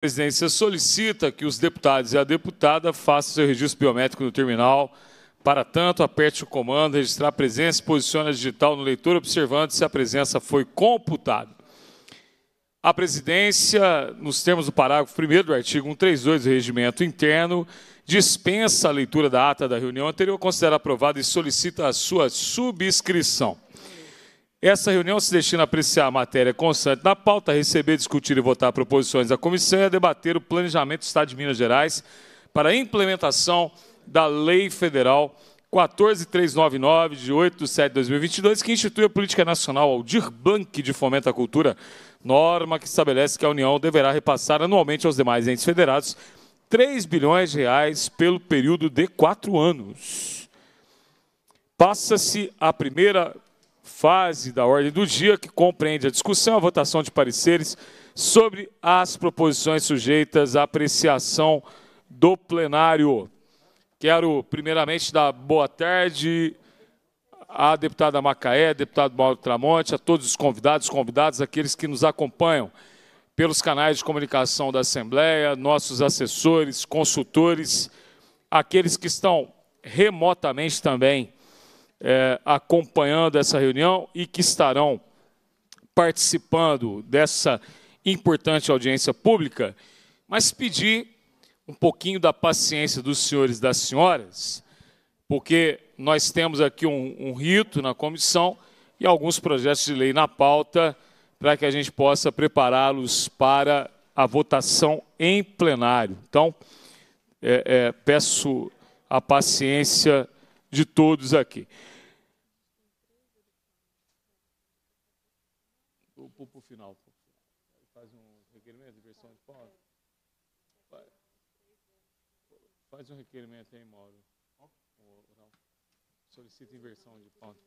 A presidência solicita que os deputados e a deputada façam seu registro biométrico no terminal. Para tanto, aperte o comando, registrar a presença, posicione a digital no leitor observando se a presença foi computada. A presidência, nos termos do parágrafo 1 do artigo 132 do Regimento Interno, dispensa a leitura da ata da reunião anterior, considera aprovada e solicita a sua subscrição. Essa reunião se destina a apreciar a matéria constante na pauta, receber, discutir e votar proposições da comissão e a debater o planejamento do Estado de Minas Gerais para a implementação da Lei Federal 14399, de 8 de 7 de 2022, que institui a Política Nacional Aldir Blanc de Fomento à Cultura, norma que estabelece que a União deverá repassar anualmente aos demais entes federados 3 bilhões de reais pelo período de quatro anos. Passa-se a primeira fase da ordem do dia que compreende a discussão e a votação de pareceres sobre as proposições sujeitas à apreciação do plenário. Quero, primeiramente, dar boa tarde à deputada Macaé, deputado Mauro Tramonte, a todos os convidados, convidados, aqueles que nos acompanham pelos canais de comunicação da Assembleia, nossos assessores, consultores, aqueles que estão remotamente também é, acompanhando essa reunião e que estarão participando dessa importante audiência pública, mas pedir um pouquinho da paciência dos senhores e das senhoras, porque nós temos aqui um, um rito na comissão e alguns projetos de lei na pauta para que a gente possa prepará-los para a votação em plenário. Então, é, é, peço a paciência de todos aqui. um requerimento, hein, Mauro? Solicita inversão de ponto.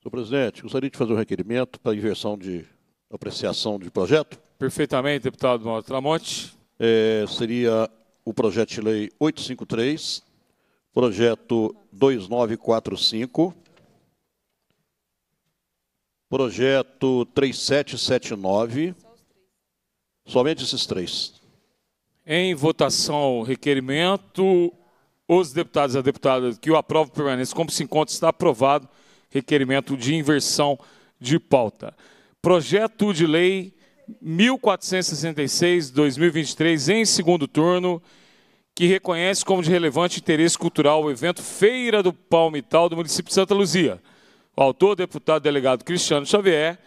Senhor presidente, gostaria de fazer um requerimento para inversão de apreciação de projeto. Perfeitamente, deputado Mauro Tramonte. É, seria o projeto de lei 853, projeto 2945, projeto 3779, somente esses três. Em votação, requerimento, os deputados e deputadas que o aprovam permanece como se encontra está aprovado requerimento de inversão de pauta. Projeto de lei 1466/2023 em segundo turno que reconhece como de relevante interesse cultural o evento Feira do Palmital do município de Santa Luzia. O autor, deputado delegado Cristiano Xavier,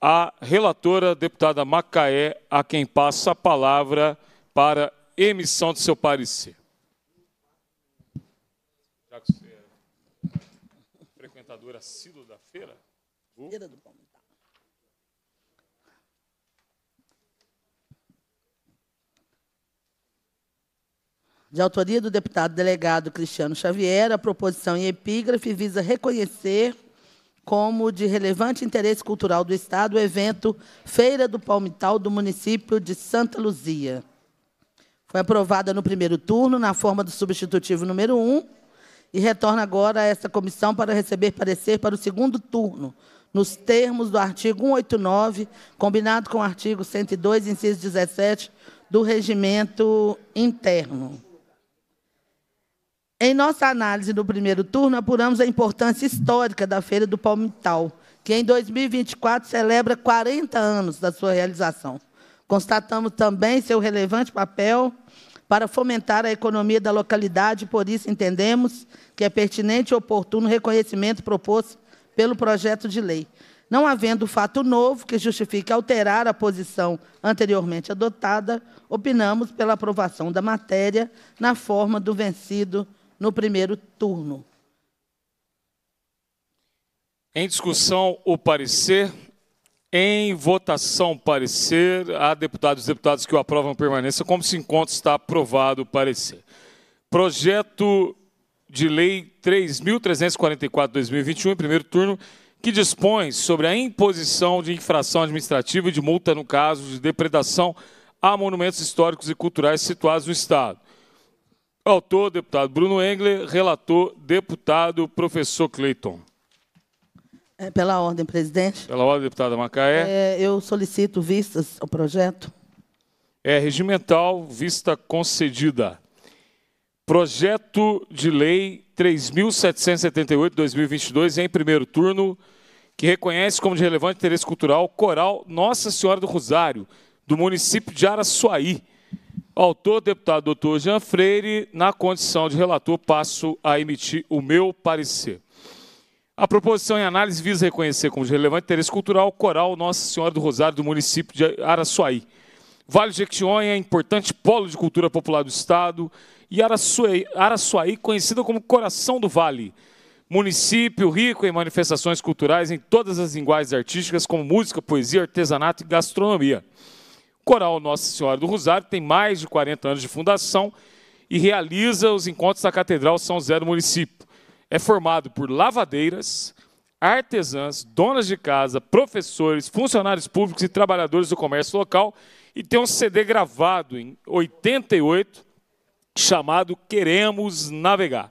a relatora, deputada Macaé, a quem passa a palavra para emissão de seu parecer. Já que você é frequentadora assídua da feira? Feira do Palmital. de autoria do deputado delegado Cristiano Xavier, a proposição em epígrafe visa reconhecer como de relevante interesse cultural do Estado o evento Feira do Palmital do município de Santa Luzia. Foi aprovada no primeiro turno, na forma do substitutivo número 1, e retorna agora a esta comissão para receber parecer para o segundo turno, nos termos do artigo 189, combinado com o artigo 102, inciso 17, do regimento interno. Em nossa análise do primeiro turno, apuramos a importância histórica da Feira do Palmital, que em 2024 celebra 40 anos da sua realização. Constatamos também seu relevante papel para fomentar a economia da localidade, por isso entendemos que é pertinente e oportuno o reconhecimento proposto pelo projeto de lei. Não havendo fato novo que justifique alterar a posição anteriormente adotada, opinamos pela aprovação da matéria na forma do vencido no primeiro turno. Em discussão, o parecer. Em votação, parecer. Há deputados e deputados que o aprovam permaneça. Como se encontra, está aprovado o parecer. Projeto de Lei 3.344-2021, em primeiro turno, que dispõe sobre a imposição de infração administrativa e de multa no caso de depredação a monumentos históricos e culturais situados no Estado. Autor, deputado Bruno Engler. Relator, deputado professor Cleiton. É, pela ordem, presidente. Pela ordem, deputada Macaé. É, eu solicito vistas ao projeto. É regimental, vista concedida. Projeto de Lei 3.778-2022, em primeiro turno, que reconhece como de relevante interesse cultural o coral Nossa Senhora do Rosário, do município de Araçuaí, Autor, deputado doutor Jean Freire, na condição de relator, passo a emitir o meu parecer. A proposição em análise visa reconhecer como de relevante interesse cultural o coral Nossa Senhora do Rosário do município de Araçuaí. Vale Jequitinhonha é importante polo de cultura popular do estado e Araçuaí, Araçuaí conhecida como coração do vale. Município rico em manifestações culturais em todas as linguagens artísticas, como música, poesia, artesanato e gastronomia. Coral Nossa Senhora do Rosário tem mais de 40 anos de fundação e realiza os encontros da Catedral São José do município. É formado por lavadeiras, artesãs, donas de casa, professores, funcionários públicos e trabalhadores do comércio local e tem um CD gravado em 88 chamado Queremos Navegar.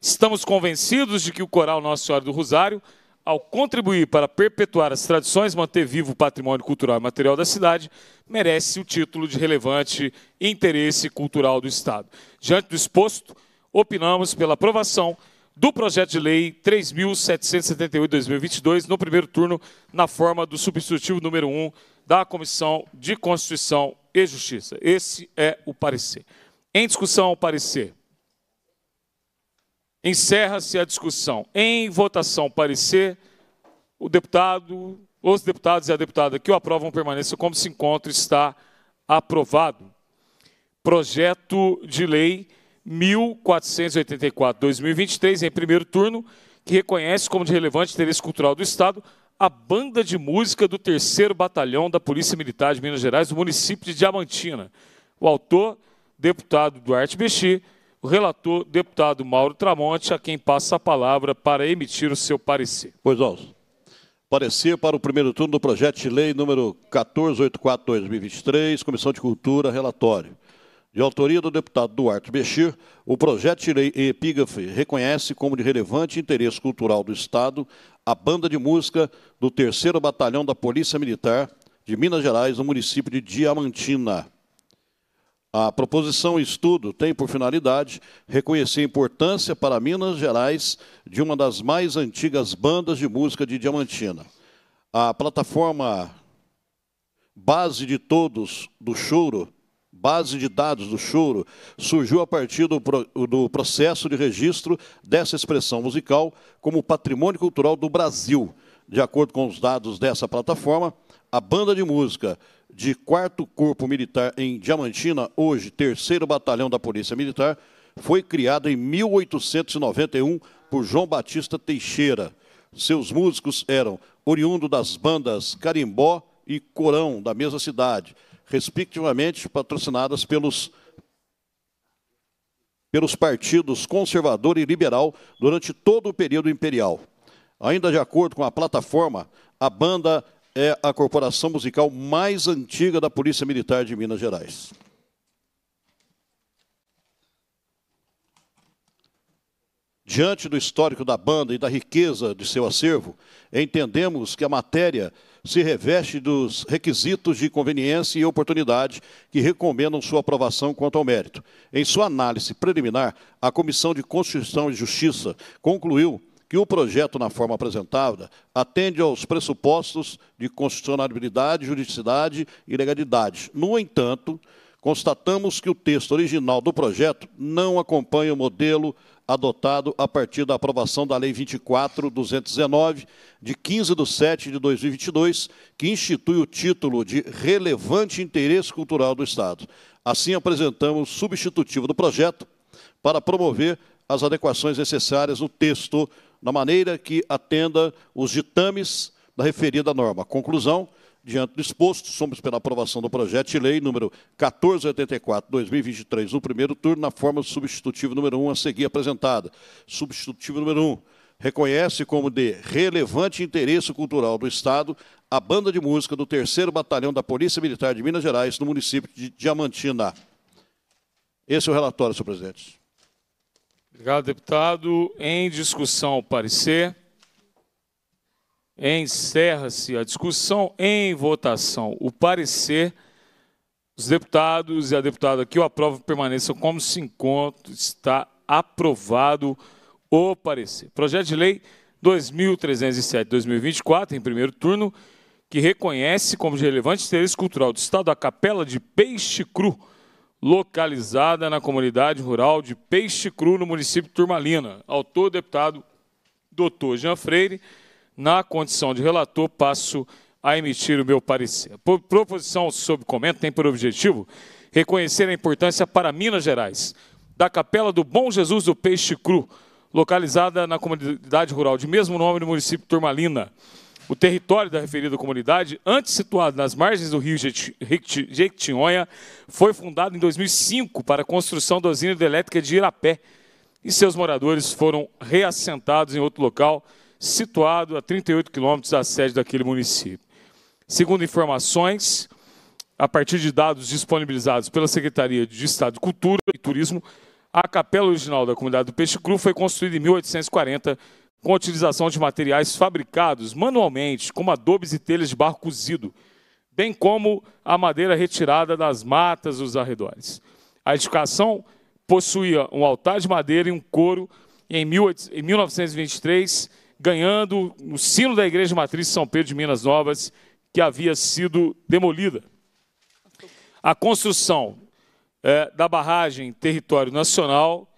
Estamos convencidos de que o coral Nossa Senhora do Rosário ao contribuir para perpetuar as tradições, manter vivo o patrimônio cultural e material da cidade, merece o título de relevante interesse cultural do Estado. Diante do exposto, opinamos pela aprovação do projeto de lei 3778/2022 no primeiro turno, na forma do substitutivo número 1 da Comissão de Constituição e Justiça. Esse é o parecer. Em discussão, o parecer. Encerra-se a discussão. Em votação, parecer, o deputado, os deputados e a deputada que o aprovam permaneçam como se encontra, está aprovado. Projeto de lei 1484-2023, em primeiro turno, que reconhece como de relevante interesse cultural do Estado a banda de música do 3 Batalhão da Polícia Militar de Minas Gerais, do município de Diamantina. O autor, deputado Duarte Bexi, o relator, deputado Mauro Tramonte, a é quem passa a palavra para emitir o seu parecer. Pois, Alves. Parecer para o primeiro turno do projeto de lei número 1484-2023, Comissão de Cultura, relatório. De autoria do deputado Duarte Bechir, o projeto de lei epígrafe reconhece como de relevante interesse cultural do Estado a banda de música do 3 Batalhão da Polícia Militar de Minas Gerais, no município de Diamantina. A proposição estudo tem por finalidade reconhecer a importância para Minas Gerais de uma das mais antigas bandas de música de Diamantina. A plataforma Base de Todos do Choro, Base de Dados do Choro, surgiu a partir do, do processo de registro dessa expressão musical como patrimônio cultural do Brasil. De acordo com os dados dessa plataforma, a banda de música de 4 Corpo Militar em Diamantina, hoje 3 Batalhão da Polícia Militar, foi criado em 1891 por João Batista Teixeira. Seus músicos eram oriundo das bandas Carimbó e Corão, da mesma cidade, respectivamente patrocinadas pelos pelos partidos conservador e liberal durante todo o período imperial. Ainda de acordo com a plataforma, a banda é a corporação musical mais antiga da Polícia Militar de Minas Gerais. Diante do histórico da banda e da riqueza de seu acervo, entendemos que a matéria se reveste dos requisitos de conveniência e oportunidade que recomendam sua aprovação quanto ao mérito. Em sua análise preliminar, a Comissão de Constituição e Justiça concluiu que o projeto, na forma apresentada, atende aos pressupostos de constitucionalidade, juridicidade e legalidade. No entanto, constatamos que o texto original do projeto não acompanha o modelo adotado a partir da aprovação da Lei 24.219, de 15 de 7 de 2022, que institui o título de Relevante Interesse Cultural do Estado. Assim, apresentamos substitutivo do projeto para promover as adequações necessárias no texto na maneira que atenda os ditames da referida norma. Conclusão, diante do exposto, somos pela aprovação do projeto de lei número 1484/2023 no primeiro turno, na forma substitutiva número 1 a seguir apresentada. Substitutivo número 1 reconhece como de relevante interesse cultural do Estado a banda de música do 3 Batalhão da Polícia Militar de Minas Gerais, no município de Diamantina. Esse é o relatório, senhor presidente. Obrigado, deputado. Em discussão, o parecer. Encerra-se a discussão. Em votação, o parecer. Os deputados e a deputada que o aprovam permaneçam como se encontram. Está aprovado o parecer. Projeto de lei 2307-2024, em primeiro turno, que reconhece como de relevante interesse cultural do Estado a Capela de Peixe Cru localizada na comunidade rural de Peixe Cru, no município de Turmalina. Autor, deputado doutor Jean Freire. Na condição de relator, passo a emitir o meu parecer. A proposição sob comento tem por objetivo reconhecer a importância para Minas Gerais da Capela do Bom Jesus do Peixe Cru, localizada na comunidade rural de mesmo nome no município de Turmalina. O território da referida comunidade, antes situado nas margens do rio Jequitinhonha, foi fundado em 2005 para a construção da usina hidrelétrica de Irapé, e seus moradores foram reassentados em outro local, situado a 38 quilômetros da sede daquele município. Segundo informações, a partir de dados disponibilizados pela Secretaria de Estado de Cultura e Turismo, a capela original da comunidade do Peixe Cru foi construída em 1840 com a utilização de materiais fabricados manualmente, como adobes e telhas de barro cozido, bem como a madeira retirada das matas dos arredores. A edificação possuía um altar de madeira e um couro em 1923, ganhando o sino da Igreja Matriz de São Pedro de Minas Novas, que havia sido demolida. A construção é, da barragem em território nacional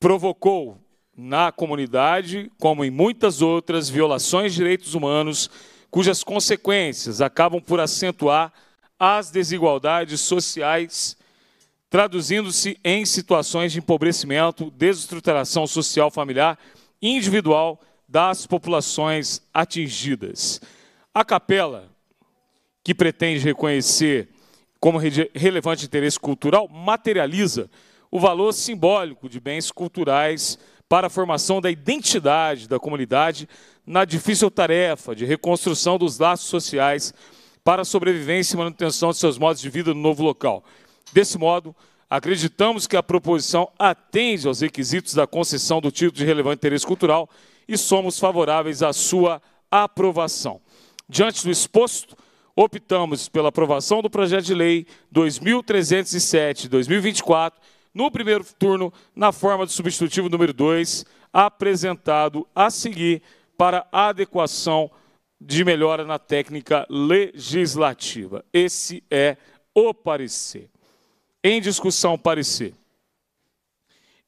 provocou na comunidade, como em muitas outras violações de direitos humanos, cujas consequências acabam por acentuar as desigualdades sociais, traduzindo-se em situações de empobrecimento, desestruturação social familiar individual das populações atingidas. A capela, que pretende reconhecer como relevante interesse cultural, materializa o valor simbólico de bens culturais para a formação da identidade da comunidade na difícil tarefa de reconstrução dos laços sociais para a sobrevivência e manutenção de seus modos de vida no novo local. Desse modo, acreditamos que a proposição atende aos requisitos da concessão do título de relevante interesse cultural e somos favoráveis à sua aprovação. Diante do exposto, optamos pela aprovação do projeto de lei 2307-2024 no primeiro turno na forma de substitutivo número 2, apresentado a seguir para adequação de melhora na técnica legislativa. Esse é o parecer. Em discussão, parecer.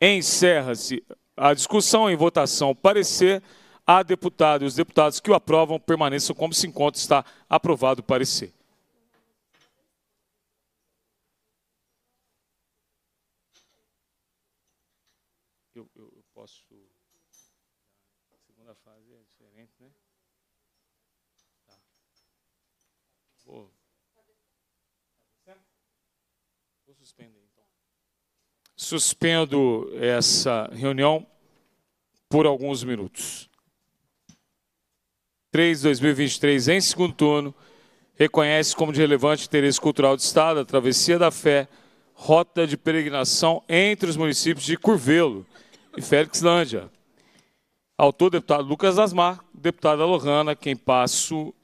Encerra-se a discussão em votação, parecer. A deputada e os deputados que o aprovam permaneçam como se encontra, está aprovado o parecer. Suspendo essa reunião por alguns minutos. 3 2023, em segundo turno, reconhece como de relevante interesse cultural do Estado a Travessia da Fé, rota de peregrinação entre os municípios de Curvelo e Félix Lândia. Autor, deputado Lucas Asmar, deputada Lohana, quem passo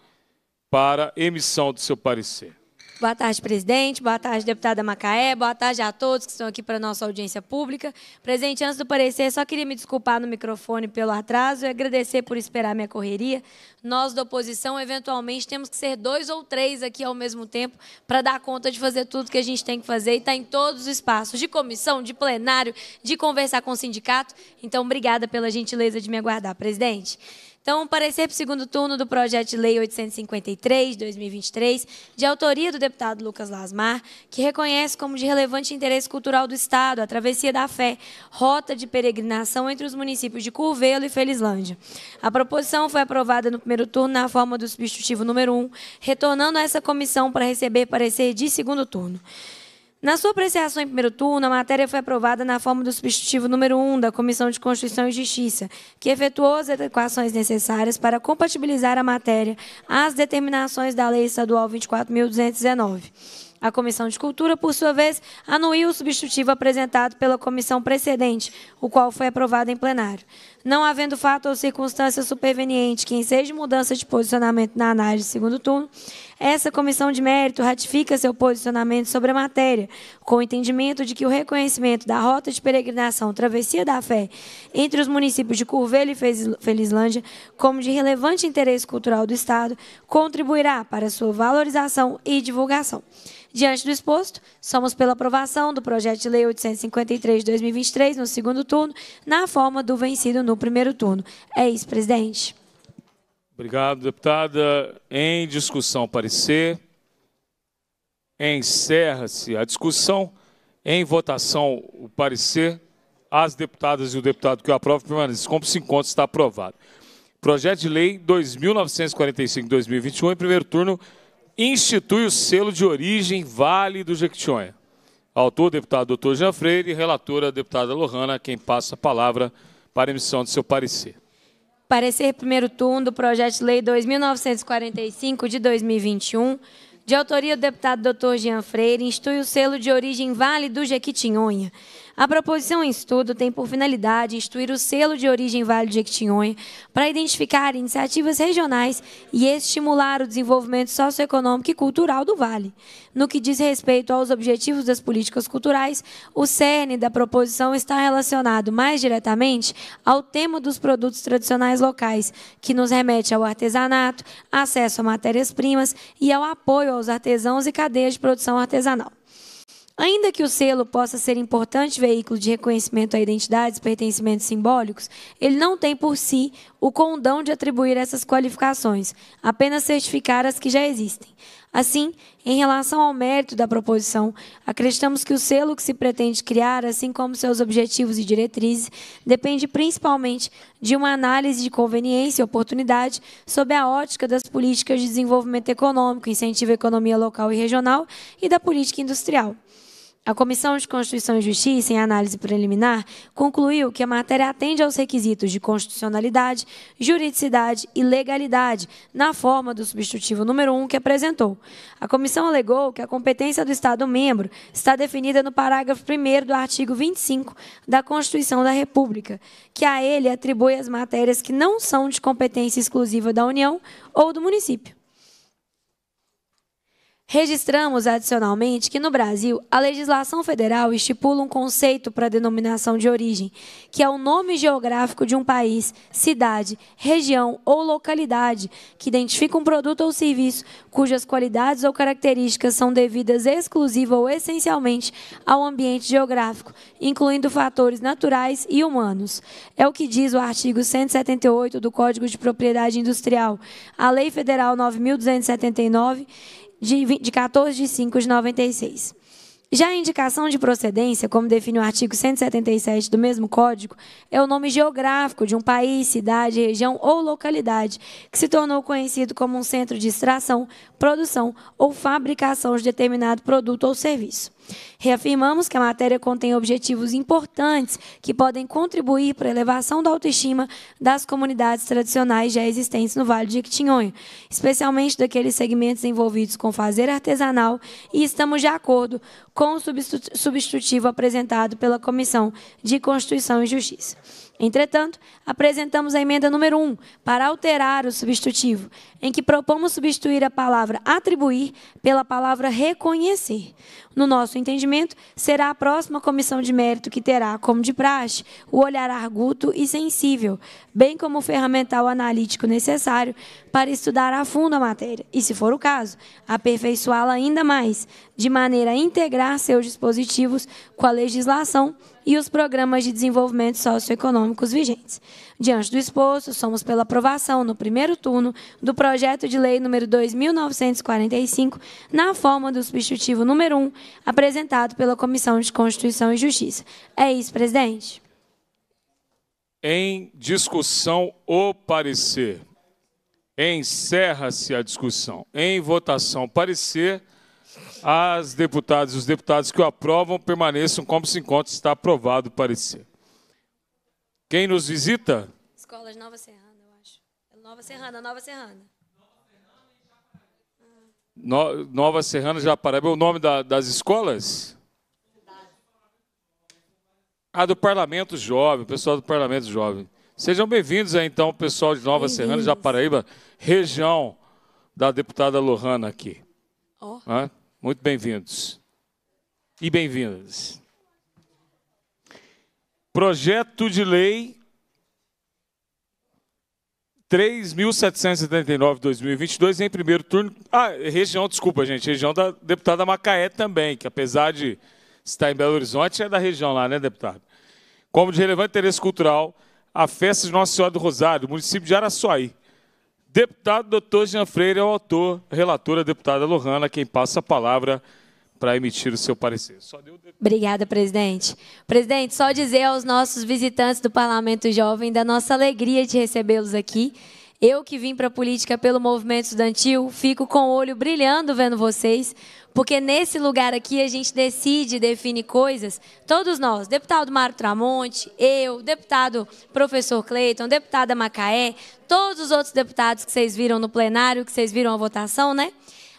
para emissão do seu parecer. Boa tarde, presidente. Boa tarde, deputada Macaé. Boa tarde a todos que estão aqui para a nossa audiência pública. Presidente, antes do parecer, só queria me desculpar no microfone pelo atraso e agradecer por esperar minha correria. Nós, da oposição, eventualmente temos que ser dois ou três aqui ao mesmo tempo para dar conta de fazer tudo que a gente tem que fazer e está em todos os espaços de comissão, de plenário, de conversar com o sindicato. Então, obrigada pela gentileza de me aguardar, presidente. Então, o parecer para o segundo turno do projeto de lei 853, 2023, de autoria do deputado Lucas Lasmar, que reconhece como de relevante interesse cultural do Estado a travessia da fé, rota de peregrinação entre os municípios de Curvelo e Felizlândia. A proposição foi aprovada no primeiro turno na forma do substitutivo número 1, retornando a essa comissão para receber parecer de segundo turno. Na sua apreciação em primeiro turno, a matéria foi aprovada na forma do substitutivo número 1 da Comissão de Constituição e Justiça, que efetuou as adequações necessárias para compatibilizar a matéria às determinações da Lei Estadual 24.219. A Comissão de Cultura, por sua vez, anuiu o substitutivo apresentado pela comissão precedente, o qual foi aprovado em plenário não havendo fato ou circunstância superveniente que enseje mudança de posicionamento na análise do segundo turno, essa comissão de mérito ratifica seu posicionamento sobre a matéria, com o entendimento de que o reconhecimento da rota de peregrinação Travessia da Fé entre os municípios de Curvelha e Felizlândia, como de relevante interesse cultural do Estado, contribuirá para sua valorização e divulgação. Diante do exposto, somos pela aprovação do projeto de lei 853 de 2023, no segundo turno, na forma do vencido no no primeiro turno. É isso, presidente. Obrigado, deputada. Em discussão, parecer. Encerra-se a discussão. Em votação, o parecer. As deputadas e o deputado que o aprova permanece como se encontra, está aprovado. Projeto de Lei 2945-2021, em primeiro turno, institui o selo de origem Vale do Jequitinhonha. Autor, deputado doutor Jean Freire, relatora, deputada Lohana, quem passa a palavra para emissão do seu parecer. Parecer primeiro turno do projeto de lei 2945 de 2021, de autoria do deputado Dr. Jean Freire, institui o selo de origem Vale do Jequitinhonha, a proposição em estudo tem por finalidade instituir o selo de origem Vale de Jequitinhonha para identificar iniciativas regionais e estimular o desenvolvimento socioeconômico e cultural do Vale. No que diz respeito aos objetivos das políticas culturais, o cerne da proposição está relacionado mais diretamente ao tema dos produtos tradicionais locais, que nos remete ao artesanato, acesso a matérias-primas e ao apoio aos artesãos e cadeias de produção artesanal. Ainda que o selo possa ser importante veículo de reconhecimento a identidades e pertencimentos simbólicos, ele não tem por si o condão de atribuir essas qualificações, apenas certificar as que já existem. Assim, em relação ao mérito da proposição, acreditamos que o selo que se pretende criar, assim como seus objetivos e diretrizes, depende principalmente de uma análise de conveniência e oportunidade sob a ótica das políticas de desenvolvimento econômico, incentivo à economia local e regional e da política industrial. A Comissão de Constituição e Justiça, em análise preliminar, concluiu que a matéria atende aos requisitos de constitucionalidade, juridicidade e legalidade, na forma do substitutivo número 1 que apresentou. A comissão alegou que a competência do Estado-membro está definida no parágrafo 1 do artigo 25 da Constituição da República, que a ele atribui as matérias que não são de competência exclusiva da União ou do município. Registramos, adicionalmente, que no Brasil a legislação federal estipula um conceito para a denominação de origem, que é o nome geográfico de um país, cidade, região ou localidade que identifica um produto ou serviço cujas qualidades ou características são devidas exclusiva ou essencialmente ao ambiente geográfico, incluindo fatores naturais e humanos. É o que diz o artigo 178 do Código de Propriedade Industrial, a Lei Federal 9279 de, 20, de 14 de 5 de 96. Já a indicação de procedência, como define o artigo 177 do mesmo Código, é o nome geográfico de um país, cidade, região ou localidade que se tornou conhecido como um centro de extração, produção ou fabricação de determinado produto ou serviço. Reafirmamos que a matéria contém objetivos importantes que podem contribuir para a elevação da autoestima das comunidades tradicionais já existentes no Vale de Iquitinhonha, especialmente daqueles segmentos envolvidos com fazer artesanal, e estamos de acordo com o substitutivo apresentado pela Comissão de Constituição e Justiça. Entretanto, apresentamos a emenda número 1 para alterar o substitutivo, em que propomos substituir a palavra atribuir pela palavra reconhecer no nosso entendimento, será a próxima comissão de mérito que terá, como de praxe, o olhar arguto e sensível, bem como o ferramental analítico necessário para estudar a fundo a matéria e, se for o caso, aperfeiçoá-la ainda mais, de maneira a integrar seus dispositivos com a legislação e os programas de desenvolvimento socioeconômicos vigentes. Diante do exposto, somos pela aprovação no primeiro turno do projeto de lei número 2945, na forma do substitutivo número 1, apresentado pela Comissão de Constituição e Justiça. É isso, presidente. Em discussão, o parecer. Encerra-se a discussão. Em votação, parecer. As deputadas e os deputados que o aprovam permaneçam como se encontra. Está aprovado o parecer. Quem nos visita? Escolas Nova Serrana, eu acho. Nova Serrana, Nova Serrana. Nova Serrana já Paraíba, é o nome da, das escolas? Ah, do Parlamento Jovem, pessoal do Parlamento Jovem. Sejam bem-vindos aí, então, pessoal de Nova Serrana Japaraíba, região da deputada Lohana aqui. Oh. muito bem-vindos. E bem-vindas. Projeto de Lei 3.779-2022, em primeiro turno. Ah, região, desculpa, gente, região da deputada Macaé também, que apesar de estar em Belo Horizonte, é da região lá, né, deputado? Como de relevante interesse cultural, a festa de Nossa Senhora do Rosário, município de Araçuaí. Deputado doutor Jean Freire é o autor, relatora deputada Lohana, quem passa a palavra para emitir o seu parecer. Deu... Obrigada, presidente. Presidente, só dizer aos nossos visitantes do Parlamento Jovem da nossa alegria de recebê-los aqui. Eu que vim para a política pelo movimento estudantil, fico com o olho brilhando vendo vocês, porque nesse lugar aqui a gente decide, define coisas, todos nós, deputado Mário Tramonte, eu, deputado professor Cleiton, deputada Macaé, todos os outros deputados que vocês viram no plenário, que vocês viram a votação, né?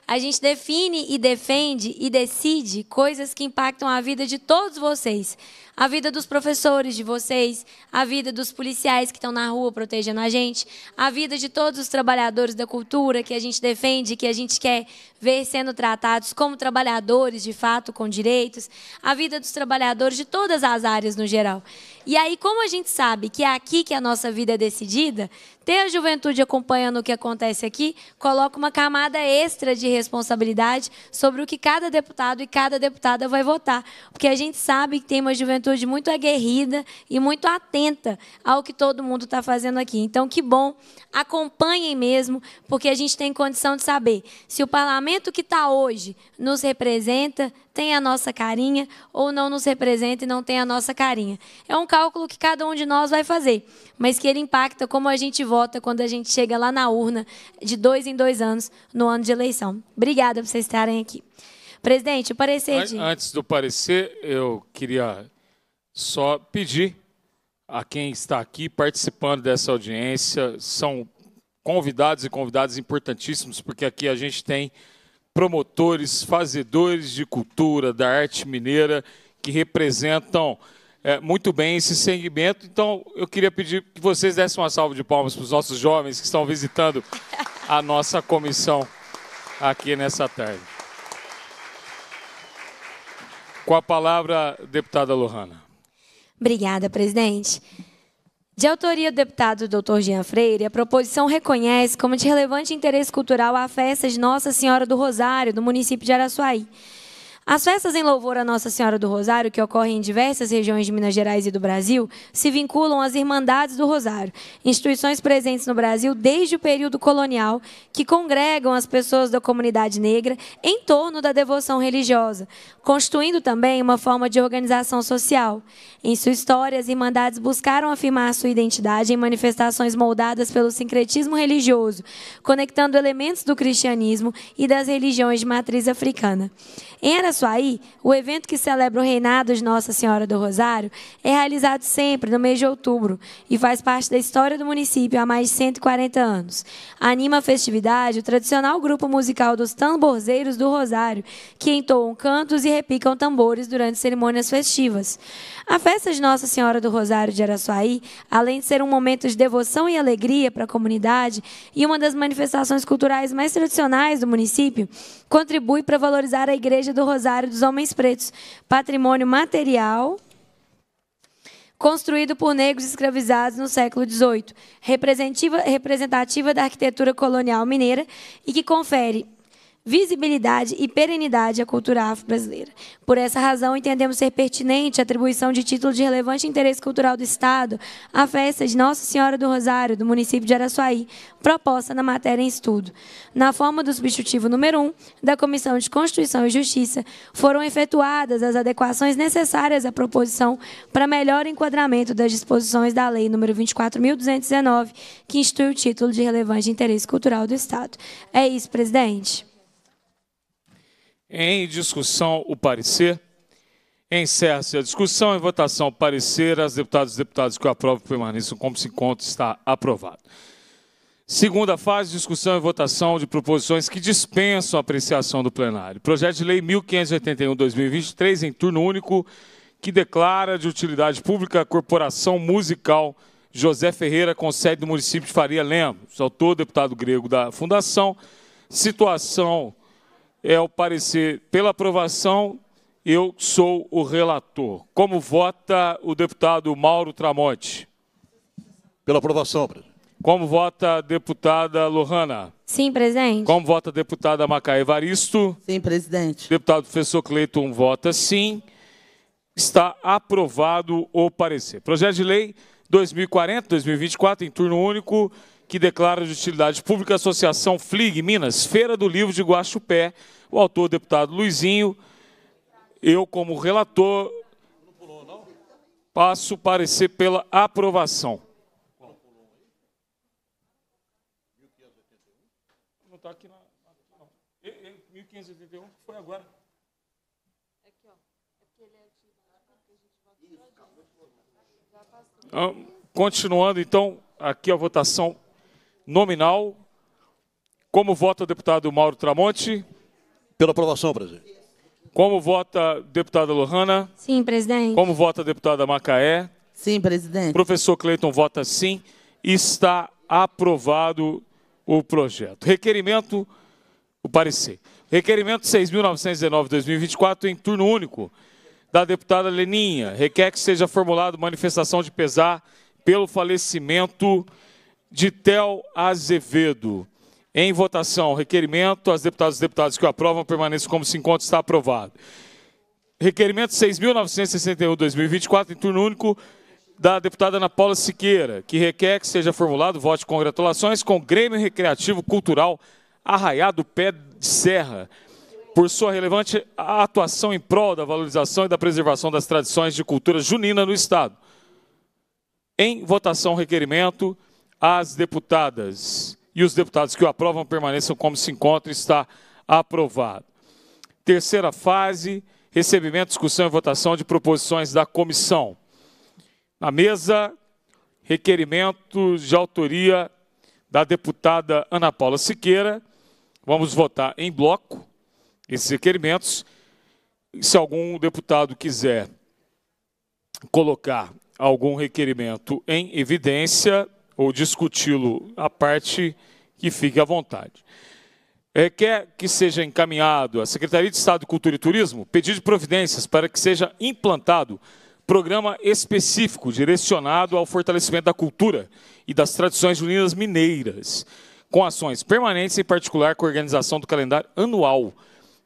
A gente define e defende e decide coisas que impactam a vida de todos vocês. A vida dos professores de vocês, a vida dos policiais que estão na rua protegendo a gente, a vida de todos os trabalhadores da cultura que a gente defende, que a gente quer ver sendo tratados como trabalhadores de fato, com direitos, a vida dos trabalhadores de todas as áreas no geral. E aí, como a gente sabe que é aqui que a nossa vida é decidida, ter a juventude acompanhando o que acontece aqui coloca uma camada extra de responsabilidade sobre o que cada deputado e cada deputada vai votar. Porque a gente sabe que tem uma juventude juventude muito aguerrida e muito atenta ao que todo mundo está fazendo aqui. Então, que bom, acompanhem mesmo, porque a gente tem condição de saber se o parlamento que está hoje nos representa, tem a nossa carinha, ou não nos representa e não tem a nossa carinha. É um cálculo que cada um de nós vai fazer, mas que ele impacta como a gente vota quando a gente chega lá na urna, de dois em dois anos, no ano de eleição. Obrigada por vocês estarem aqui. Presidente, o parecer de... Antes do parecer, eu queria só pedir a quem está aqui participando dessa audiência, são convidados e convidados importantíssimos, porque aqui a gente tem promotores, fazedores de cultura, da arte mineira, que representam é, muito bem esse segmento. Então, eu queria pedir que vocês dessem uma salva de palmas para os nossos jovens que estão visitando a nossa comissão aqui nessa tarde. Com a palavra, deputada Lohana. Obrigada, presidente. De autoria do deputado doutor Jean Freire, a proposição reconhece como de relevante interesse cultural a festa de Nossa Senhora do Rosário, do município de Araçuaí, as festas em louvor à Nossa Senhora do Rosário, que ocorrem em diversas regiões de Minas Gerais e do Brasil, se vinculam às Irmandades do Rosário, instituições presentes no Brasil desde o período colonial, que congregam as pessoas da comunidade negra em torno da devoção religiosa, constituindo também uma forma de organização social. Em sua história, as Irmandades buscaram afirmar sua identidade em manifestações moldadas pelo sincretismo religioso, conectando elementos do cristianismo e das religiões de matriz africana. Em Araçuaí, o evento que celebra o reinado de Nossa Senhora do Rosário é realizado sempre no mês de outubro e faz parte da história do município há mais de 140 anos. Anima a festividade o tradicional grupo musical dos Tamborzeiros do Rosário, que entoam cantos e repicam tambores durante cerimônias festivas. A festa de Nossa Senhora do Rosário de Araçuaí, além de ser um momento de devoção e alegria para a comunidade e uma das manifestações culturais mais tradicionais do município, contribui para valorizar a igreja Igreja do Rosário dos Homens Pretos, patrimônio material construído por negros escravizados no século XVIII, representativa, representativa da arquitetura colonial mineira e que confere visibilidade e perenidade à cultura afro-brasileira. Por essa razão, entendemos ser pertinente a atribuição de título de relevante interesse cultural do Estado à festa de Nossa Senhora do Rosário, do município de Araçuaí, proposta na matéria em estudo. Na forma do substitutivo número 1 da Comissão de Constituição e Justiça, foram efetuadas as adequações necessárias à proposição para melhor enquadramento das disposições da Lei nº 24.219, que institui o título de relevante interesse cultural do Estado. É isso, presidente. Em discussão, o parecer. Encerra-se a discussão. Em votação, o parecer. As deputadas e deputados que o aprovam permaneçam como se encontra. Está aprovado. Segunda fase, discussão e votação de proposições que dispensam a apreciação do plenário. Projeto de Lei 1581-2023, em turno único, que declara de utilidade pública a Corporação Musical José Ferreira, com sede do município de Faria Lemos. Autor, deputado grego da Fundação. Situação é o parecer pela aprovação. Eu sou o relator. Como vota o deputado Mauro Tramonte? Pela aprovação, presidente. Como vota a deputada Lohana? Sim, presidente. Como vota a deputada Macaé Evaristo? Sim, presidente. Deputado professor Cleiton vota sim. Está aprovado o parecer. Projeto de lei 2040-2024 em turno único que declara de utilidade pública a Associação FLIG Minas, Feira do Livro de Guaxupé, o autor, o deputado Luizinho. Eu, como relator, passo parecer pela aprovação. Não está aqui na. foi agora. Aqui, ó. é, é de. Já né? passou. Então, continuando, então, aqui a votação nominal. Como vota o deputado Mauro Tramonte? Pela aprovação, presidente. Como vota a deputada Lohana? Sim, presidente. Como vota a deputada Macaé? Sim, presidente. Professor Cleiton vota sim. Está aprovado o projeto. Requerimento, o parecer. Requerimento 6.919-2024 em turno único da deputada Leninha. Requer que seja formulado manifestação de pesar pelo falecimento de Tel Azevedo. Em votação, requerimento, as deputadas e deputados que o aprovam permaneçam como se encontra, está aprovado. Requerimento 6.961-2024, em turno único, da deputada Ana Paula Siqueira, que requer que seja formulado voto de congratulações com o Grêmio Recreativo Cultural Arraiado Pé de Serra, por sua relevante atuação em prol da valorização e da preservação das tradições de cultura junina no Estado. Em votação, requerimento as deputadas e os deputados que o aprovam permaneçam como se encontra, está aprovado. Terceira fase, recebimento, discussão e votação de proposições da comissão. Na mesa, requerimento de autoria da deputada Ana Paula Siqueira. Vamos votar em bloco esses requerimentos. Se algum deputado quiser colocar algum requerimento em evidência, ou discuti-lo à parte, que fique à vontade. É, quer que seja encaminhado à Secretaria de Estado de Cultura e Turismo pedido de providências para que seja implantado programa específico direcionado ao fortalecimento da cultura e das tradições juninas mineiras, com ações permanentes, em particular com a organização do calendário anual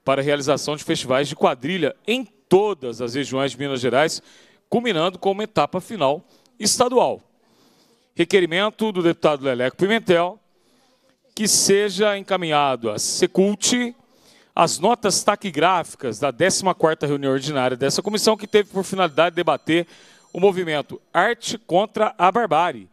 para a realização de festivais de quadrilha em todas as regiões de Minas Gerais, culminando com uma etapa final estadual requerimento do deputado Leleco Pimentel, que seja encaminhado à Secult as notas taquigráficas da 14ª reunião ordinária dessa comissão, que teve por finalidade debater o movimento Arte contra a Barbárie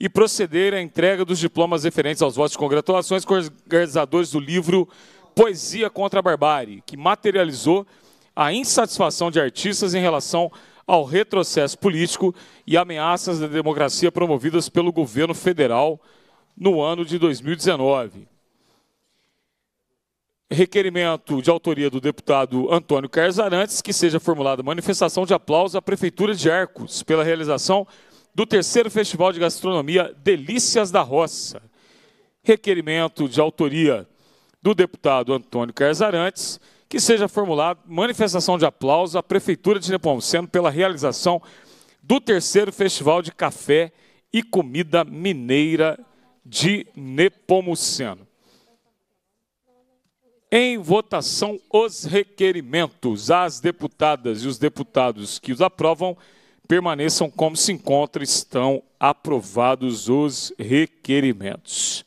e proceder à entrega dos diplomas referentes aos votos de congratulações com os organizadores do livro Poesia contra a Barbárie, que materializou a insatisfação de artistas em relação a ao retrocesso político e ameaças da democracia promovidas pelo governo federal no ano de 2019. Requerimento de autoria do deputado Antônio Carlos Arantes que seja formulada manifestação de aplauso à Prefeitura de Arcos pela realização do terceiro Festival de Gastronomia Delícias da Roça. Requerimento de autoria do deputado Antônio Carlos Arantes que seja formulado manifestação de aplauso à Prefeitura de Nepomuceno pela realização do terceiro Festival de Café e Comida Mineira de Nepomuceno. Em votação, os requerimentos. As deputadas e os deputados que os aprovam permaneçam como se encontram, estão aprovados os requerimentos.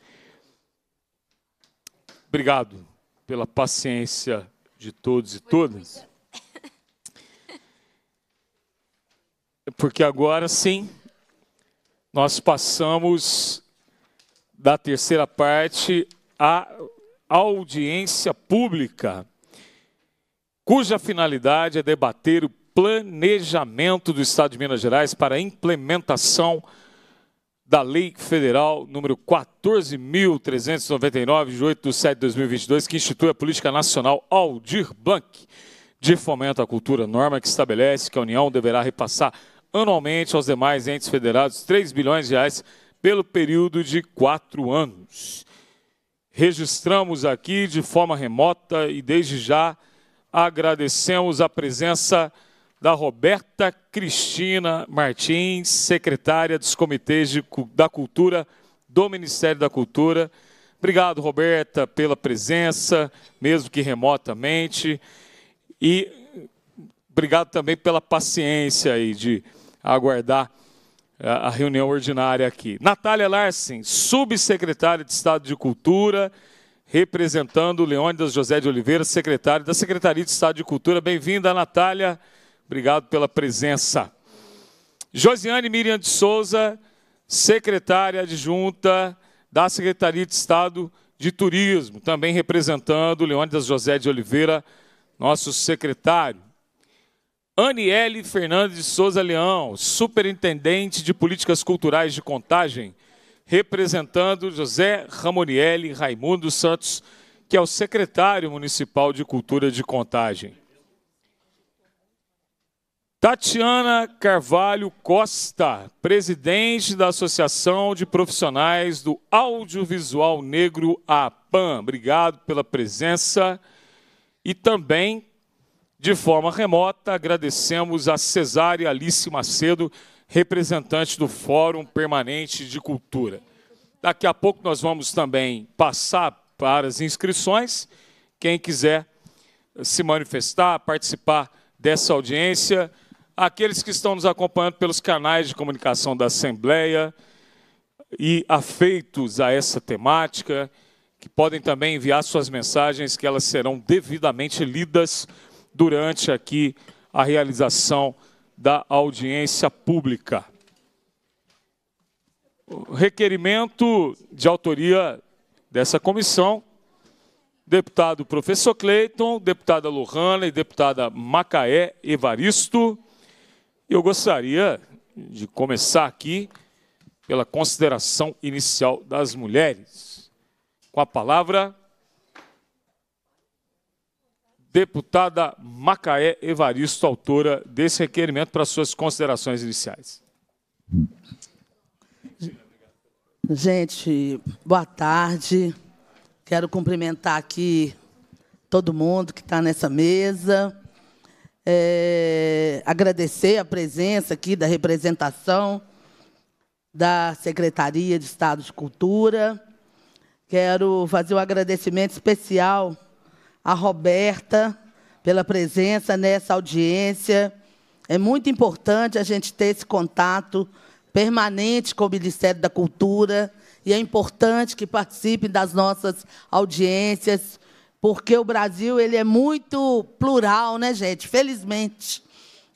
Obrigado pela paciência de todos e todas. Porque agora sim, nós passamos da terceira parte à audiência pública, cuja finalidade é debater o planejamento do Estado de Minas Gerais para a implementação da Lei Federal número 14.399, de 8 de 7 de 2022, que institui a Política Nacional Aldir Blanc de Fomento à Cultura, norma que estabelece que a União deverá repassar anualmente aos demais entes federados 3 bilhões de reais pelo período de quatro anos. Registramos aqui de forma remota e desde já agradecemos a presença da Roberta Cristina Martins, secretária dos Comitês de, da Cultura do Ministério da Cultura. Obrigado, Roberta, pela presença, mesmo que remotamente. E obrigado também pela paciência aí de aguardar eh, a reunião ordinária aqui. Natália Larsen, subsecretária de Estado de Cultura, representando Leônidas José de Oliveira, secretário da Secretaria de Estado de Cultura. Bem-vinda, Natália. Natália. Obrigado pela presença. Josiane Miriam de Souza, secretária adjunta da Secretaria de Estado de Turismo, também representando Leônidas José de Oliveira, nosso secretário. Aniele Fernandes de Souza Leão, superintendente de políticas culturais de contagem, representando José Ramonielli Raimundo Santos, que é o secretário municipal de cultura de contagem. Tatiana Carvalho Costa, presidente da Associação de Profissionais do Audiovisual Negro, APAM. Obrigado pela presença. E também, de forma remota, agradecemos a Cesária Alice Macedo, representante do Fórum Permanente de Cultura. Daqui a pouco nós vamos também passar para as inscrições. Quem quiser se manifestar, participar dessa audiência, aqueles que estão nos acompanhando pelos canais de comunicação da Assembleia e afeitos a essa temática, que podem também enviar suas mensagens, que elas serão devidamente lidas durante aqui a realização da audiência pública. O requerimento de autoria dessa comissão, deputado professor Cleiton, deputada Lohana e deputada Macaé Evaristo, eu gostaria de começar aqui pela consideração inicial das mulheres, com a palavra deputada Macaé Evaristo, autora desse requerimento, para suas considerações iniciais. Gente, boa tarde. Quero cumprimentar aqui todo mundo que está nessa mesa é, agradecer a presença aqui da representação da Secretaria de Estado de Cultura. Quero fazer um agradecimento especial à Roberta pela presença nessa audiência. É muito importante a gente ter esse contato permanente com o Ministério da Cultura e é importante que participe das nossas audiências porque o Brasil ele é muito plural, né, gente? Felizmente.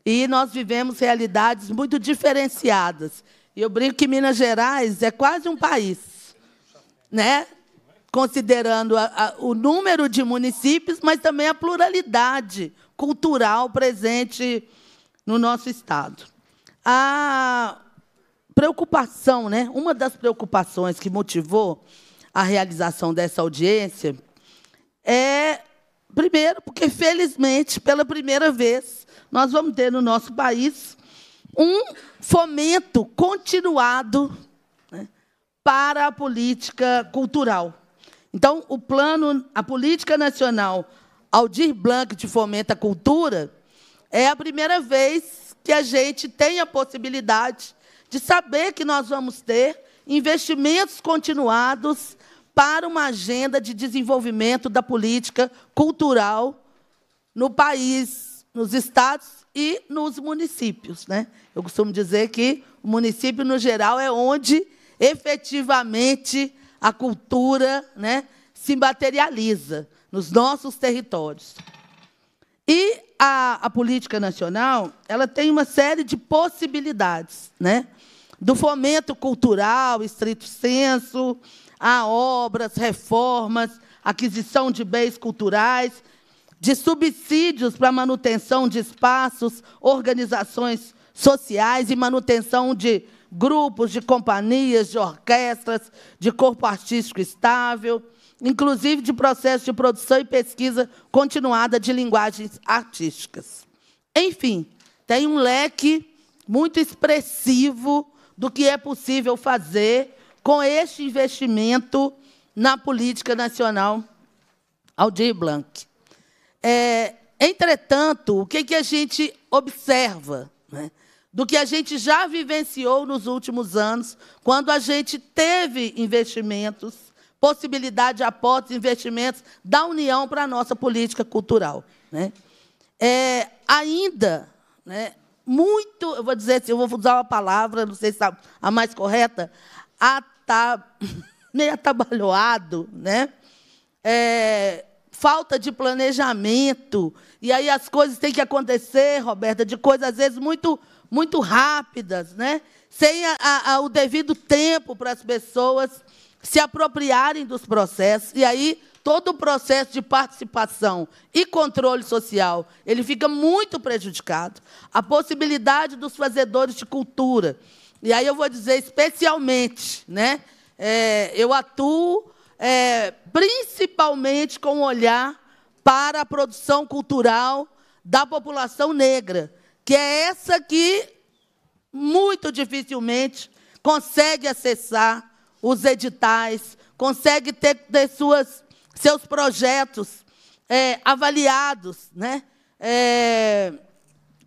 E nós vivemos realidades muito diferenciadas. E eu brinco que Minas Gerais é quase um país, né? Considerando a, a, o número de municípios, mas também a pluralidade cultural presente no nosso estado. A preocupação, né? Uma das preocupações que motivou a realização dessa audiência é, primeiro, porque felizmente, pela primeira vez, nós vamos ter no nosso país um fomento continuado né, para a política cultural. Então, o plano, a política nacional Aldir Blanc de fomento à cultura é a primeira vez que a gente tem a possibilidade de saber que nós vamos ter investimentos continuados para uma agenda de desenvolvimento da política cultural no país, nos estados e nos municípios. Né? Eu costumo dizer que o município, no geral, é onde efetivamente a cultura né, se materializa nos nossos territórios. E a, a, política nacional ela tem uma série de possibilidades, né? do fomento cultural, estrito senso, a obras, reformas, aquisição de bens culturais, de subsídios para manutenção de espaços, organizações sociais e manutenção de grupos, de companhias, de orquestras, de corpo artístico estável, inclusive de processo de produção e pesquisa continuada de linguagens artísticas. Enfim, tem um leque muito expressivo do que é possível fazer com este investimento na política nacional Aldir Blanc. É, entretanto, o que, que a gente observa né, do que a gente já vivenciou nos últimos anos, quando a gente teve investimentos, possibilidade de aportes, investimentos da União para a nossa política cultural. Né? É, ainda, né, muito, eu vou dizer assim, eu vou usar uma palavra, não sei se é a mais correta, a tá meio atabalhoado, né? É, falta de planejamento. E aí as coisas têm que acontecer, Roberta, de coisas às vezes muito muito rápidas, né? sem a, a, o devido tempo para as pessoas se apropriarem dos processos. E aí todo o processo de participação e controle social, ele fica muito prejudicado. A possibilidade dos fazedores de cultura e aí eu vou dizer especialmente, né? É, eu atuo é, principalmente com o olhar para a produção cultural da população negra, que é essa que muito dificilmente consegue acessar os editais, consegue ter, ter suas, seus projetos é, avaliados, né? É,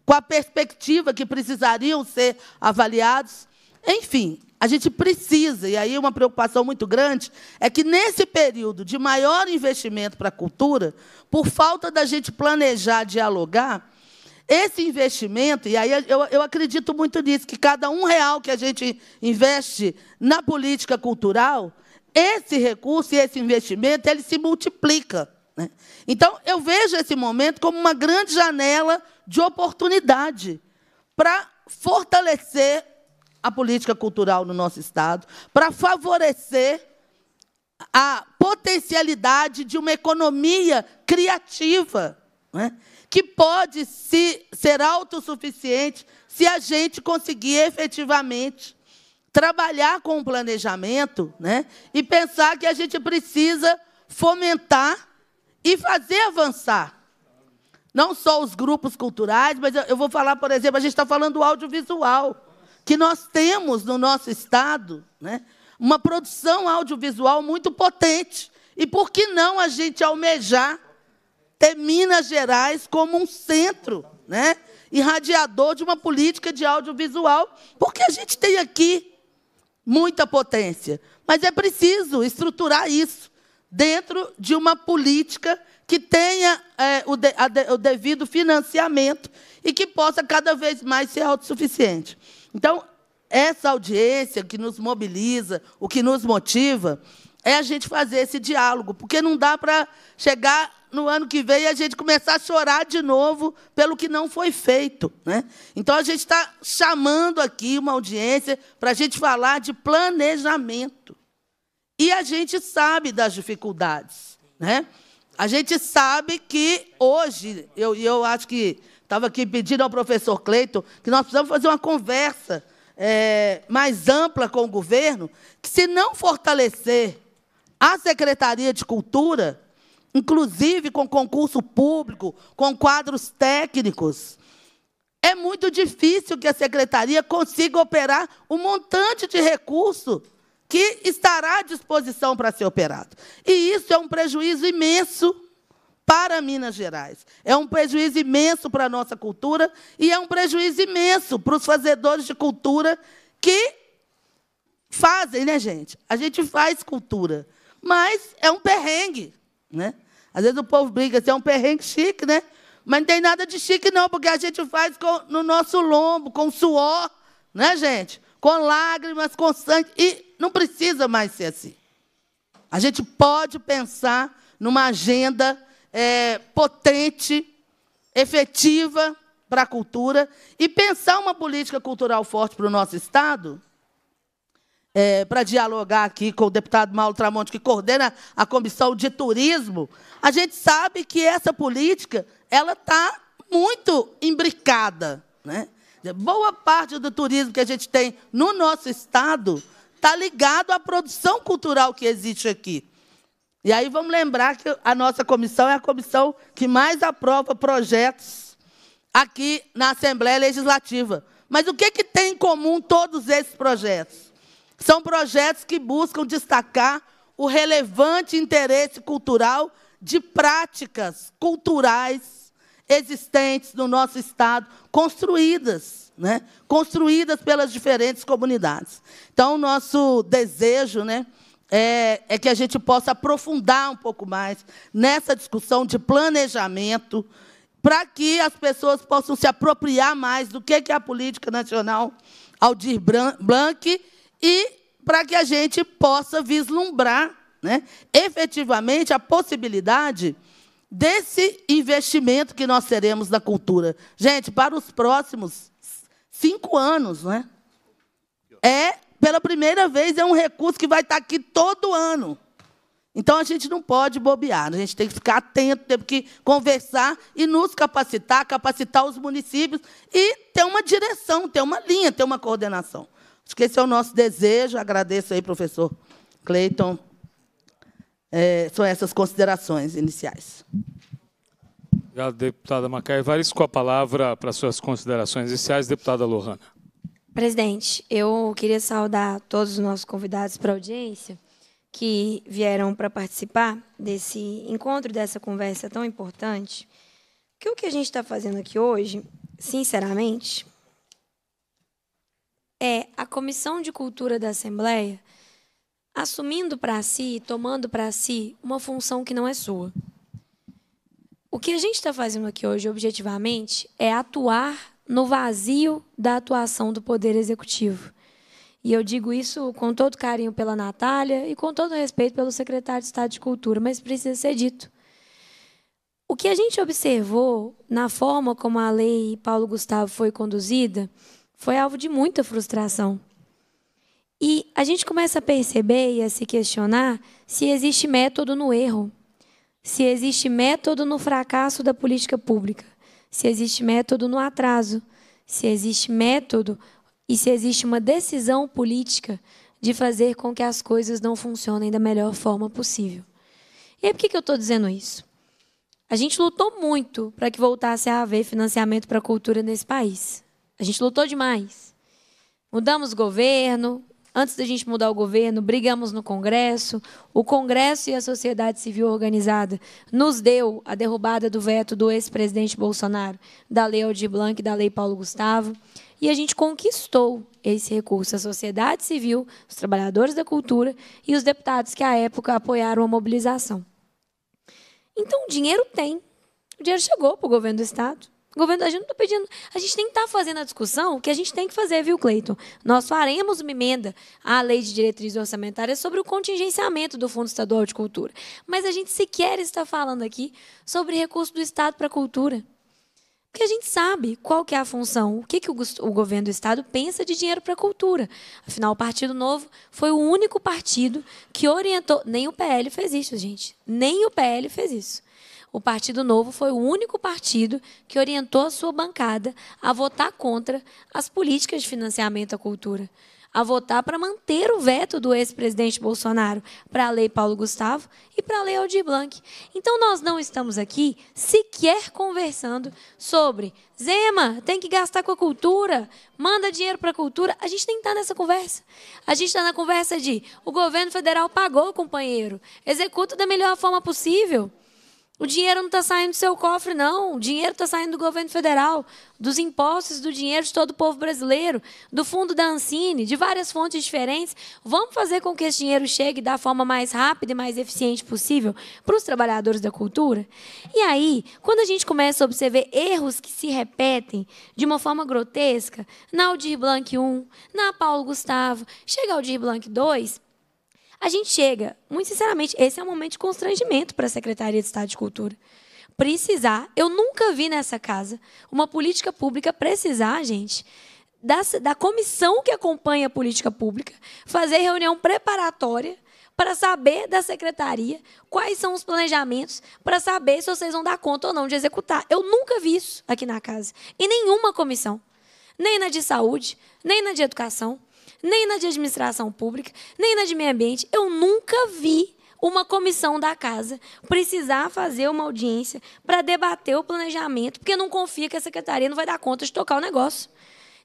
com a perspectiva que precisariam ser avaliados. Enfim, a gente precisa, e aí uma preocupação muito grande, é que nesse período de maior investimento para a cultura, por falta da gente planejar, dialogar, esse investimento, e aí eu, eu acredito muito nisso, que cada um real que a gente investe na política cultural, esse recurso e esse investimento, ele se multiplica. Né? Então, eu vejo esse momento como uma grande janela de oportunidade para fortalecer a política cultural no nosso Estado, para favorecer a potencialidade de uma economia criativa, né, que pode se, ser autossuficiente se a gente conseguir efetivamente trabalhar com o planejamento né, e pensar que a gente precisa fomentar e fazer avançar não só os grupos culturais, mas eu, eu vou falar, por exemplo, a gente está falando do audiovisual, que nós temos no nosso estado né, uma produção audiovisual muito potente. E por que não a gente almejar ter Minas Gerais como um centro né, irradiador de uma política de audiovisual? Porque a gente tem aqui muita potência. Mas é preciso estruturar isso dentro de uma política que tenha é, o, de, de, o devido financiamento e que possa cada vez mais ser autossuficiente. Então, essa audiência que nos mobiliza, o que nos motiva, é a gente fazer esse diálogo, porque não dá para chegar no ano que vem e a gente começar a chorar de novo pelo que não foi feito. Né? Então, a gente está chamando aqui uma audiência para a gente falar de planejamento. E a gente sabe das dificuldades. Né? A gente sabe que hoje, eu, eu acho que estava aqui pedindo ao professor Cleiton que nós precisamos fazer uma conversa é, mais ampla com o governo, que se não fortalecer a Secretaria de Cultura, inclusive com concurso público, com quadros técnicos, é muito difícil que a Secretaria consiga operar um montante de recurso que estará à disposição para ser operado. E isso é um prejuízo imenso para Minas Gerais. É um prejuízo imenso para a nossa cultura e é um prejuízo imenso para os fazedores de cultura que fazem, né, gente? A gente faz cultura, mas é um perrengue, né? Às vezes o povo briga, assim, é um perrengue chique, né? Mas não tem nada de chique, não, porque a gente faz com, no nosso lombo, com suor, né, gente? Com lágrimas, com sangue. E não precisa mais ser assim. A gente pode pensar numa agenda é, potente, efetiva para a cultura e pensar uma política cultural forte para o nosso Estado. É, para dialogar aqui com o deputado Mauro Tramonte, que coordena a comissão de turismo, a gente sabe que essa política ela está muito imbricada. Né? Boa parte do turismo que a gente tem no nosso estado está ligado à produção cultural que existe aqui. E aí vamos lembrar que a nossa comissão é a comissão que mais aprova projetos aqui na Assembleia Legislativa. Mas o que, que tem em comum todos esses projetos? São projetos que buscam destacar o relevante interesse cultural de práticas culturais existentes no nosso Estado, construídas né, construídas pelas diferentes comunidades. Então, o nosso desejo né, é, é que a gente possa aprofundar um pouco mais nessa discussão de planejamento, para que as pessoas possam se apropriar mais do que é a política nacional Aldir Blanc e para que a gente possa vislumbrar né, efetivamente a possibilidade desse investimento que nós teremos na cultura. Gente, para os próximos Cinco anos, não é? É, pela primeira vez, é um recurso que vai estar aqui todo ano. Então a gente não pode bobear, né? a gente tem que ficar atento, tem que conversar e nos capacitar, capacitar os municípios e ter uma direção, ter uma linha, ter uma coordenação. Acho que esse é o nosso desejo. Agradeço aí, professor Cleiton. É, são essas considerações iniciais. Obrigado, deputada Macaia Vares. Com a palavra para suas considerações iniciais, deputada Lohana. Presidente, eu queria saudar todos os nossos convidados para a audiência que vieram para participar desse encontro, dessa conversa tão importante. Que o que a gente está fazendo aqui hoje, sinceramente, é a Comissão de Cultura da Assembleia assumindo para si, tomando para si, uma função que não é sua. O que a gente está fazendo aqui hoje, objetivamente, é atuar no vazio da atuação do Poder Executivo. E eu digo isso com todo carinho pela Natália e com todo respeito pelo secretário de Estado de Cultura, mas precisa ser dito. O que a gente observou na forma como a lei Paulo Gustavo foi conduzida foi alvo de muita frustração. E a gente começa a perceber e a se questionar se existe método no erro se existe método no fracasso da política pública, se existe método no atraso, se existe método e se existe uma decisão política de fazer com que as coisas não funcionem da melhor forma possível. E aí, por que eu estou dizendo isso? A gente lutou muito para que voltasse a haver financiamento para a cultura nesse país. A gente lutou demais. Mudamos governo, Antes da gente mudar o governo, brigamos no Congresso. O Congresso e a sociedade civil organizada nos deu a derrubada do veto do ex-presidente Bolsonaro, da Lei Aldir Blanc e da Lei Paulo Gustavo. E a gente conquistou esse recurso, a sociedade civil, os trabalhadores da cultura e os deputados que, à época, apoiaram a mobilização. Então, o dinheiro tem. O dinheiro chegou para o governo do Estado. O governo, a gente não está pedindo. A gente tem que estar tá fazendo a discussão que a gente tem que fazer, viu, Cleiton? Nós faremos uma emenda à lei de diretrizes orçamentárias sobre o contingenciamento do Fundo Estadual de Cultura. Mas a gente sequer está falando aqui sobre recurso do Estado para a cultura. Porque a gente sabe qual que é a função, o que, que o, o governo do Estado pensa de dinheiro para a cultura. Afinal, o Partido Novo foi o único partido que orientou. Nem o PL fez isso, gente. Nem o PL fez isso. O Partido Novo foi o único partido que orientou a sua bancada a votar contra as políticas de financiamento à cultura, a votar para manter o veto do ex-presidente Bolsonaro para a Lei Paulo Gustavo e para a Lei Aldir Blanc. Então nós não estamos aqui sequer conversando sobre Zema, tem que gastar com a cultura, manda dinheiro para a cultura. A gente nem está nessa conversa. A gente está na conversa de o governo federal pagou, companheiro, executa da melhor forma possível. O dinheiro não está saindo do seu cofre, não. O dinheiro está saindo do governo federal, dos impostos, do dinheiro de todo o povo brasileiro, do fundo da Ancine, de várias fontes diferentes. Vamos fazer com que esse dinheiro chegue da forma mais rápida e mais eficiente possível para os trabalhadores da cultura? E aí, quando a gente começa a observar erros que se repetem de uma forma grotesca, na Aldir Blanc 1, na Paulo Gustavo, chega ao Aldir Blanc 2, a gente chega, muito sinceramente, esse é um momento de constrangimento para a Secretaria de Estado de Cultura. Precisar, eu nunca vi nessa casa uma política pública precisar, gente, da, da comissão que acompanha a política pública fazer reunião preparatória para saber da secretaria quais são os planejamentos, para saber se vocês vão dar conta ou não de executar. Eu nunca vi isso aqui na casa, em nenhuma comissão, nem na de saúde, nem na de educação nem na de administração pública, nem na de meio ambiente, eu nunca vi uma comissão da casa precisar fazer uma audiência para debater o planejamento, porque não confia que a secretaria não vai dar conta de tocar o negócio.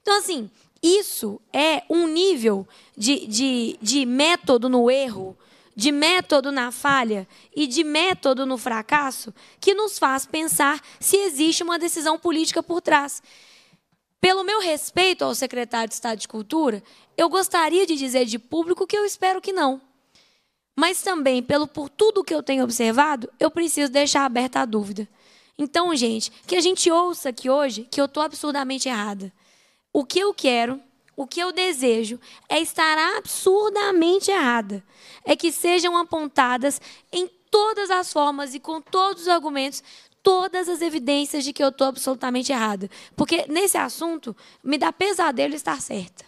Então, assim, isso é um nível de, de, de método no erro, de método na falha e de método no fracasso que nos faz pensar se existe uma decisão política por trás. Pelo meu respeito ao secretário de Estado de Cultura, eu gostaria de dizer de público que eu espero que não. Mas também, pelo por tudo que eu tenho observado, eu preciso deixar aberta a dúvida. Então, gente, que a gente ouça aqui hoje que eu estou absurdamente errada. O que eu quero, o que eu desejo, é estar absurdamente errada. É que sejam apontadas em todas as formas e com todos os argumentos todas as evidências de que eu estou absolutamente errada. Porque nesse assunto, me dá pesadelo estar certa.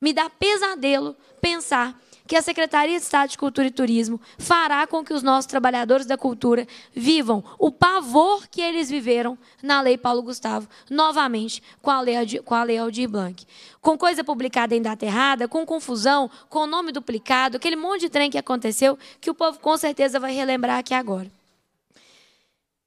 Me dá pesadelo pensar que a Secretaria de Estado de Cultura e Turismo fará com que os nossos trabalhadores da cultura vivam o pavor que eles viveram na Lei Paulo Gustavo, novamente com a Lei, Aldir, com a lei Aldir Blanc. Com coisa publicada em data errada, com confusão, com nome duplicado, aquele monte de trem que aconteceu, que o povo com certeza vai relembrar aqui agora.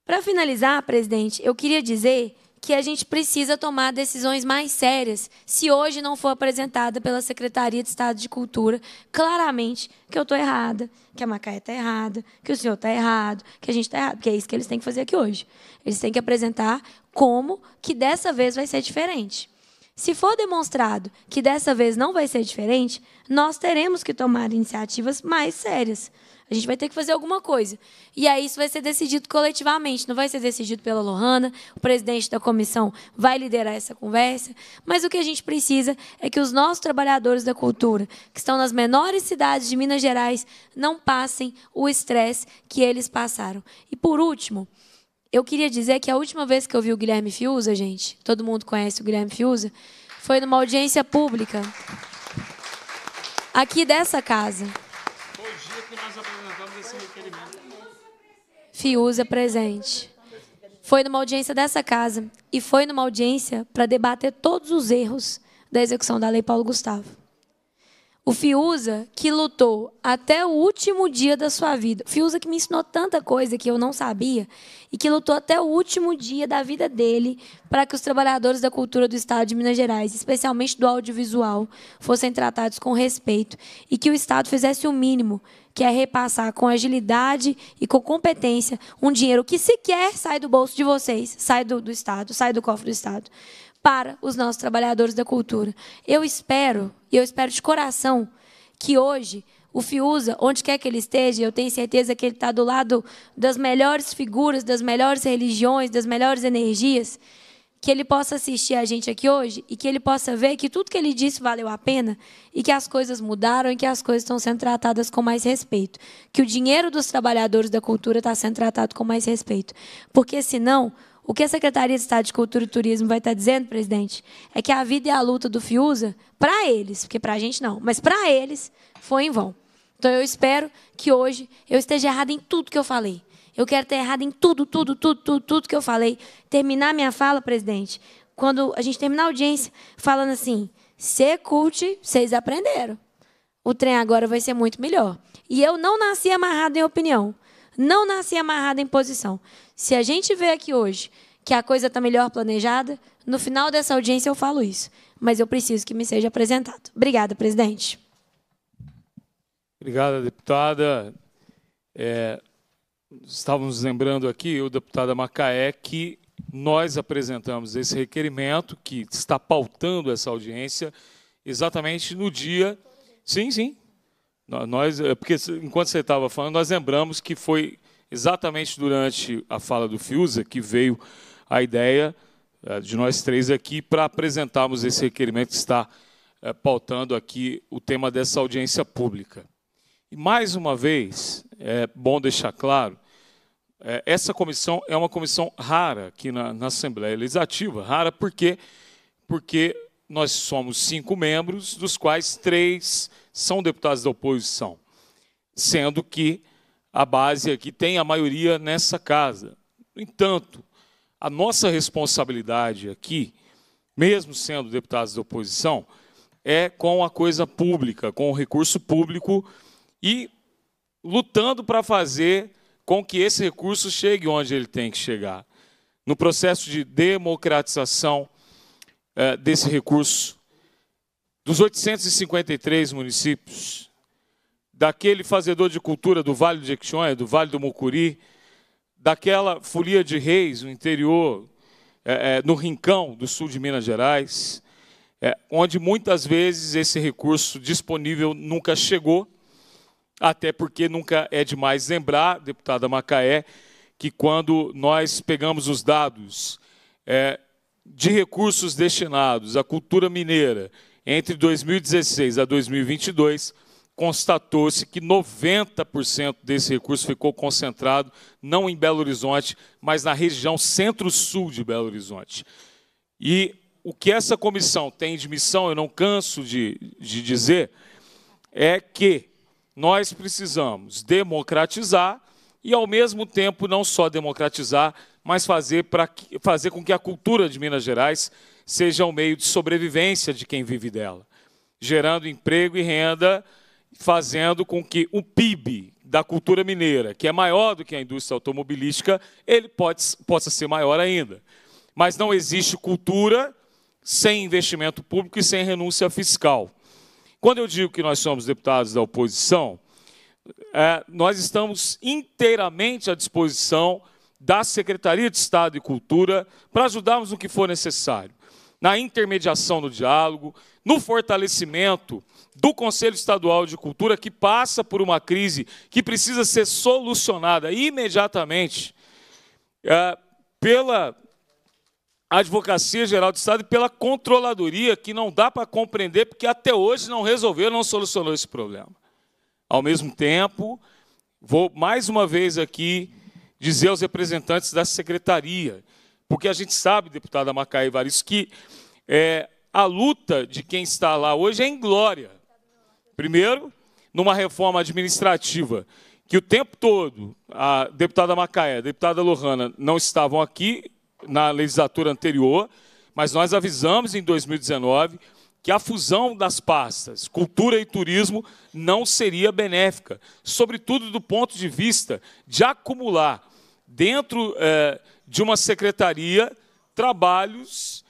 Para finalizar, presidente, eu queria dizer que a gente precisa tomar decisões mais sérias se hoje não for apresentada pela Secretaria de Estado de Cultura claramente que eu estou errada, que a Macaé está errada, que o senhor está errado, que a gente está errado, porque é isso que eles têm que fazer aqui hoje. Eles têm que apresentar como que dessa vez vai ser diferente. Se for demonstrado que dessa vez não vai ser diferente, nós teremos que tomar iniciativas mais sérias. A gente vai ter que fazer alguma coisa. E aí isso vai ser decidido coletivamente, não vai ser decidido pela Lohana, o presidente da comissão vai liderar essa conversa, mas o que a gente precisa é que os nossos trabalhadores da cultura, que estão nas menores cidades de Minas Gerais, não passem o estresse que eles passaram. E por último, eu queria dizer que a última vez que eu vi o Guilherme Fiuza, gente, todo mundo conhece o Guilherme Fiuza, foi numa audiência pública aqui dessa casa. Fiuza presente. Foi numa audiência dessa casa e foi numa audiência para debater todos os erros da execução da Lei Paulo Gustavo. O Fiuza que lutou até o último dia da sua vida. O Fiuza que me ensinou tanta coisa que eu não sabia e que lutou até o último dia da vida dele para que os trabalhadores da cultura do estado de Minas Gerais, especialmente do audiovisual, fossem tratados com respeito e que o estado fizesse o mínimo que é repassar com agilidade e com competência um dinheiro que sequer sai do bolso de vocês, sai do, do Estado, sai do cofre do Estado, para os nossos trabalhadores da cultura. Eu espero, e eu espero de coração, que hoje o Fiuza, onde quer que ele esteja, eu tenho certeza que ele está do lado das melhores figuras, das melhores religiões, das melhores energias, que ele possa assistir a gente aqui hoje e que ele possa ver que tudo que ele disse valeu a pena e que as coisas mudaram e que as coisas estão sendo tratadas com mais respeito. Que o dinheiro dos trabalhadores da cultura está sendo tratado com mais respeito. Porque, senão, o que a Secretaria de Estado de Cultura e Turismo vai estar tá dizendo, presidente, é que a vida e a luta do FIUSA, para eles, porque para a gente não, mas para eles, foi em vão. Então, eu espero que hoje eu esteja errada em tudo que eu falei eu quero ter errado em tudo, tudo, tudo, tudo, tudo que eu falei. Terminar minha fala, presidente, quando a gente terminar a audiência, falando assim: se culte, vocês aprenderam. O trem agora vai ser muito melhor. E eu não nasci amarrado em opinião. Não nasci amarrado em posição. Se a gente vê aqui hoje que a coisa está melhor planejada, no final dessa audiência eu falo isso. Mas eu preciso que me seja apresentado. Obrigada, presidente. Obrigada, deputada. É, estávamos lembrando aqui, o deputado Macaé, que nós apresentamos esse requerimento que está pautando essa audiência exatamente no dia. Sim, sim. Nós, é, porque enquanto você estava falando, nós lembramos que foi exatamente durante a fala do Fiuza que veio a ideia é, de nós três aqui para apresentarmos esse requerimento que está é, pautando aqui o tema dessa audiência pública. E mais uma vez, é bom deixar claro é, essa comissão é uma comissão rara aqui na, na, Assembleia Legislativa. Rara por quê? Porque nós somos cinco membros, dos quais três são deputados da oposição, sendo que a base aqui tem a maioria nessa casa. No entanto, a nossa responsabilidade aqui, mesmo sendo deputados da oposição, é com a coisa pública, com o recurso público e lutando para fazer com que esse recurso chegue onde ele tem que chegar. No processo de democratização eh, desse recurso, dos 853 municípios, daquele fazedor de cultura do Vale do Jequitinhonha, do Vale do Mucuri, daquela folia de reis no interior, eh, eh, no Rincão do sul de Minas Gerais, onde muitas vezes esse recurso disponível nunca chegou até porque nunca é demais lembrar, deputada Macaé, que quando nós pegamos os dados é, de recursos destinados à cultura mineira entre 2016 a 2022, constatou-se que 90% desse recurso ficou concentrado não em Belo Horizonte, mas na região centro-sul de Belo Horizonte. E o que essa comissão tem de missão, eu não canso de, de dizer, é que nós precisamos democratizar e, ao mesmo tempo, não só democratizar, mas fazer, pra, fazer com que a cultura de Minas Gerais seja um meio de sobrevivência de quem vive dela, gerando emprego e renda, fazendo com que o PIB da cultura mineira, que é maior do que a indústria automobilística, ele pode, possa ser maior ainda. Mas não existe cultura sem investimento público e sem renúncia fiscal. Quando eu digo que nós somos deputados da oposição, é, nós estamos inteiramente à disposição da Secretaria de Estado e Cultura para ajudarmos no que for necessário, na intermediação do diálogo, no fortalecimento do Conselho Estadual de Cultura, que passa por uma crise que precisa ser solucionada imediatamente é, pela Advocacia Geral do Estado e pela Controladoria, que não dá para compreender, porque até hoje não resolveu, não solucionou esse problema. Ao mesmo tempo, vou mais uma vez aqui dizer aos representantes da Secretaria, porque a gente sabe, deputada Macaí Varis, que é, a luta de quem está lá hoje é em glória. Primeiro, numa reforma administrativa, que o tempo todo a deputada Macaé, a deputada Lohana não estavam aqui, na legislatura anterior, mas nós avisamos em 2019 que a fusão das pastas cultura e turismo não seria benéfica, sobretudo do ponto de vista de acumular dentro é, de uma secretaria trabalhos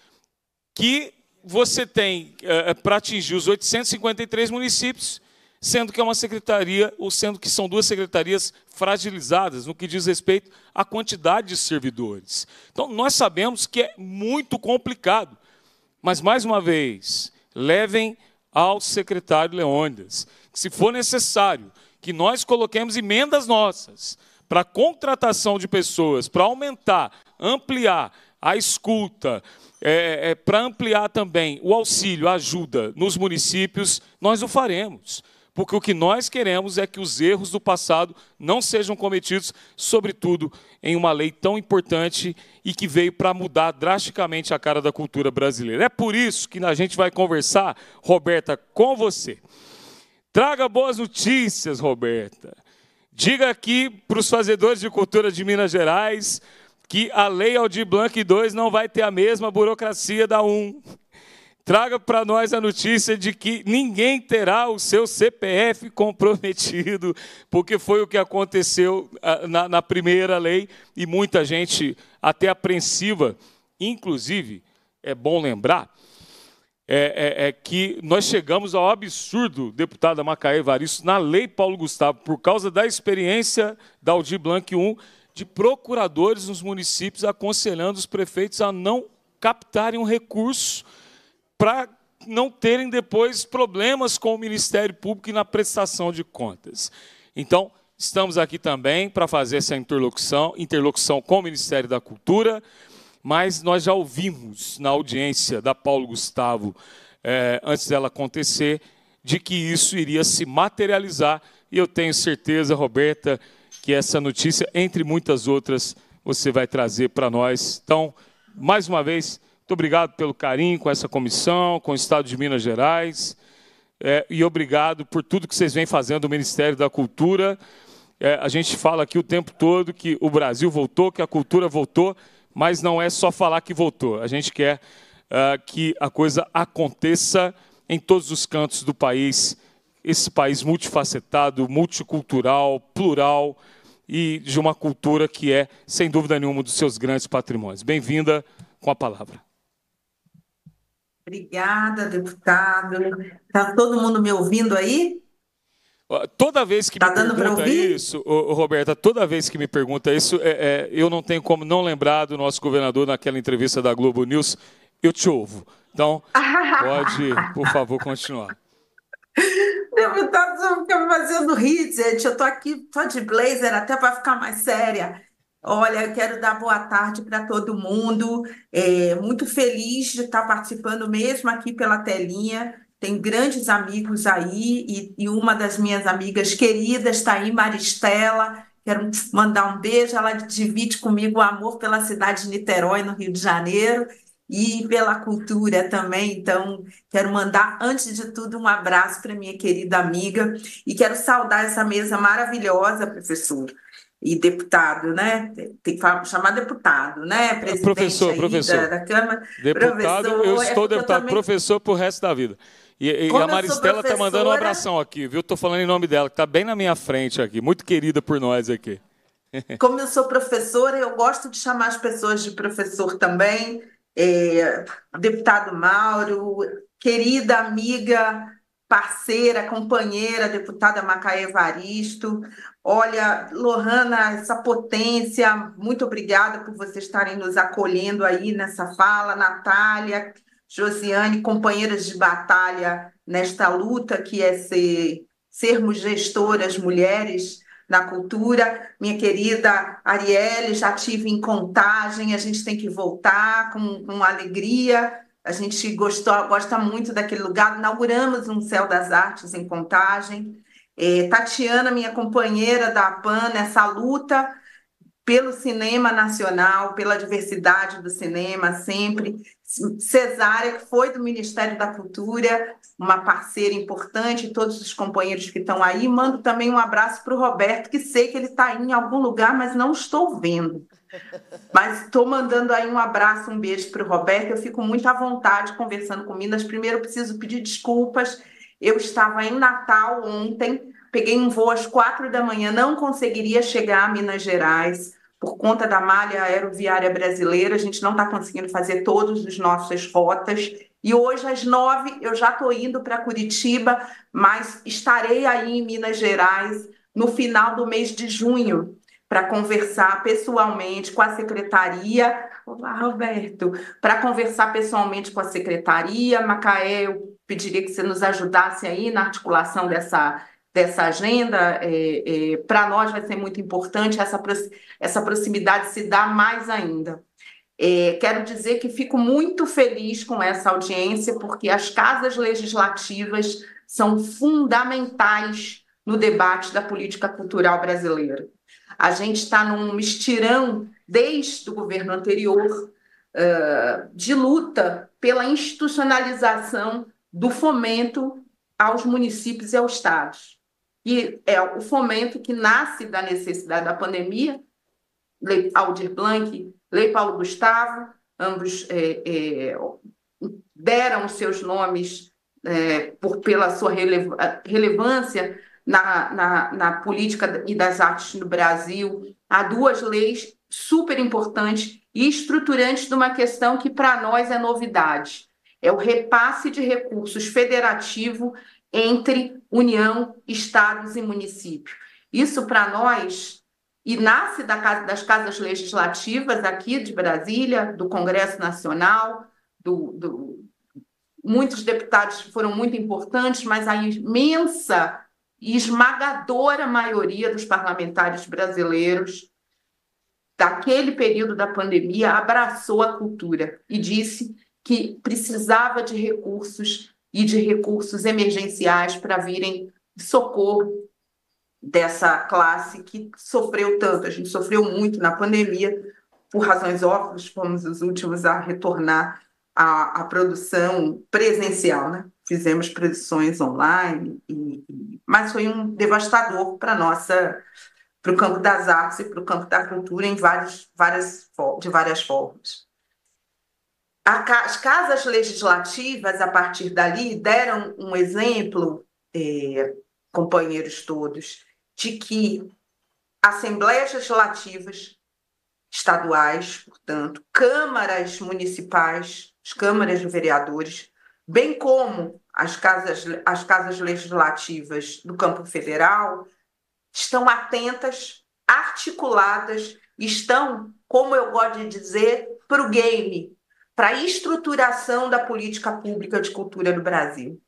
que você tem é, para atingir os 853 municípios sendo que é uma secretaria, ou sendo que são duas secretarias fragilizadas no que diz respeito à quantidade de servidores. Então, nós sabemos que é muito complicado. Mas, mais uma vez, levem ao secretário Leônidas, que, se for necessário, que nós coloquemos emendas nossas para contratação de pessoas, para aumentar, ampliar a escuta, é, é, para ampliar também o auxílio, a ajuda nos municípios, nós o faremos. Porque o que nós queremos é que os erros do passado não sejam cometidos, sobretudo em uma lei tão importante e que veio para mudar drasticamente a cara da cultura brasileira. É por isso que a gente vai conversar, Roberta, com você. Traga boas notícias, Roberta. Diga aqui para os fazedores de cultura de Minas Gerais que a Lei Aldir Blanc 2 não vai ter a mesma burocracia da 1 traga para nós a notícia de que ninguém terá o seu CPF comprometido, porque foi o que aconteceu ah, na, na primeira lei e muita gente até apreensiva. Inclusive, é bom lembrar é, é, é, que nós chegamos ao absurdo, deputada Macaé Evaristo, na lei Paulo Gustavo, por causa da experiência da Aldir Blanc 1, de procuradores nos municípios aconselhando os prefeitos a não captarem um recurso para não terem depois problemas com o Ministério Público e na prestação de contas. Então, estamos aqui também para fazer essa interlocução, interlocução com o Ministério da Cultura, mas nós já ouvimos na audiência da Paulo Gustavo, eh, antes dela acontecer, de que isso iria se materializar, e eu tenho certeza, Roberta, que essa notícia, entre muitas outras, você vai trazer para nós. Então, mais uma vez, muito obrigado pelo carinho com essa comissão, com o Estado de Minas Gerais. É, e obrigado por tudo que vocês vêm fazendo no Ministério da Cultura. É, a gente fala aqui o tempo todo que o Brasil voltou, que a cultura voltou, mas não é só falar que voltou. A gente quer uh, que a coisa aconteça em todos os cantos do país, esse país multifacetado, multicultural, plural e de uma cultura que é, sem dúvida nenhuma, um dos seus grandes patrimônios. Bem-vinda com a palavra. Obrigada, deputado. Está todo mundo me ouvindo aí? Toda vez que tá me pergunta isso, Roberta, toda vez que me pergunta isso, é, é, eu não tenho como não lembrar do nosso governador naquela entrevista da Globo News. Eu te ouvo. Então, pode, por favor, continuar. Deputado, você fica me fazendo rir, gente. Eu estou aqui, estou de blazer até para ficar mais séria. Olha, eu quero dar boa tarde para todo mundo. É, muito feliz de estar participando mesmo aqui pela telinha. Tem grandes amigos aí e, e uma das minhas amigas queridas está aí, Maristela. Quero mandar um beijo. Ela divide comigo o amor pela cidade de Niterói, no Rio de Janeiro, e pela cultura também. Então, quero mandar, antes de tudo, um abraço para minha querida amiga e quero saudar essa mesa maravilhosa, professor e deputado, né? Tem que chamar deputado, né? É, Presidente professor, professor. Da, da Câmara. Deputado, professor, é eu estou é deputado. Eu também... Professor por resto da vida. E, e a Maristela está mandando um abração aqui, viu? Estou falando em nome dela, que está bem na minha frente aqui, muito querida por nós aqui. Como eu sou professora, eu gosto de chamar as pessoas de professor também. É, deputado Mauro, querida amiga, parceira, companheira, deputada Macaé Evaristo, Olha, Lohana, essa potência, muito obrigada por vocês estarem nos acolhendo aí nessa fala. Natália, Josiane, companheiras de batalha nesta luta que é ser, sermos gestoras mulheres na cultura. Minha querida Arielle, já tive em contagem, a gente tem que voltar com, com alegria. A gente gostou, gosta muito daquele lugar. Inauguramos um Céu das Artes em contagem. É, Tatiana, minha companheira da PAN, nessa luta pelo cinema nacional, pela diversidade do cinema, sempre. Cesária, que foi do Ministério da Cultura, uma parceira importante, todos os companheiros que estão aí. Mando também um abraço para o Roberto, que sei que ele está em algum lugar, mas não estou vendo. Mas estou mandando aí um abraço, um beijo para o Roberto. Eu fico muito à vontade conversando com Minas. Primeiro, preciso pedir desculpas. Eu estava em Natal ontem peguei um voo às quatro da manhã, não conseguiria chegar a Minas Gerais por conta da malha aeroviária brasileira, a gente não está conseguindo fazer todas as nossas rotas. E hoje, às nove, eu já estou indo para Curitiba, mas estarei aí em Minas Gerais no final do mês de junho para conversar pessoalmente com a secretaria. Olá, Roberto. Para conversar pessoalmente com a secretaria, Macaé, eu pediria que você nos ajudasse aí na articulação dessa dessa agenda, é, é, para nós vai ser muito importante essa, essa proximidade se dar mais ainda. É, quero dizer que fico muito feliz com essa audiência, porque as casas legislativas são fundamentais no debate da política cultural brasileira. A gente está num estirão desde o governo anterior uh, de luta pela institucionalização do fomento aos municípios e aos estados que é o fomento que nasce da necessidade da pandemia, Lei Aldir Blanc, Lei Paulo Gustavo, ambos é, é, deram seus nomes é, por, pela sua relevância na, na, na, política e das artes no Brasil, há duas leis super importantes e estruturantes de uma questão que para nós é novidade. É o repasse de recursos federativo entre União, Estados e município. Isso para nós, e nasce da casa, das casas legislativas aqui de Brasília, do Congresso Nacional, do, do, muitos deputados foram muito importantes, mas a imensa e esmagadora maioria dos parlamentares brasileiros daquele período da pandemia abraçou a cultura e disse que precisava de recursos e de recursos emergenciais para virem socorro dessa classe que sofreu tanto. A gente sofreu muito na pandemia, por razões óbvias, fomos os últimos a retornar à, à produção presencial, né? Fizemos produções online, e, e, mas foi um devastador para nossa para o campo das artes e para o campo da cultura em várias várias, de várias formas as casas legislativas, a partir dali, deram um exemplo, é, companheiros todos, de que assembleias legislativas estaduais, portanto, câmaras municipais, as câmaras de vereadores, bem como as casas, as casas legislativas do campo federal, estão atentas, articuladas, estão, como eu gosto de dizer, para o game, para a estruturação da política pública de cultura no Brasil.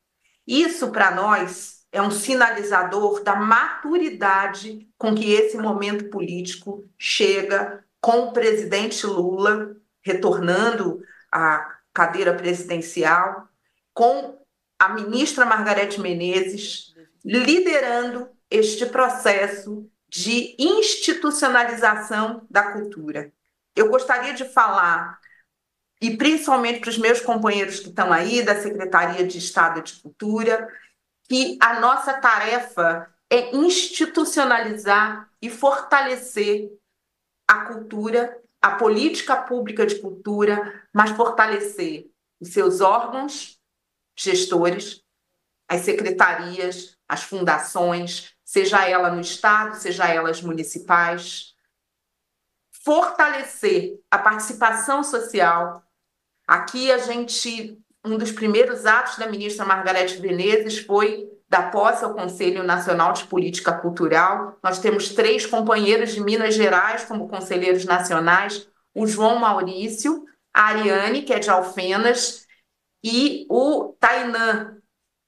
Isso, para nós, é um sinalizador da maturidade com que esse momento político chega com o presidente Lula retornando à cadeira presidencial, com a ministra Margarete Menezes liderando este processo de institucionalização da cultura. Eu gostaria de falar e principalmente para os meus companheiros que estão aí da Secretaria de Estado de Cultura, que a nossa tarefa é institucionalizar e fortalecer a cultura, a política pública de cultura, mas fortalecer os seus órgãos gestores, as secretarias, as fundações, seja ela no estado, seja elas municipais, fortalecer a participação social, Aqui a gente, um dos primeiros atos da ministra Margarete Venezes foi da posse ao Conselho Nacional de Política Cultural. Nós temos três companheiros de Minas Gerais como conselheiros nacionais, o João Maurício, a Ariane, que é de Alfenas, e o Tainan,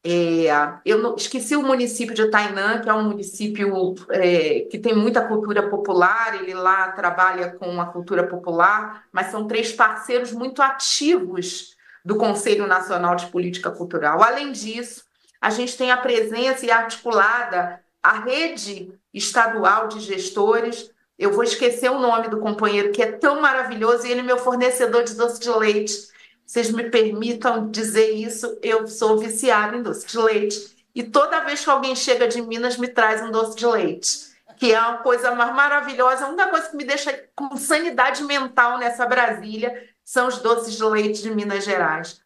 é, eu não, esqueci o município de Tainan, que é um município é, que tem muita cultura popular, ele lá trabalha com a cultura popular, mas são três parceiros muito ativos do Conselho Nacional de Política Cultural. Além disso, a gente tem a presença e articulada a rede estadual de gestores. Eu vou esquecer o nome do companheiro, que é tão maravilhoso, e ele é meu fornecedor de doce de leite vocês me permitam dizer isso, eu sou viciada em doce de leite. E toda vez que alguém chega de Minas, me traz um doce de leite, que é uma coisa mais maravilhosa. A única coisa que me deixa com sanidade mental nessa Brasília são os doces de leite de Minas Gerais.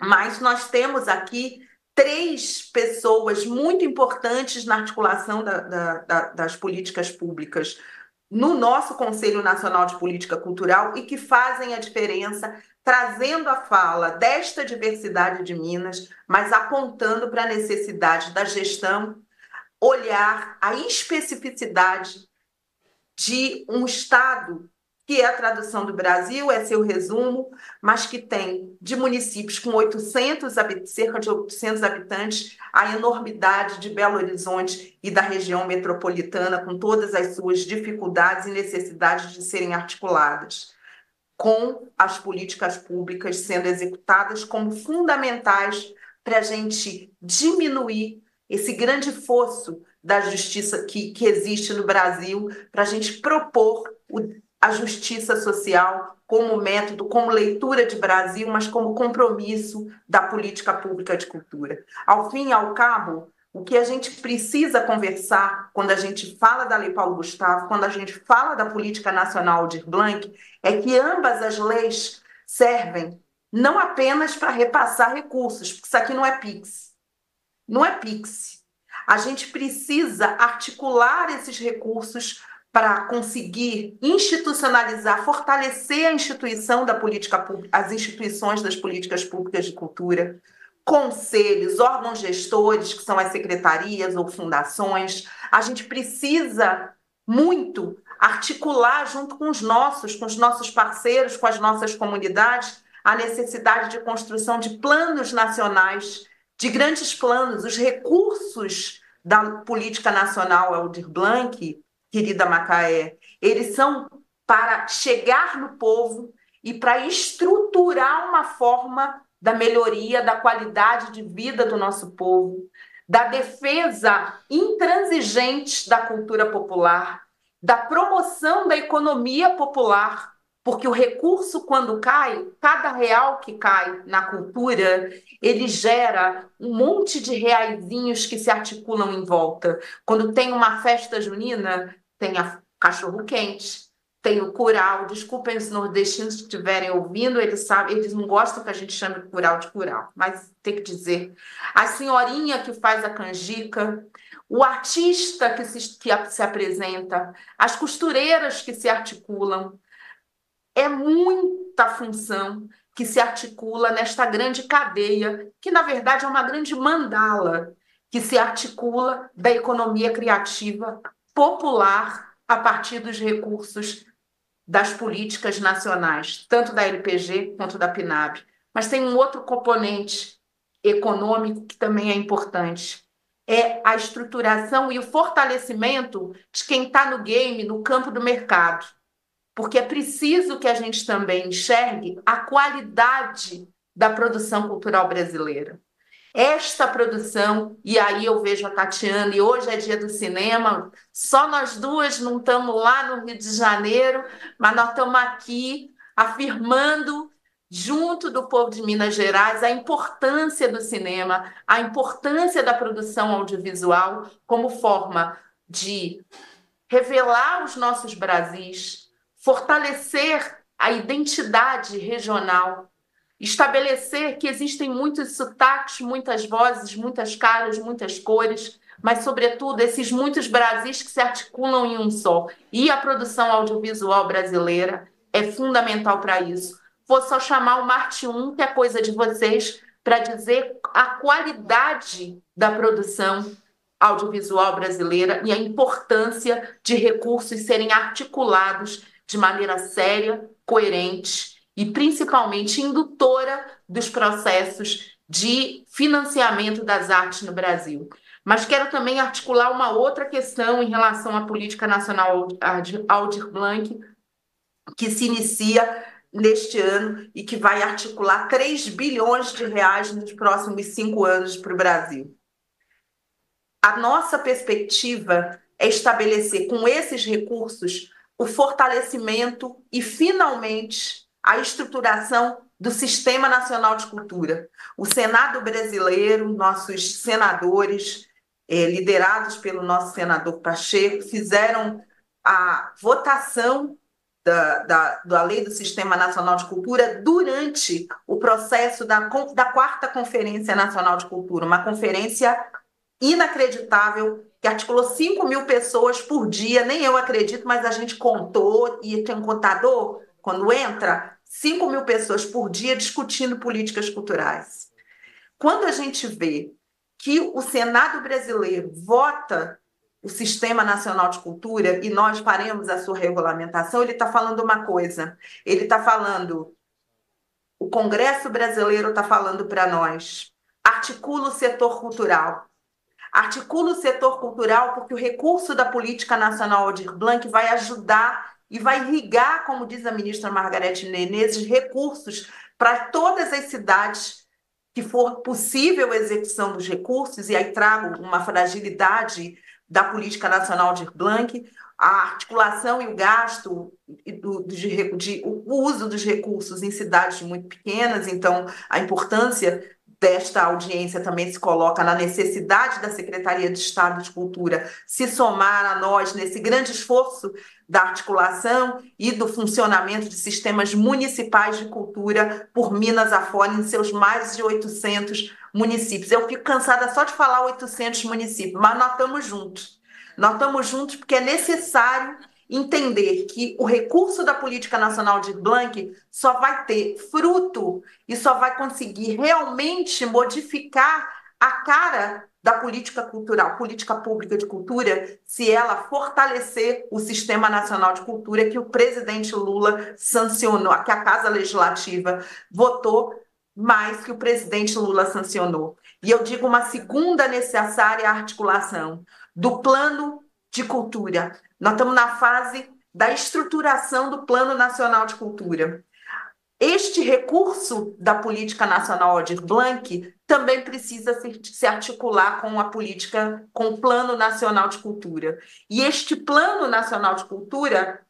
Mas nós temos aqui três pessoas muito importantes na articulação da, da, da, das políticas públicas no nosso Conselho Nacional de Política Cultural e que fazem a diferença trazendo a fala desta diversidade de Minas, mas apontando para a necessidade da gestão olhar a especificidade de um Estado que é a tradução do Brasil, é seu resumo, mas que tem de municípios com 800, cerca de 800 habitantes, a enormidade de Belo Horizonte e da região metropolitana, com todas as suas dificuldades e necessidades de serem articuladas com as políticas públicas sendo executadas como fundamentais para a gente diminuir esse grande fosso da justiça que, que existe no Brasil, para a gente propor o, a justiça social como método, como leitura de Brasil, mas como compromisso da política pública de cultura. Ao fim e ao cabo, o que a gente precisa conversar quando a gente fala da Lei Paulo Gustavo, quando a gente fala da Política Nacional de Blanc, é que ambas as leis servem não apenas para repassar recursos, porque isso aqui não é PIX. Não é PIX. A gente precisa articular esses recursos para conseguir institucionalizar, fortalecer a instituição da política pública, as instituições das políticas públicas de cultura, conselhos, órgãos gestores, que são as secretarias ou fundações. A gente precisa muito articular junto com os nossos, com os nossos parceiros, com as nossas comunidades, a necessidade de construção de planos nacionais, de grandes planos, os recursos da política nacional Aldir Blanc, querida Macaé, eles são para chegar no povo e para estruturar uma forma da melhoria da qualidade de vida do nosso povo, da defesa intransigente da cultura popular, da promoção da economia popular, porque o recurso, quando cai, cada real que cai na cultura, ele gera um monte de reaisinhos que se articulam em volta. Quando tem uma festa junina, tem a cachorro quente, tem o cural, desculpem os nordestinos que estiverem ouvindo, eles sabem, eles não gostam que a gente chame cural de cural, mas tem que dizer. A senhorinha que faz a canjica, o artista que se, que se apresenta, as costureiras que se articulam. É muita função que se articula nesta grande cadeia, que na verdade é uma grande mandala, que se articula da economia criativa popular a partir dos recursos das políticas nacionais, tanto da LPG quanto da PNAB. Mas tem um outro componente econômico que também é importante. É a estruturação e o fortalecimento de quem está no game, no campo do mercado. Porque é preciso que a gente também enxergue a qualidade da produção cultural brasileira esta produção, e aí eu vejo a Tatiana, e hoje é dia do cinema, só nós duas não estamos lá no Rio de Janeiro, mas nós estamos aqui afirmando junto do povo de Minas Gerais a importância do cinema, a importância da produção audiovisual como forma de revelar os nossos Brasis, fortalecer a identidade regional estabelecer que existem muitos sotaques, muitas vozes, muitas caras, muitas cores, mas, sobretudo, esses muitos Brasis que se articulam em um só. E a produção audiovisual brasileira é fundamental para isso. Vou só chamar o Marte 1, que é coisa de vocês, para dizer a qualidade da produção audiovisual brasileira e a importância de recursos serem articulados de maneira séria, coerente e principalmente indutora dos processos de financiamento das artes no Brasil. Mas quero também articular uma outra questão em relação à política nacional Aldir Blanc, que se inicia neste ano e que vai articular 3 bilhões de reais nos próximos cinco anos para o Brasil. A nossa perspectiva é estabelecer com esses recursos o fortalecimento e, finalmente, a estruturação do Sistema Nacional de Cultura. O Senado brasileiro, nossos senadores, eh, liderados pelo nosso senador Pacheco, fizeram a votação da, da, da Lei do Sistema Nacional de Cultura durante o processo da, da Quarta Conferência Nacional de Cultura, uma conferência inacreditável que articulou 5 mil pessoas por dia, nem eu acredito, mas a gente contou e tem um contador quando entra, 5 mil pessoas por dia discutindo políticas culturais. Quando a gente vê que o Senado brasileiro vota o Sistema Nacional de Cultura e nós paremos a sua regulamentação, ele está falando uma coisa. Ele está falando, o Congresso brasileiro está falando para nós, articula o setor cultural. Articula o setor cultural porque o recurso da Política Nacional Aldir Blanc vai ajudar e vai irrigar, como diz a ministra Margarete Menezes, recursos para todas as cidades que for possível a execução dos recursos, e aí trago uma fragilidade da Política Nacional de blank a articulação e o gasto do, de, de, o uso dos recursos em cidades muito pequenas, então a importância desta audiência também se coloca na necessidade da Secretaria de Estado de Cultura se somar a nós nesse grande esforço da articulação e do funcionamento de sistemas municipais de cultura por Minas afora, em seus mais de 800 municípios. Eu fico cansada só de falar 800 municípios, mas nós estamos juntos. Nós estamos juntos porque é necessário entender que o recurso da Política Nacional de Blank só vai ter fruto e só vai conseguir realmente modificar a cara da política cultural, política pública de cultura, se ela fortalecer o Sistema Nacional de Cultura que o presidente Lula sancionou, que a Casa Legislativa votou, mais que o presidente Lula sancionou. E eu digo uma segunda necessária articulação do plano de cultura. Nós estamos na fase da estruturação do Plano Nacional de Cultura. Este recurso da política nacional Aldir Blanc também precisa se articular com a política, com o Plano Nacional de Cultura. E este Plano Nacional de Cultura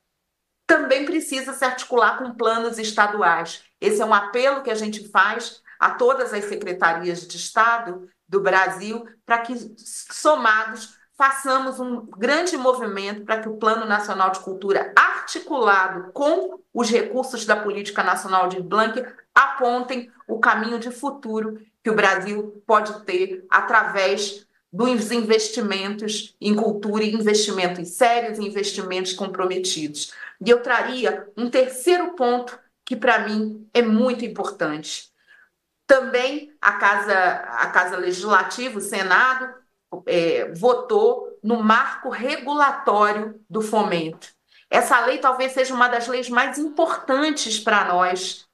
também precisa se articular com planos estaduais. Esse é um apelo que a gente faz a todas as secretarias de Estado do Brasil para que, somados, façamos um grande movimento para que o Plano Nacional de Cultura, articulado com os recursos da Política Nacional de Blanc, apontem o caminho de futuro que o Brasil pode ter através dos investimentos em cultura, investimentos sérios, investimentos comprometidos. E eu traria um terceiro ponto que para mim é muito importante. Também a casa, a casa legislativa, o Senado, é, votou no marco regulatório do fomento. Essa lei talvez seja uma das leis mais importantes para nós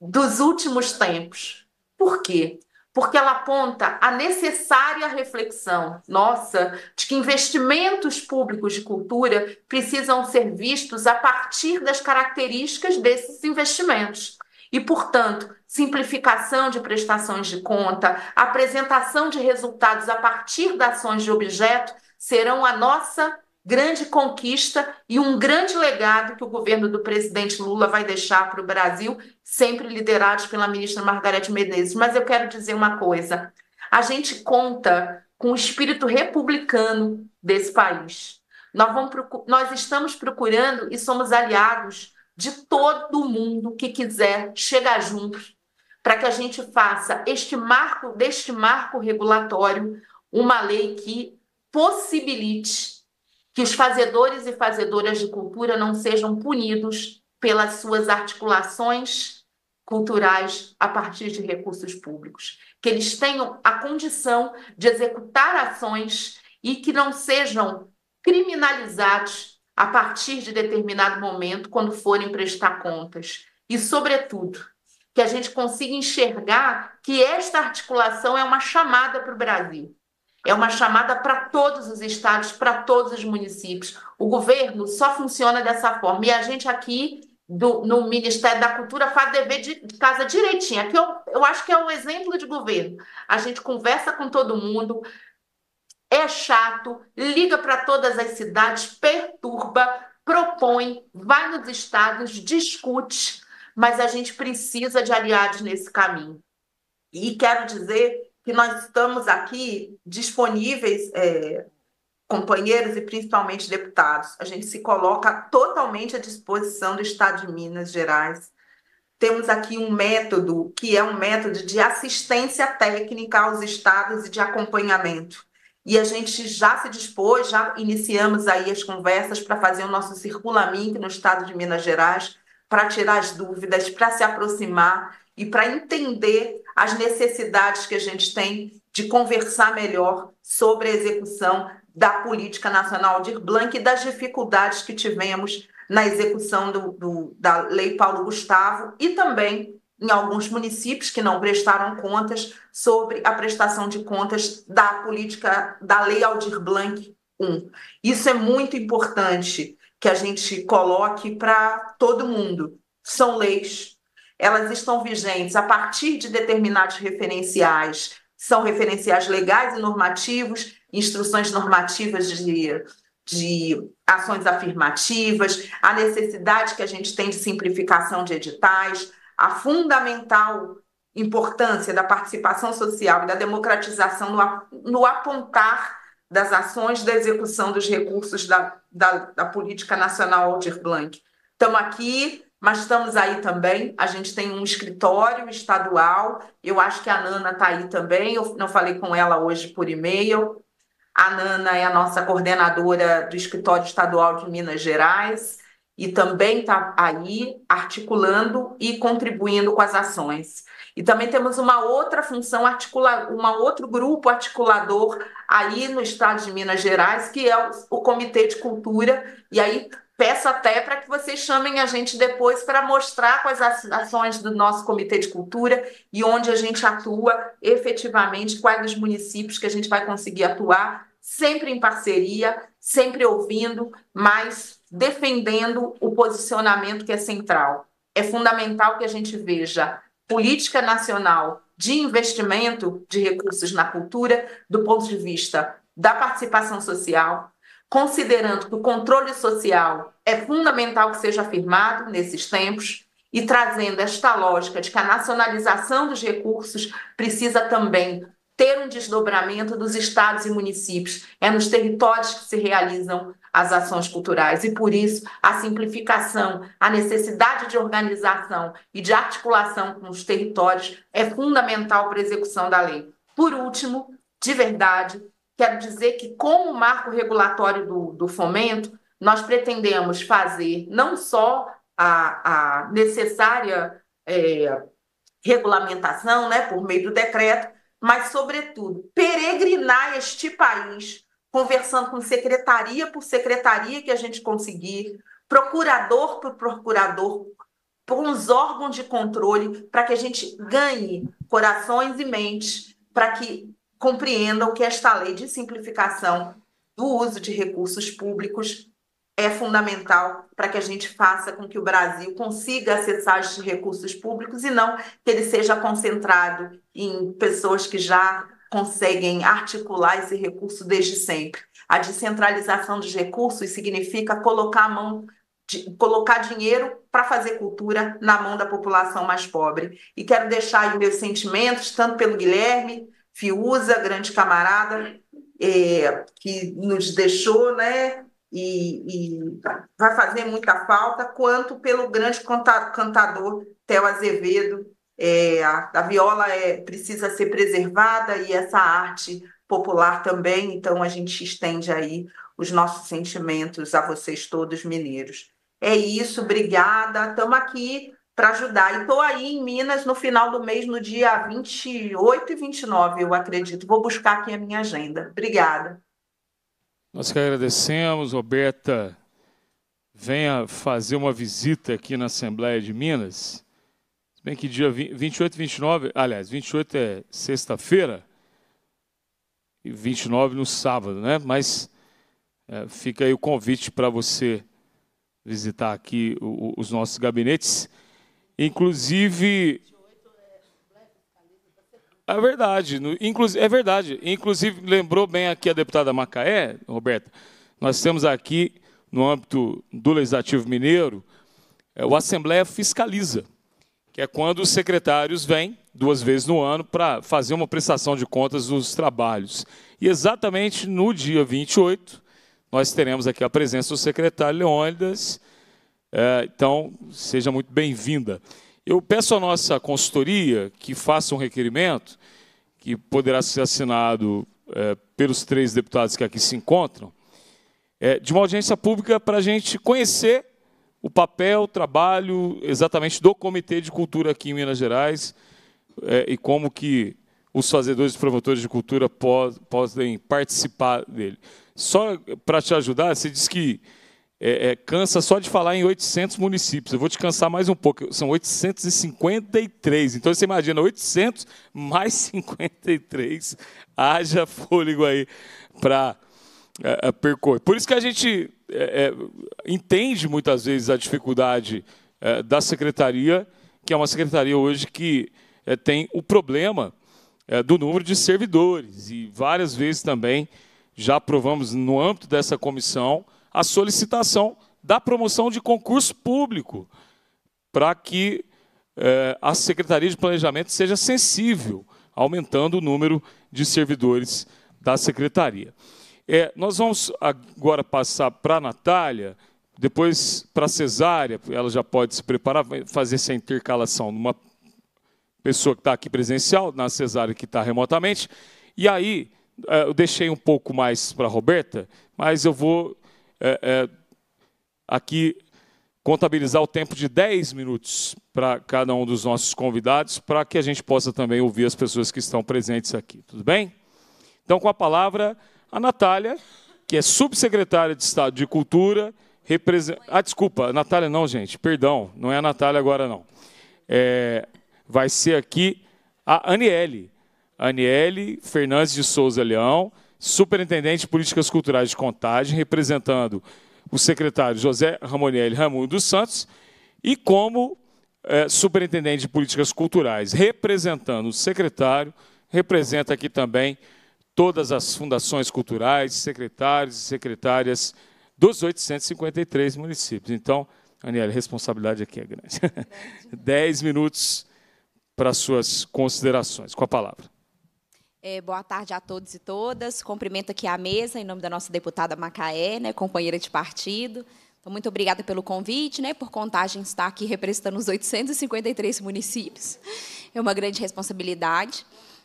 dos últimos tempos. Por quê? Porque ela aponta a necessária reflexão nossa de que investimentos públicos de cultura precisam ser vistos a partir das características desses investimentos. E, portanto, simplificação de prestações de conta, apresentação de resultados a partir das ações de objeto serão a nossa grande conquista e um grande legado que o governo do presidente Lula vai deixar para o Brasil, sempre liderados pela ministra Margareth Menezes. Mas eu quero dizer uma coisa: a gente conta com o espírito republicano desse país. Nós, vamos, nós estamos procurando e somos aliados de todo mundo que quiser chegar junto para que a gente faça este marco deste marco regulatório uma lei que possibilite que os fazedores e fazedoras de cultura não sejam punidos pelas suas articulações culturais a partir de recursos públicos, que eles tenham a condição de executar ações e que não sejam criminalizados a partir de determinado momento, quando forem prestar contas. E, sobretudo, que a gente consiga enxergar que esta articulação é uma chamada para o Brasil. É uma chamada para todos os estados, para todos os municípios. O governo só funciona dessa forma. E a gente aqui do, no Ministério da Cultura faz dever de, casa direitinho. Aqui eu, eu acho que é um exemplo de governo. A gente conversa com todo mundo, é chato, liga para todas as cidades, perturba, propõe, vai nos estados, discute, mas a gente precisa de aliados nesse caminho. E quero dizer que nós estamos aqui disponíveis, é, companheiros e principalmente deputados. A gente se coloca totalmente à disposição do Estado de Minas Gerais. Temos aqui um método que é um método de assistência técnica aos estados e de acompanhamento e a gente já se dispôs, já iniciamos aí as conversas para fazer o nosso circulamento no estado de Minas Gerais, para tirar as dúvidas, para se aproximar e para entender as necessidades que a gente tem de conversar melhor sobre a execução da política nacional de Blanc e das dificuldades que tivemos na execução do, do, da Lei Paulo Gustavo e também em alguns municípios que não prestaram contas sobre a prestação de contas da política da Lei Aldir Blanc I. Isso é muito importante que a gente coloque para todo mundo. São leis, elas estão vigentes a partir de determinados referenciais, são referenciais legais e normativos, instruções normativas de, de ações afirmativas, a necessidade que a gente tem de simplificação de editais, a fundamental importância da participação social e da democratização no, no apontar das ações da execução dos recursos da, da, da política nacional Aldir Blanc. Estamos aqui, mas estamos aí também. A gente tem um escritório estadual. Eu acho que a Nana está aí também. Eu não falei com ela hoje por e-mail. A Nana é a nossa coordenadora do escritório estadual de Minas Gerais e também está aí articulando e contribuindo com as ações. E também temos uma outra função, articula, uma outro grupo articulador aí no estado de Minas Gerais, que é o, o Comitê de Cultura, e aí peço até para que vocês chamem a gente depois para mostrar quais as ações do nosso Comitê de Cultura e onde a gente atua efetivamente, quais os municípios que a gente vai conseguir atuar, sempre em parceria, sempre ouvindo, mas defendendo o posicionamento que é central. É fundamental que a gente veja política nacional de investimento de recursos na cultura do ponto de vista da participação social, considerando que o controle social é fundamental que seja afirmado nesses tempos e trazendo esta lógica de que a nacionalização dos recursos precisa também ter um desdobramento dos estados e municípios, é nos territórios que se realizam as ações culturais. E por isso, a simplificação, a necessidade de organização e de articulação com os territórios é fundamental para a execução da lei. Por último, de verdade, quero dizer que, como marco regulatório do, do fomento, nós pretendemos fazer não só a, a necessária é, regulamentação né, por meio do decreto, mas, sobretudo, peregrinar este país conversando com secretaria por secretaria que a gente conseguir, procurador por procurador, com os órgãos de controle, para que a gente ganhe corações e mentes, para que compreendam que esta lei de simplificação do uso de recursos públicos é fundamental para que a gente faça com que o Brasil consiga acessar esses recursos públicos e não que ele seja concentrado em pessoas que já conseguem articular esse recurso desde sempre. A descentralização dos recursos significa colocar a mão de, colocar dinheiro para fazer cultura na mão da população mais pobre. E quero deixar aí meus sentimentos, tanto pelo Guilherme, Fiuza, grande camarada, é, que nos deixou, né? E, e, vai fazer muita falta, quanto pelo grande cantador Theo Azevedo, é, a, a, viola é, precisa ser preservada e essa arte popular também, então a gente estende aí os nossos sentimentos a vocês todos mineiros. É isso, obrigada. Estamos aqui para ajudar. E estou aí em Minas no final do mês, no dia 28 e 29, eu acredito. Vou buscar aqui a minha agenda. Obrigada. Nós que agradecemos, Roberta. Venha fazer uma visita aqui na Assembleia de Minas bem que dia 28 e 29, aliás, 28 é sexta-feira e 29 no sábado, né? Mas é, fica aí o convite para você visitar aqui o, os nossos gabinetes. Inclusive. É verdade, no, inclusive, é verdade. Inclusive, lembrou bem aqui a deputada Macaé, Roberta, nós temos aqui, no âmbito do Legislativo Mineiro, é, o Assembleia Fiscaliza que é quando os secretários vêm duas vezes no ano para fazer uma prestação de contas dos trabalhos. E exatamente no dia 28, nós teremos aqui a presença do secretário Leônidas. É, então, seja muito bem-vinda. Eu peço à nossa consultoria que faça um requerimento, que poderá ser assinado é, pelos três deputados que aqui se encontram, é, de uma audiência pública para a gente conhecer o papel, o trabalho exatamente do Comitê de Cultura aqui em Minas Gerais é, e como que os fazedores e promotores de cultura podem participar dele. Só para te ajudar, você diz que é, é, cansa só de falar em 800 municípios. Eu vou te cansar mais um pouco. São 853. Então, você imagina, 800 mais 53. Haja fôlego aí para é, é, percorrer. Por isso que a gente é, é, entende muitas vezes a dificuldade é, da secretaria, que é uma secretaria hoje que é, tem o problema do número de servidores. E várias vezes também já aprovamos, no âmbito dessa comissão, a solicitação da promoção de concurso público para que a Secretaria de Planejamento seja sensível, aumentando o número de servidores da Secretaria. É, nós vamos agora passar para a Natália, depois para a Cesária, ela já pode se preparar, fazer essa intercalação numa pessoa que está aqui presencial, na Cesária que está remotamente. E aí, é, eu deixei um pouco mais para a Roberta, mas eu vou é, é, aqui contabilizar o tempo de 10 minutos para cada um dos nossos convidados, para que a gente possa também ouvir as pessoas que estão presentes aqui. Tudo bem? Então, com a palavra. A Natália, que é subsecretária de Estado de Cultura, represent... ah, desculpa, Natália não, gente, perdão, não é a Natália agora não. É... vai ser aqui a Aniele. Aniele Fernandes de Souza Leão, superintendente de Políticas Culturais de Contagem, representando o secretário José Ramonelli Ramundo dos Santos, e como é, superintendente de Políticas Culturais, representando o secretário, representa aqui também todas as fundações culturais, secretários e secretárias dos 853 municípios. Então, Aniela, a responsabilidade aqui é grande. grande. Dez minutos para suas considerações. Com a palavra. É, boa tarde a todos e todas. Cumprimento aqui a mesa em nome da nossa deputada Macaé, né, companheira de partido. Então, muito obrigada pelo convite, né, por contagem estar aqui representando os 853 municípios. É uma grande responsabilidade.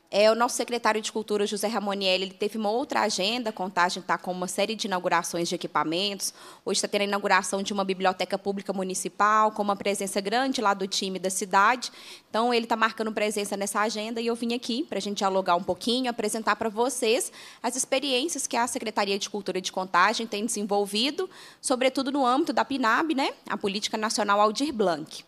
É, o nosso secretário de Cultura, José Ramonielli, ele teve uma outra agenda, Contagem está com uma série de inaugurações de equipamentos. Hoje está tendo a inauguração de uma biblioteca pública municipal, com uma presença grande lá do time da cidade. Então, ele está marcando presença nessa agenda e eu vim aqui para a gente dialogar um pouquinho, apresentar para vocês as experiências que a Secretaria de Cultura de Contagem tem desenvolvido, sobretudo no âmbito da PNAB, né? a Política Nacional Aldir Blanc.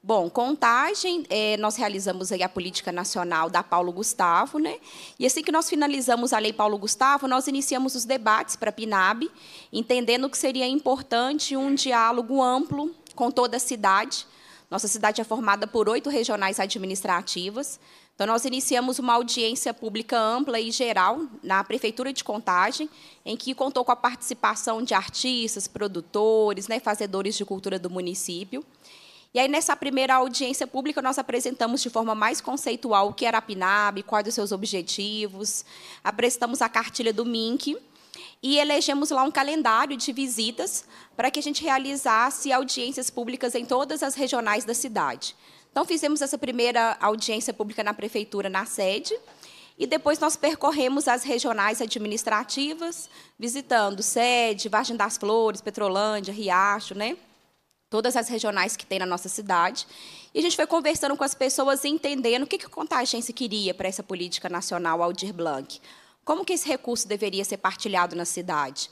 Bom, contagem, é, nós realizamos aí a política nacional da Paulo Gustavo, né? E assim que nós finalizamos a lei Paulo Gustavo, nós iniciamos os debates para a Pinab, entendendo que seria importante um diálogo amplo com toda a cidade. Nossa cidade é formada por oito regionais administrativas. Então, nós iniciamos uma audiência pública ampla e geral na Prefeitura de Contagem, em que contou com a participação de artistas, produtores, né, fazedores de cultura do município. E aí, nessa primeira audiência pública, nós apresentamos de forma mais conceitual o que era a PNAB, quais os seus objetivos, apresentamos a cartilha do MINC e elegemos lá um calendário de visitas para que a gente realizasse audiências públicas em todas as regionais da cidade. Então, fizemos essa primeira audiência pública na prefeitura, na sede, e depois nós percorremos as regionais administrativas, visitando sede, Vargem das Flores, Petrolândia, Riacho, né? todas as regionais que tem na nossa cidade. E a gente foi conversando com as pessoas, entendendo o que, que o Contagência queria para essa política nacional Aldir Blanc. Como que esse recurso deveria ser partilhado na cidade?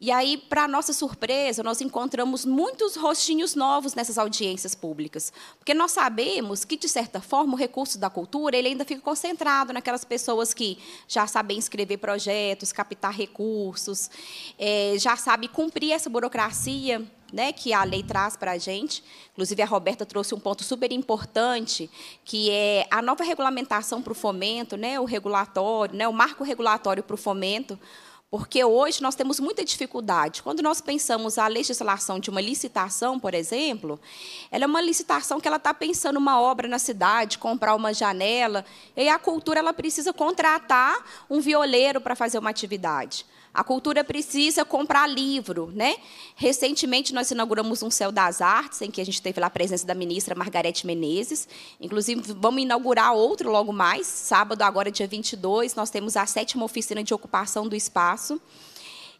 E aí, para nossa surpresa, nós encontramos muitos rostinhos novos nessas audiências públicas, porque nós sabemos que de certa forma o recurso da cultura ele ainda fica concentrado naquelas pessoas que já sabem escrever projetos, captar recursos, é, já sabe cumprir essa burocracia né, que a lei traz para a gente. Inclusive, a Roberta trouxe um ponto super importante, que é a nova regulamentação para o fomento, né, o regulatório, né, o marco regulatório para o fomento, porque hoje nós temos muita dificuldade. Quando nós pensamos a legislação de uma licitação, por exemplo, ela é uma licitação que ela está pensando uma obra na cidade, comprar uma janela, e a cultura ela precisa contratar um violeiro para fazer uma atividade. A cultura precisa comprar livro, né? Recentemente nós inauguramos um Céu das Artes, em que a gente teve lá a presença da ministra Margarete Menezes. Inclusive, vamos inaugurar outro logo mais, sábado agora dia 22, nós temos a sétima oficina de ocupação do espaço.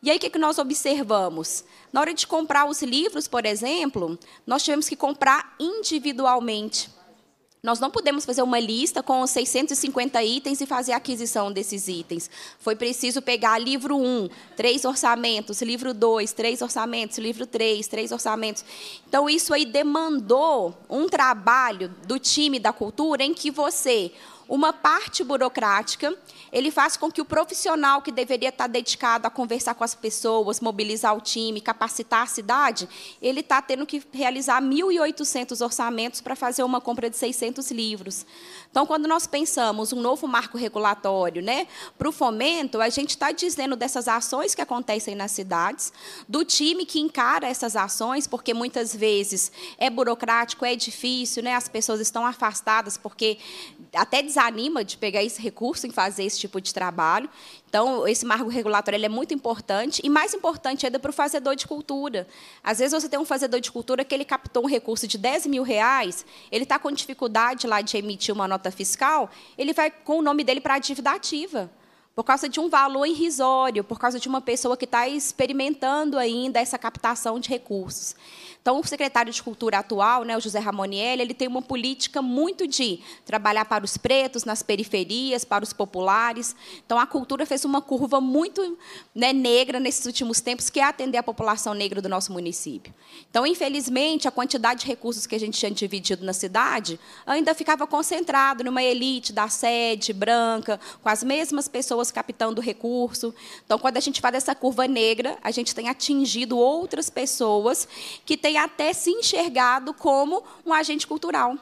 E aí o que, é que nós observamos? Na hora de comprar os livros, por exemplo, nós tivemos que comprar individualmente nós não podemos fazer uma lista com 650 itens e fazer a aquisição desses itens. Foi preciso pegar livro 1, três orçamentos, livro 2, três orçamentos, livro 3, três orçamentos. Então, isso aí demandou um trabalho do time da cultura em que você uma parte burocrática, ele faz com que o profissional que deveria estar dedicado a conversar com as pessoas, mobilizar o time, capacitar a cidade, ele está tendo que realizar 1.800 orçamentos para fazer uma compra de 600 livros. Então, quando nós pensamos um novo marco regulatório né, para o fomento, a gente está dizendo dessas ações que acontecem nas cidades, do time que encara essas ações, porque muitas vezes é burocrático, é difícil, né, as pessoas estão afastadas porque até desanima de pegar esse recurso em fazer esse tipo de trabalho. Então, esse marco regulatório ele é muito importante, e mais importante ainda para o fazedor de cultura. Às vezes, você tem um fazedor de cultura que ele captou um recurso de 10 mil reais, ele está com dificuldade lá de emitir uma nota fiscal, ele vai com o nome dele para a dívida ativa por causa de um valor irrisório, por causa de uma pessoa que está experimentando ainda essa captação de recursos. Então, o secretário de Cultura atual, né, o José Ramonielli, ele tem uma política muito de trabalhar para os pretos, nas periferias, para os populares. Então, a cultura fez uma curva muito né, negra nesses últimos tempos, que é atender a população negra do nosso município. Então, infelizmente, a quantidade de recursos que a gente tinha dividido na cidade ainda ficava concentrado numa elite da sede branca, com as mesmas pessoas captando recurso. Então, quando a gente fala dessa curva negra, a gente tem atingido outras pessoas que têm até se enxergado como um agente cultural.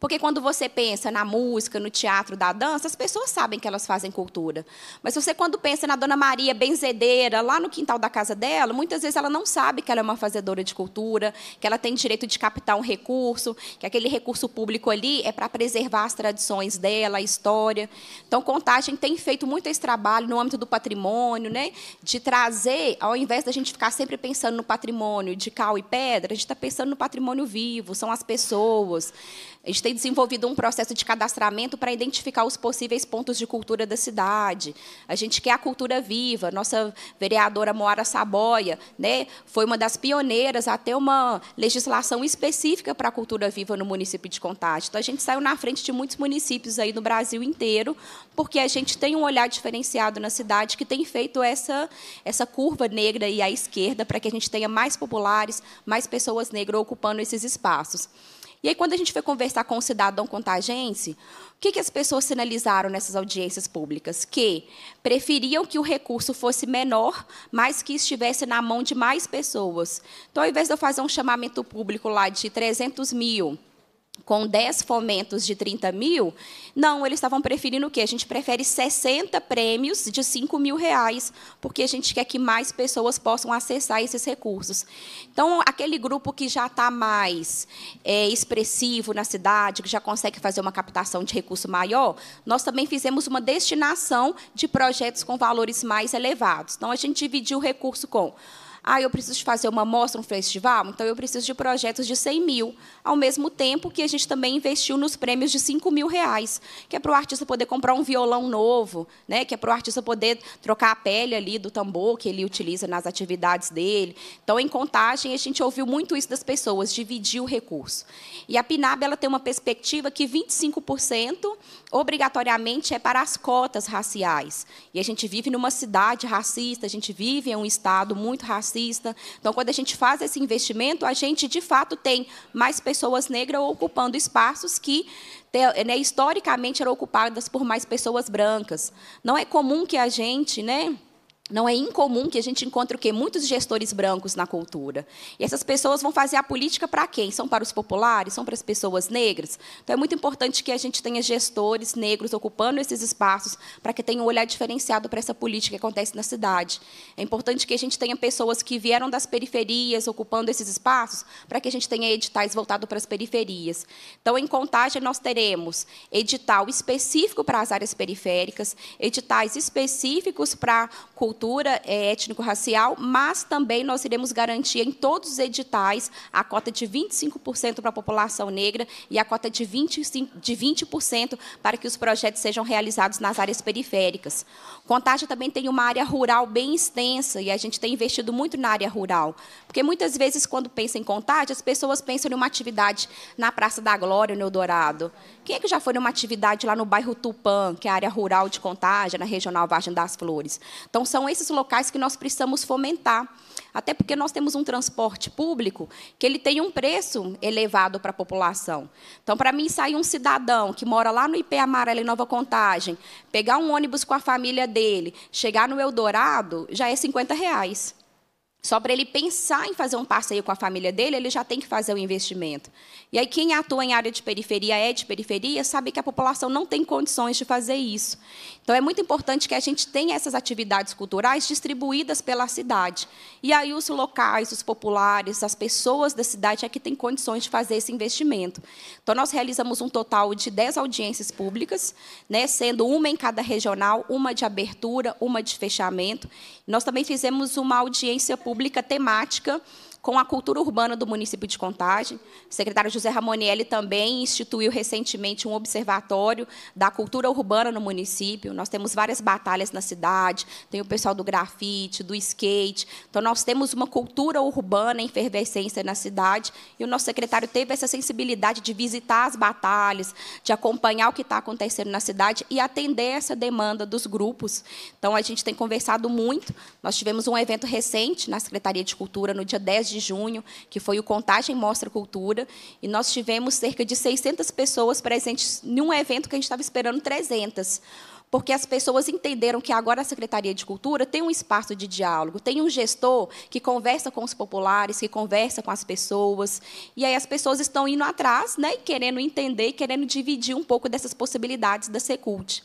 Porque quando você pensa na música, no teatro, da dança, as pessoas sabem que elas fazem cultura. Mas você, quando pensa na Dona Maria benzedeira, lá no quintal da casa dela, muitas vezes ela não sabe que ela é uma fazedora de cultura, que ela tem direito de captar um recurso, que aquele recurso público ali é para preservar as tradições dela, a história. Então, Contagem tem feito muito esse trabalho no âmbito do patrimônio, né? de trazer, ao invés da gente ficar sempre pensando no patrimônio de cal e pedra, a gente está pensando no patrimônio vivo, são as pessoas. A gente tem desenvolvido um processo de cadastramento para identificar os possíveis pontos de cultura da cidade. A gente quer a cultura viva. Nossa vereadora Moara Saboia né, foi uma das pioneiras a ter uma legislação específica para a cultura viva no município de Contagem. Então, a gente saiu na frente de muitos municípios aí no Brasil inteiro, porque a gente tem um olhar diferenciado na cidade que tem feito essa, essa curva negra e à esquerda para que a gente tenha mais populares, mais pessoas negras ocupando esses espaços. E aí, quando a gente foi conversar com o cidadão contagense, o que, que as pessoas sinalizaram nessas audiências públicas? Que preferiam que o recurso fosse menor, mas que estivesse na mão de mais pessoas. Então, ao invés de eu fazer um chamamento público lá de 300 mil com 10 fomentos de 30 mil, não, eles estavam preferindo o quê? A gente prefere 60 prêmios de 5 mil reais, porque a gente quer que mais pessoas possam acessar esses recursos. Então, aquele grupo que já está mais é, expressivo na cidade, que já consegue fazer uma captação de recurso maior, nós também fizemos uma destinação de projetos com valores mais elevados. Então, a gente dividiu o recurso com ah, eu preciso fazer uma mostra, um festival, então eu preciso de projetos de 100 mil, ao mesmo tempo que a gente também investiu nos prêmios de 5 mil reais, que é para o artista poder comprar um violão novo, né? que é para o artista poder trocar a pele ali do tambor que ele utiliza nas atividades dele. Então, em contagem, a gente ouviu muito isso das pessoas, dividir o recurso. E a PNAB ela tem uma perspectiva que 25% obrigatoriamente é para as cotas raciais. E a gente vive numa cidade racista, a gente vive em um estado muito racista, racista. Então, quando a gente faz esse investimento, a gente, de fato, tem mais pessoas negras ocupando espaços que né, historicamente eram ocupadas por mais pessoas brancas. Não é comum que a gente, né? Não é incomum que a gente encontre o quê? Muitos gestores brancos na cultura. E essas pessoas vão fazer a política para quem? São para os populares? São para as pessoas negras? Então, é muito importante que a gente tenha gestores negros ocupando esses espaços para que tenha um olhar diferenciado para essa política que acontece na cidade. É importante que a gente tenha pessoas que vieram das periferias ocupando esses espaços para que a gente tenha editais voltados para as periferias. Então, em Contagem, nós teremos edital específico para as áreas periféricas, editais específicos para cultura cultura é, étnico-racial, mas também nós iremos garantir em todos os editais a cota de 25% para a população negra e a cota de 20%, de 20 para que os projetos sejam realizados nas áreas periféricas. Contagem também tem uma área rural bem extensa e a gente tem investido muito na área rural, porque muitas vezes, quando pensa em Contagem, as pessoas pensam em uma atividade na Praça da Glória, no Eldorado. Quem é que já foi numa atividade lá no bairro Tupã, que é a área rural de Contagem, na Regional Vargem das Flores? Então, são são esses locais que nós precisamos fomentar. Até porque nós temos um transporte público que ele tem um preço elevado para a população. Então, para mim, sair um cidadão que mora lá no IP Amarelo, em Nova Contagem, pegar um ônibus com a família dele, chegar no Eldorado, já é 50 reais. Só para ele pensar em fazer um passeio com a família dele, ele já tem que fazer o um investimento. E aí, quem atua em área de periferia, é de periferia, sabe que a população não tem condições de fazer isso. Então, é muito importante que a gente tenha essas atividades culturais distribuídas pela cidade. E aí, os locais, os populares, as pessoas da cidade é que têm condições de fazer esse investimento. Então, nós realizamos um total de 10 audiências públicas, né, sendo uma em cada regional, uma de abertura, uma de fechamento. Nós também fizemos uma audiência pública pública temática com a cultura urbana do município de Contagem. O secretário José Ramonelli também instituiu recentemente um observatório da cultura urbana no município. Nós temos várias batalhas na cidade, tem o pessoal do grafite, do skate. Então, nós temos uma cultura urbana em efervescência na cidade e o nosso secretário teve essa sensibilidade de visitar as batalhas, de acompanhar o que está acontecendo na cidade e atender essa demanda dos grupos. Então, a gente tem conversado muito. Nós tivemos um evento recente na Secretaria de Cultura, no dia 10 de de junho, que foi o Contagem Mostra Cultura, e nós tivemos cerca de 600 pessoas presentes num evento que a gente estava esperando 300 porque as pessoas entenderam que agora a Secretaria de Cultura tem um espaço de diálogo, tem um gestor que conversa com os populares, que conversa com as pessoas, e aí as pessoas estão indo atrás, né, querendo entender, querendo dividir um pouco dessas possibilidades da Secult.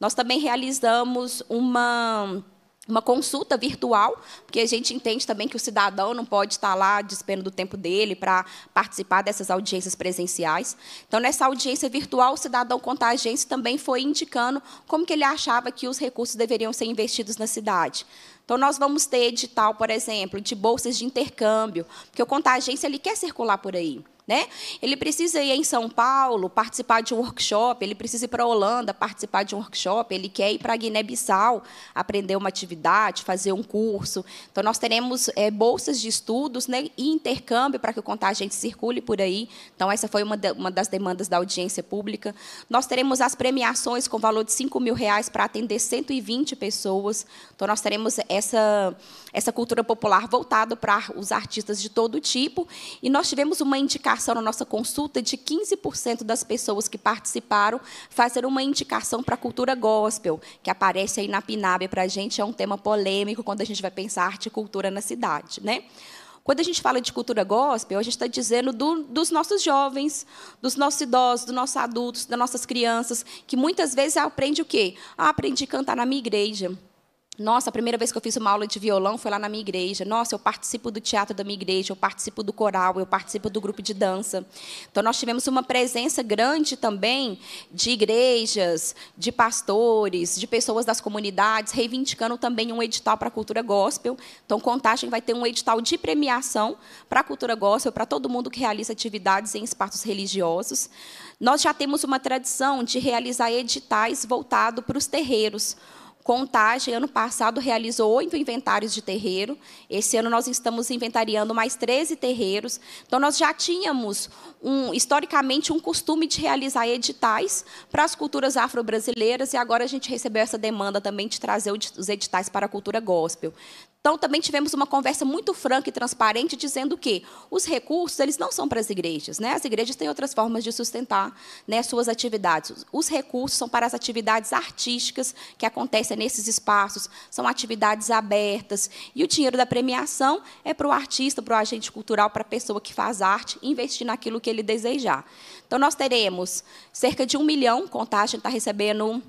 Nós também realizamos uma uma consulta virtual, porque a gente entende também que o cidadão não pode estar lá despendo do tempo dele para participar dessas audiências presenciais. Então, nessa audiência virtual, o cidadão contra a agência também foi indicando como que ele achava que os recursos deveriam ser investidos na cidade. Então, nós vamos ter edital, por exemplo, de bolsas de intercâmbio, porque o contra agência ele quer circular por aí. Né? Ele precisa ir em São Paulo participar de um workshop, ele precisa ir para a Holanda participar de um workshop, ele quer ir para Guiné-Bissau aprender uma atividade, fazer um curso. Então, nós teremos é, bolsas de estudos né, e intercâmbio para que o contingente circule por aí. Então, essa foi uma, de, uma das demandas da audiência pública. Nós teremos as premiações com valor de 5 mil reais para atender 120 pessoas. Então, nós teremos essa, essa cultura popular voltada para os artistas de todo tipo. E nós tivemos uma indicação indicação na nossa consulta de 15% das pessoas que participaram fazer uma indicação para a cultura gospel, que aparece aí na Pinábia para a gente, é um tema polêmico quando a gente vai pensar arte e cultura na cidade. Né? Quando a gente fala de cultura gospel, a gente está dizendo do, dos nossos jovens, dos nossos idosos, dos nossos adultos, das nossas crianças, que muitas vezes aprende o quê? Ah, aprendi a cantar na minha igreja. Nossa, a primeira vez que eu fiz uma aula de violão foi lá na minha igreja. Nossa, eu participo do teatro da minha igreja, eu participo do coral, eu participo do grupo de dança. Então, nós tivemos uma presença grande também de igrejas, de pastores, de pessoas das comunidades, reivindicando também um edital para a cultura gospel. Então, Contagem vai ter um edital de premiação para a cultura gospel, para todo mundo que realiza atividades em espaços religiosos. Nós já temos uma tradição de realizar editais voltado para os terreiros Contagem, ano passado, realizou oito inventários de terreiro. Esse ano nós estamos inventariando mais 13 terreiros. Então, nós já tínhamos, um, historicamente, um costume de realizar editais para as culturas afro-brasileiras e agora a gente recebeu essa demanda também de trazer os editais para a cultura gospel. Então, também tivemos uma conversa muito franca e transparente, dizendo que os recursos eles não são para as igrejas. Né? As igrejas têm outras formas de sustentar né, suas atividades. Os recursos são para as atividades artísticas que acontecem nesses espaços, são atividades abertas. E o dinheiro da premiação é para o artista, para o agente cultural, para a pessoa que faz arte, investir naquilo que ele desejar. Então, nós teremos cerca de um milhão, contagem está recebendo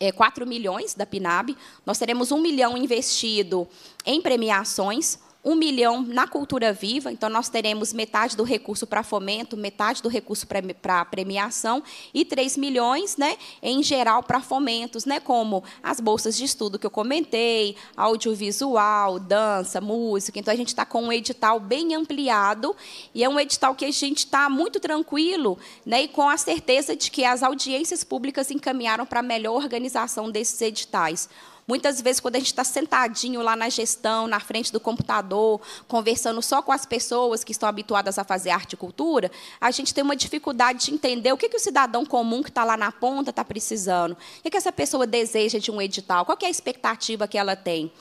é, 4 milhões da PNAB, nós teremos 1 milhão investido em premiações, um milhão na cultura viva, então nós teremos metade do recurso para fomento, metade do recurso para premiação e 3 milhões né, em geral para fomentos, né, como as bolsas de estudo que eu comentei, audiovisual, dança, música. Então a gente está com um edital bem ampliado e é um edital que a gente está muito tranquilo né, e com a certeza de que as audiências públicas encaminharam para a melhor organização desses editais. Muitas vezes, quando a gente está sentadinho lá na gestão, na frente do computador, conversando só com as pessoas que estão habituadas a fazer arte e cultura, a gente tem uma dificuldade de entender o que, que o cidadão comum que está lá na ponta está precisando, o que, que essa pessoa deseja de um edital, qual é a expectativa que ela tem.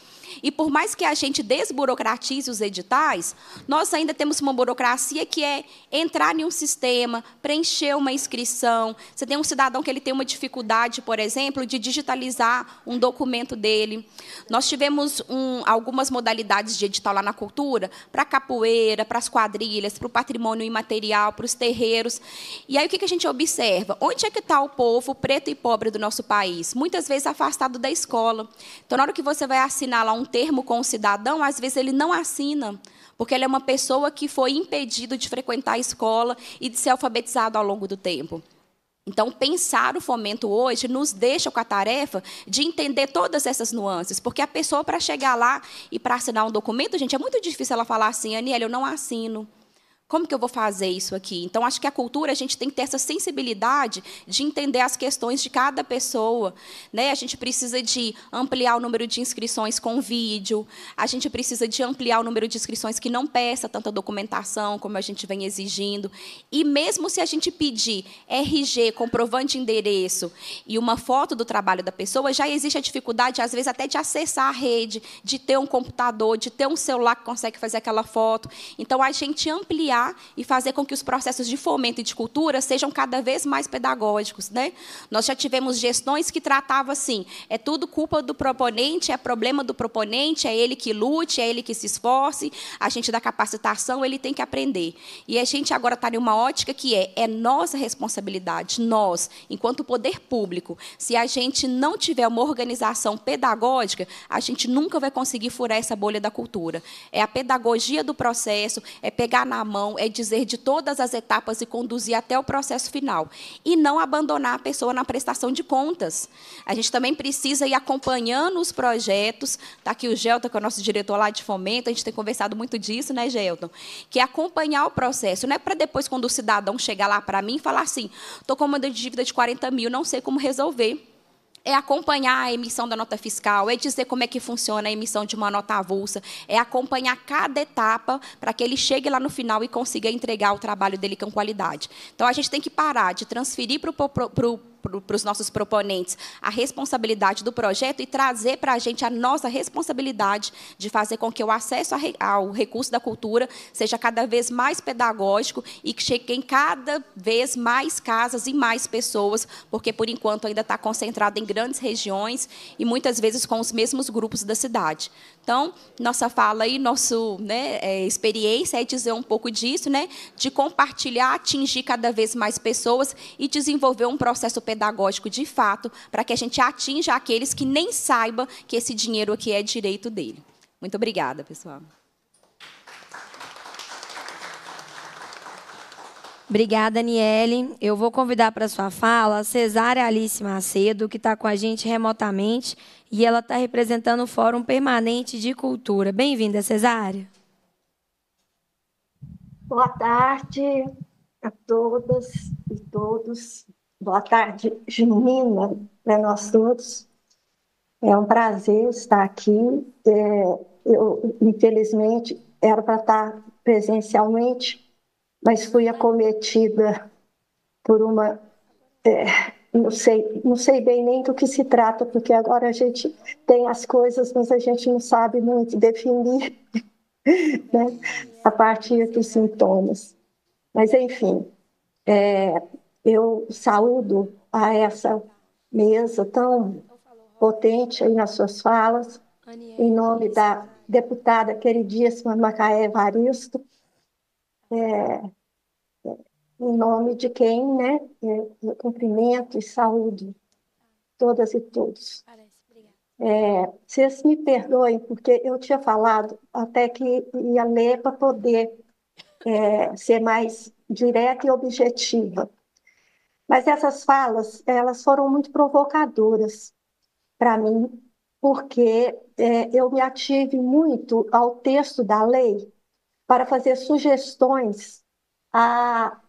E por mais que a gente desburocratize os editais, nós ainda temos uma burocracia que é entrar em um sistema, preencher uma inscrição. Você tem um cidadão que ele tem uma dificuldade, por exemplo, de digitalizar um documento dele. Nós tivemos um, algumas modalidades de edital lá na cultura, para capoeira, para as quadrilhas, para o patrimônio imaterial, para os terreiros. E aí o que a gente observa? Onde é que está o povo preto e pobre do nosso país? Muitas vezes afastado da escola. Então, na hora que você vai assinar lá um um termo com o cidadão, às vezes ele não assina, porque ele é uma pessoa que foi impedido de frequentar a escola e de ser alfabetizado ao longo do tempo. Então, pensar o fomento hoje nos deixa com a tarefa de entender todas essas nuances, porque a pessoa, para chegar lá e para assinar um documento, gente, é muito difícil ela falar assim, Aniel, eu não assino. Como que eu vou fazer isso aqui? Então, acho que a cultura, a gente tem que ter essa sensibilidade de entender as questões de cada pessoa. Né? A gente precisa de ampliar o número de inscrições com vídeo, a gente precisa de ampliar o número de inscrições que não peça tanta documentação como a gente vem exigindo. E mesmo se a gente pedir RG, comprovante de endereço e uma foto do trabalho da pessoa, já existe a dificuldade, às vezes, até de acessar a rede, de ter um computador, de ter um celular que consegue fazer aquela foto. Então, a gente ampliar trabalhar e fazer com que os processos de fomento e de cultura sejam cada vez mais pedagógicos. Né? Nós já tivemos gestões que tratavam assim: é tudo culpa do proponente, é problema do proponente, é ele que lute, é ele que se esforce, a gente dá capacitação, ele tem que aprender. E a gente agora está em uma ótica que é, é nossa responsabilidade, nós, enquanto poder público. Se a gente não tiver uma organização pedagógica, a gente nunca vai conseguir furar essa bolha da cultura. É a pedagogia do processo, é pegar na mão, é dizer de todas as etapas e conduzir até o processo final. E não abandonar a pessoa na prestação de contas. A gente também precisa ir acompanhando os projetos. Está aqui o Gelton, que é o nosso diretor lá de fomento, a gente tem conversado muito disso, né, Gelton? Que é acompanhar o processo. Não é para depois, quando o cidadão chegar lá para mim, falar assim: estou com uma dívida de 40 mil, não sei como resolver é acompanhar a emissão da nota fiscal, é dizer como é que funciona a emissão de uma nota avulsa, é acompanhar cada etapa para que ele chegue lá no final e consiga entregar o trabalho dele com qualidade. Então, a gente tem que parar de transferir para o para os nossos proponentes a responsabilidade do projeto e trazer para a gente a nossa responsabilidade de fazer com que o acesso ao recurso da cultura seja cada vez mais pedagógico e que chegue em cada vez mais casas e mais pessoas, porque, por enquanto, ainda está concentrado em grandes regiões e, muitas vezes, com os mesmos grupos da cidade. Então, nossa fala e nossa né, é, experiência é dizer um pouco disso, né, de compartilhar, atingir cada vez mais pessoas e desenvolver um processo pedagógico de fato, para que a gente atinja aqueles que nem saibam que esse dinheiro aqui é direito dele. Muito obrigada, pessoal. Obrigada, Daniele. Eu vou convidar para sua fala a Cesária Alice Macedo, que está com a gente remotamente, e ela está representando o Fórum Permanente de Cultura. Bem-vinda, Cesária. Boa tarde a todas e todos. Boa tarde, Junina, para né, nós todos. É um prazer estar aqui. É, eu, infelizmente, era para estar presencialmente, mas fui acometida por uma. É, não sei, não sei bem nem do que se trata, porque agora a gente tem as coisas, mas a gente não sabe muito definir né, a partir dos sintomas. Mas, enfim, é, eu saúdo a essa mesa tão potente aí nas suas falas, em nome da deputada queridíssima Macaé Varisto, é, em nome de quem, né? Eu é, é cumprimento e saúdo todas e todos. É, vocês me perdoem, porque eu tinha falado até que ia ler para poder é, ser mais direta e objetiva. Mas essas falas, elas foram muito provocadoras para mim, porque é, eu me ative muito ao texto da lei para fazer sugestões a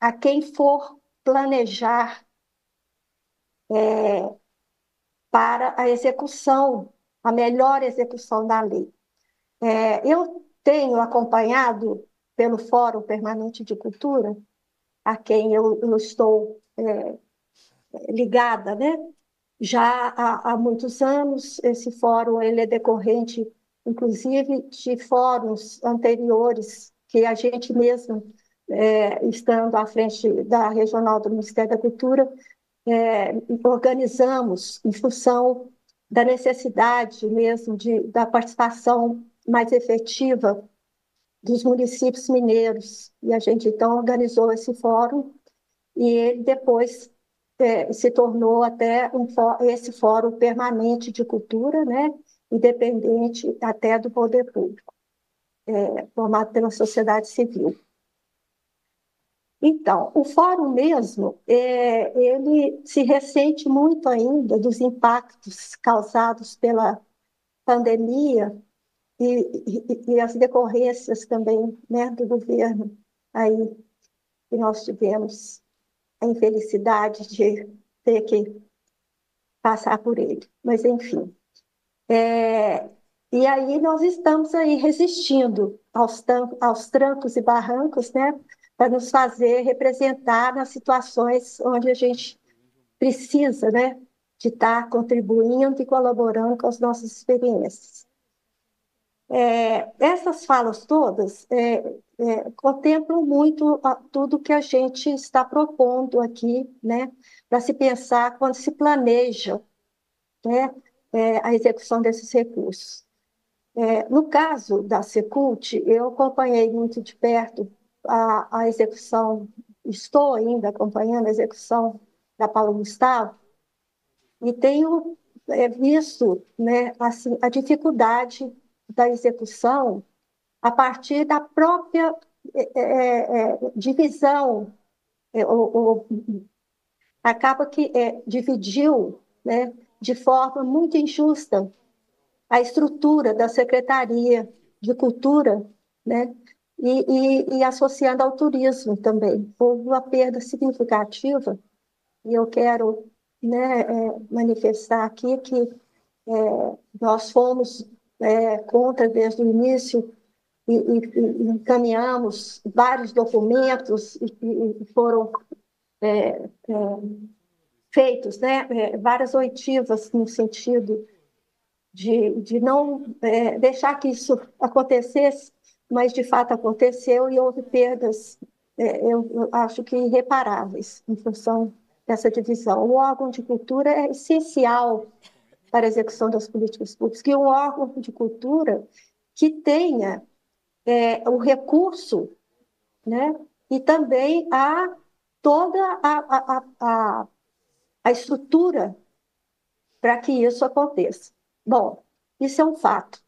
a quem for planejar é, para a execução, a melhor execução da lei. É, eu tenho acompanhado pelo Fórum Permanente de Cultura, a quem eu, eu estou é, ligada, né? Já há, há, muitos anos, esse fórum ele é decorrente, inclusive, de fóruns anteriores que a gente mesmo é, estando à frente da Regional do Ministério da Cultura, é, organizamos em função da necessidade mesmo de, da participação mais efetiva dos municípios mineiros. E a gente então organizou esse fórum e ele depois é, se tornou até um, esse fórum permanente de cultura, né, independente até do poder público, é, formado pela sociedade civil. Então, o fórum mesmo, é, ele se ressente muito ainda dos impactos causados pela pandemia e, e, e as decorrências também né, do governo aí que nós tivemos a infelicidade de ter que passar por ele. Mas, enfim. É, e aí nós estamos aí resistindo aos, aos trancos e barrancos, né? para nos fazer representar nas situações onde a gente precisa, né, de estar contribuindo e colaborando com as nossas experiências. É, essas falas todas é, é, contemplam muito a, tudo que a gente está propondo aqui, né, para se pensar quando se planeja né, é, a execução desses recursos. É, no caso da Secult, eu acompanhei muito de perto a, a execução, estou ainda acompanhando a execução da Paula Gustavo, e tenho é, visto né, assim, a dificuldade da execução a partir da própria é, é, é, é divisão, é, acaba que dividiu né, de forma muito injusta a estrutura da Secretaria de Cultura, né, e, e, e associando ao turismo também. Houve uma perda significativa e eu quero né, é, manifestar aqui que é, nós fomos é, contra desde o início e, e, e encaminhamos vários documentos e, e foram é, é, feitos né, é, várias oitivas no sentido de, de não deixar que isso acontecesse mas de fato aconteceu e houve perdas, é, eu acho que irreparáveis, em função dessa divisão. O órgão de cultura é essencial para a execução das políticas públicas, que é um órgão de cultura que tenha é, o recurso né, e também a toda a, a, a, a estrutura para que isso aconteça. Bom, isso é um fato.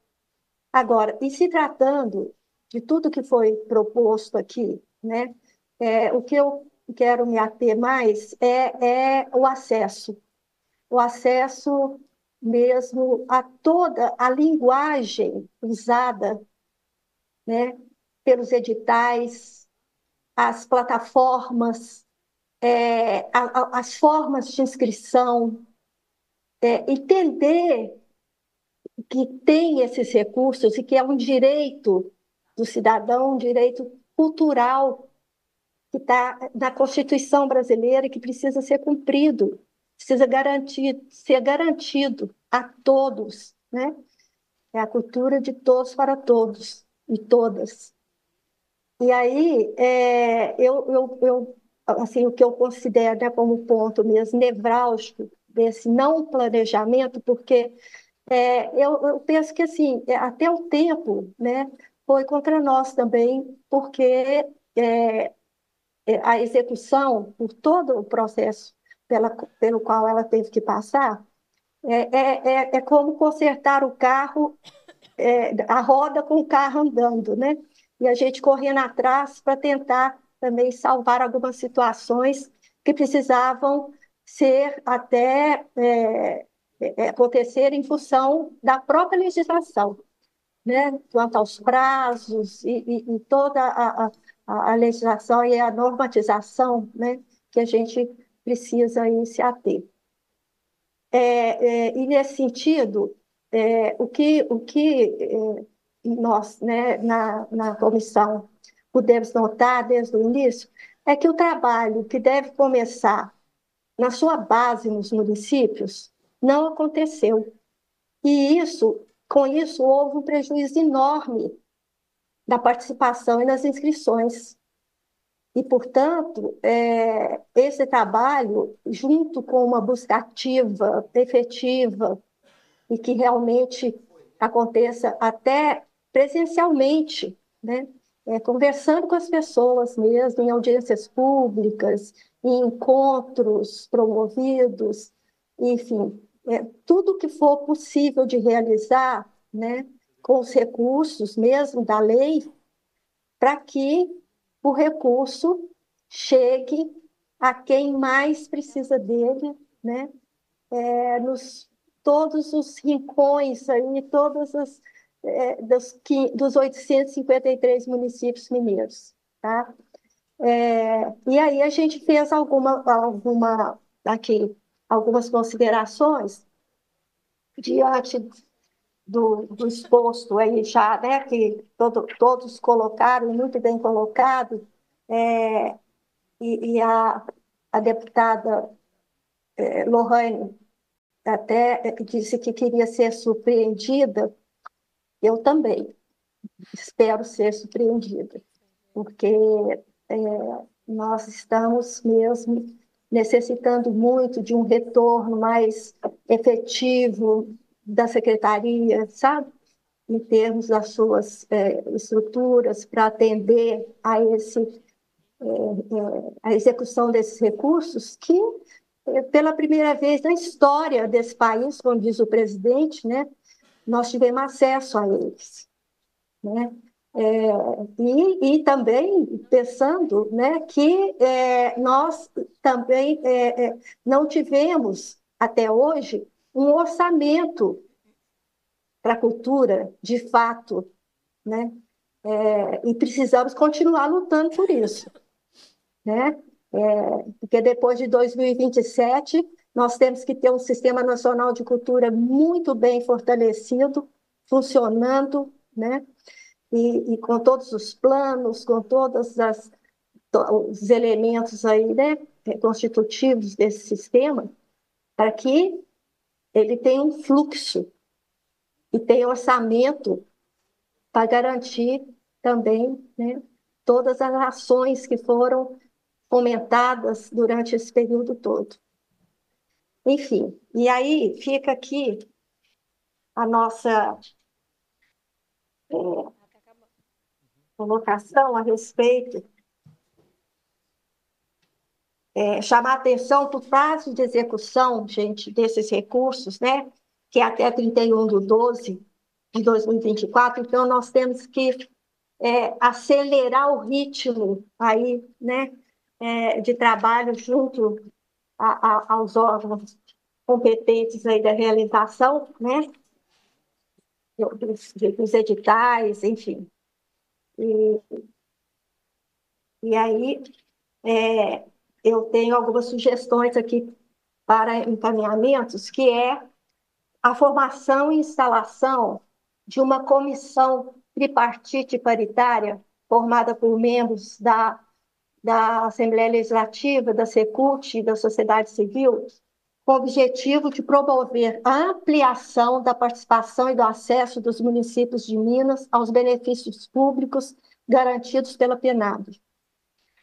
Agora, e se tratando de tudo que foi proposto aqui, né? É, o que eu quero me ater mais é, é o acesso, o acesso mesmo a toda a linguagem usada, né? Pelos editais, as plataformas, é, a, a, as formas de inscrição, é, entender que tem esses recursos e que é um direito do cidadão, um direito cultural que está na Constituição brasileira e que precisa ser cumprido, precisa garantir, ser garantido a todos, né? É a cultura de todos para todos e todas. E aí, é, eu, eu, eu, assim, o que eu considero né, como ponto mesmo nevrálgico desse não planejamento, porque é, eu, eu penso que assim é, até o tempo, né? foi contra nós também, porque é, é, a execução, por todo o processo pela, pelo qual ela teve que passar, é, é, é, é como consertar o carro, é, a roda com o carro andando, né? E a gente correndo atrás para tentar também salvar algumas situações que precisavam ser até acontecer em função da própria legislação né, quanto aos prazos e, e, e toda a, a, a, legislação e a normatização né, que a gente precisa aí se ater. É, é, e nesse sentido, é, o que, o que é, nós, né, na, na comissão, pudemos notar desde o início é que o trabalho que deve começar na sua base nos municípios não aconteceu. E isso com isso, houve um prejuízo enorme da participação e nas inscrições. E, portanto, é, esse trabalho, junto com uma busca ativa, efetiva, e que realmente aconteça até presencialmente, né? É, conversando com as pessoas mesmo, em audiências públicas, em encontros promovidos, enfim, é, tudo que for possível de realizar, né, com os recursos mesmo da lei, para que o recurso chegue a quem mais precisa dele, né, é, nos todos os rincões aí, todas as é, dos, dos 853 municípios mineiros, tá? É, e aí a gente fez alguma, alguma aqui, algumas considerações diante do, do exposto aí já, né, que todo, todos colocaram, muito bem colocado, é, e, e, a, a deputada é, Lohane até disse que queria ser surpreendida, eu também espero ser surpreendida, porque é, nós estamos mesmo necessitando muito de um retorno mais efetivo da secretaria, sabe? Em termos das suas é, estruturas para atender a, esse, é, é a execução desses recursos, que é, pela primeira vez na história desse país, como diz o presidente, né, nós tivemos acesso a eles. Né? É, e, e, também pensando né, que é, nós também é, é não tivemos, até hoje, um orçamento para a cultura, de fato. Né? É, e precisamos continuar lutando por isso. Né? É, porque depois de 2027, nós temos que ter um sistema nacional de cultura muito bem fortalecido, funcionando, né? e, e com todos os planos, com todas os elementos aí, né, constitutivos desse sistema, para que ele tenha um fluxo e tenha orçamento para garantir também né, todas as ações que foram fomentadas durante esse período todo. Enfim, e aí fica aqui a nossa é, colocação a respeito, é, chamar atenção para o prazo de execução, gente, desses recursos, né? Que é até 31 de 12 de 2024. Então, nós temos que é, acelerar o ritmo aí, né? É, de trabalho junto a, a, aos órgãos competentes aí da realização, né? Dos, dos editais, enfim. E, e aí, é, eu tenho algumas sugestões aqui para encaminhamentos, que é a formação e instalação de uma comissão tripartite paritária formada por membros da, da Assembleia Legislativa, da Secult e da sociedade civil, com o objetivo de promover a ampliação da participação e do acesso dos municípios de Minas aos benefícios públicos garantidos pela PNAD.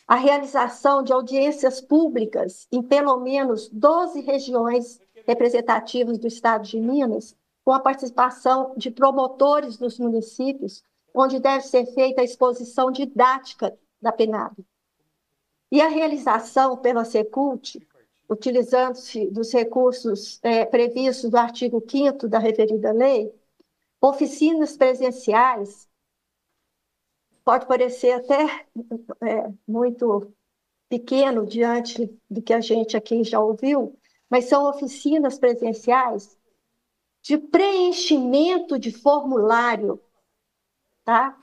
A realização de audiências públicas em pelo menos 12 regiões representativas do estado de Minas, com a participação de promotores dos municípios, onde deve ser feita a exposição didática da PNAD. E a realização pela Secult utilizando-se dos recursos é, previstos do artigo 5 da referida lei, oficinas presenciais, pode parecer até é, muito pequeno diante do que a gente aqui já ouviu, mas são oficinas presenciais de preenchimento de formulário, tá?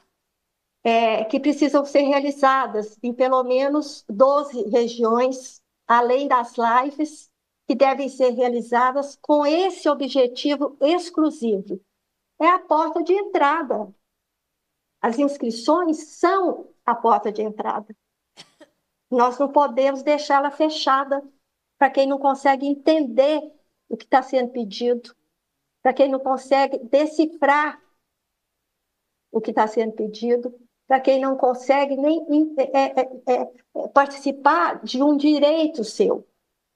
É, que precisam ser realizadas em pelo menos 12 regiões além das lives que devem ser realizadas com esse objetivo exclusivo. É a porta de entrada. As inscrições são a porta de entrada. Nós não podemos deixá-la fechada para quem não consegue entender o que está sendo pedido, para quem não consegue decifrar o que está sendo pedido, para quem não consegue nem é é, é, é, é, participar de um direito seu.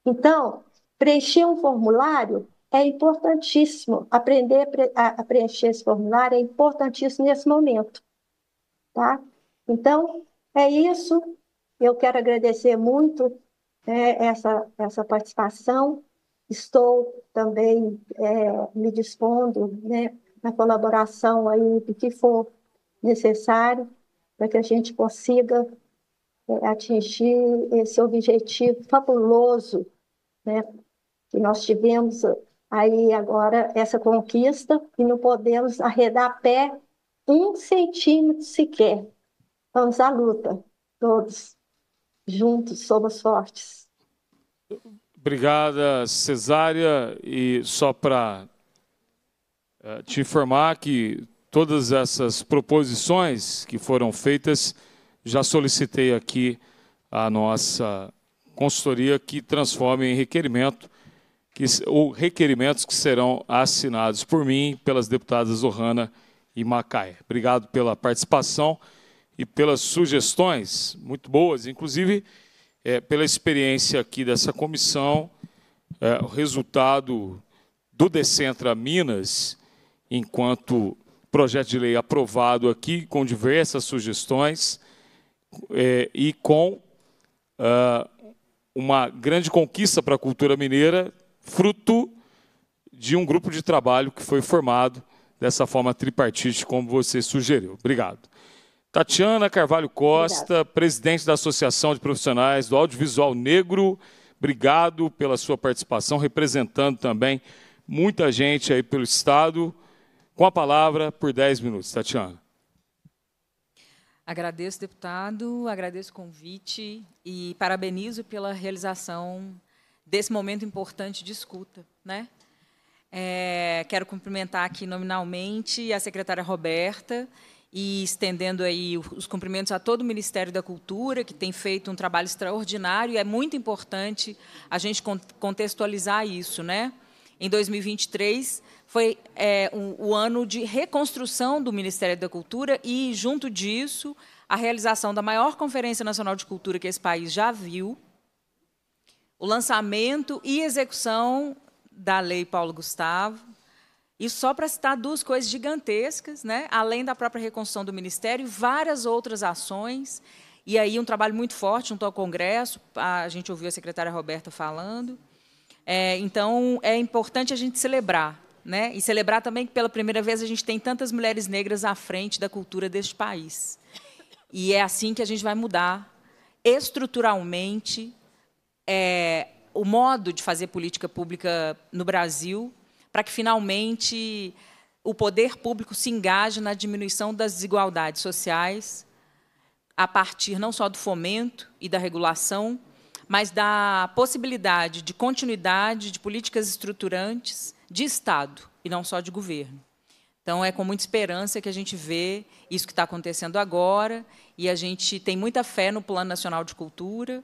Então, preencher um formulário é importantíssimo. Aprender a preencher esse formulário é importantíssimo nesse momento. Tá? Então, é isso. Eu quero agradecer muito né, essa, essa participação. Estou também é, me dispondo né, na colaboração aí do que for necessário para que a gente consiga é, atingir esse objetivo fabuloso né, que nós tivemos aí agora essa conquista e não podemos arredar pé um centímetro sequer. Vamos à luta, todos juntos somos fortes. Obrigada, Cesária. E só para é, te informar que Todas essas proposições que foram feitas, já solicitei aqui a nossa consultoria que transforme em requerimento, que, ou requerimentos que serão assinados por mim, pelas deputadas Ohana e Macaé. Obrigado pela participação e pelas sugestões muito boas, inclusive é, pela experiência aqui dessa comissão, é, o resultado do Decentra Minas, enquanto projeto de lei aprovado aqui, com diversas sugestões é, e com uh, uma grande conquista para a cultura mineira, fruto de um grupo de trabalho que foi formado dessa forma tripartite, como você sugeriu. Obrigado. Tatiana Carvalho Costa, Obrigada. presidente da Associação de Profissionais do Audiovisual Negro, obrigado pela sua participação, representando também muita gente aí pelo Estado com a palavra por 10 minutos. Tatiana. Agradeço, deputado, agradeço o convite e parabenizo pela realização desse momento importante de escuta. Né? É, quero cumprimentar aqui nominalmente a secretária Roberta e estendendo aí os cumprimentos a todo o Ministério da Cultura, que tem feito um trabalho extraordinário e é muito importante a gente contextualizar isso. Né? Em 2023, foi é, um, o ano de reconstrução do Ministério da Cultura e, junto disso, a realização da maior Conferência Nacional de Cultura que esse país já viu, o lançamento e execução da Lei Paulo Gustavo. E só para citar duas coisas gigantescas, né? além da própria reconstrução do Ministério, várias outras ações, e aí um trabalho muito forte junto ao Congresso, a gente ouviu a secretária Roberta falando. É, então, é importante a gente celebrar né? E celebrar também que pela primeira vez a gente tem tantas mulheres negras à frente da cultura deste país. E é assim que a gente vai mudar estruturalmente é, o modo de fazer política pública no Brasil, para que finalmente o poder público se engaje na diminuição das desigualdades sociais, a partir não só do fomento e da regulação, mas da possibilidade de continuidade de políticas estruturantes de Estado e não só de governo. Então, é com muita esperança que a gente vê isso que está acontecendo agora, e a gente tem muita fé no Plano Nacional de Cultura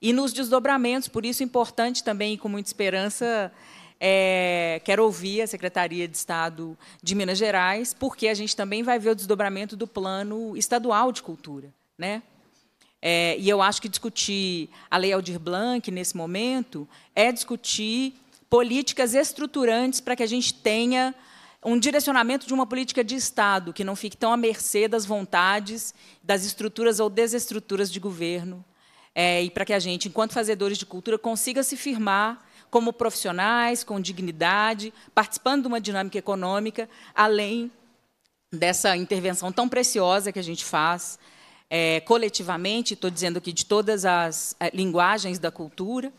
e nos desdobramentos, por isso é importante também, e com muita esperança, é, quero ouvir a Secretaria de Estado de Minas Gerais, porque a gente também vai ver o desdobramento do Plano Estadual de Cultura. Né? É, e eu acho que discutir a Lei Aldir Blanc, nesse momento, é discutir políticas estruturantes para que a gente tenha um direcionamento de uma política de Estado que não fique tão à mercê das vontades, das estruturas ou desestruturas de governo, é, e para que a gente, enquanto fazedores de cultura, consiga se firmar como profissionais, com dignidade, participando de uma dinâmica econômica, além dessa intervenção tão preciosa que a gente faz é, coletivamente, estou dizendo aqui de todas as é, linguagens da cultura,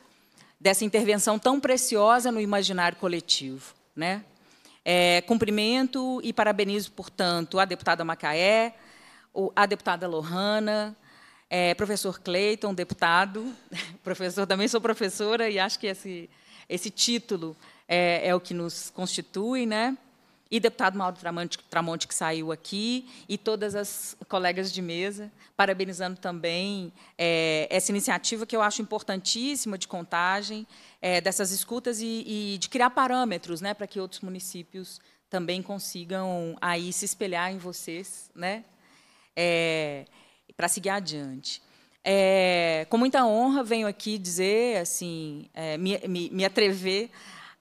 dessa intervenção tão preciosa no imaginário coletivo. Né? É, cumprimento e parabenizo, portanto, a deputada Macaé, a deputada Lohana, é, professor Cleiton, deputado, professor, também sou professora e acho que esse, esse título é, é o que nos constitui, né? e deputado Mauro Tramonte, Tramonte, que saiu aqui, e todas as colegas de mesa, parabenizando também é, essa iniciativa que eu acho importantíssima de contagem, é, dessas escutas e, e, de criar parâmetros né, para que outros municípios também consigam aí se espelhar em vocês, né, é, para seguir adiante. É, com muita honra venho aqui dizer, assim, é, me, me, me atrever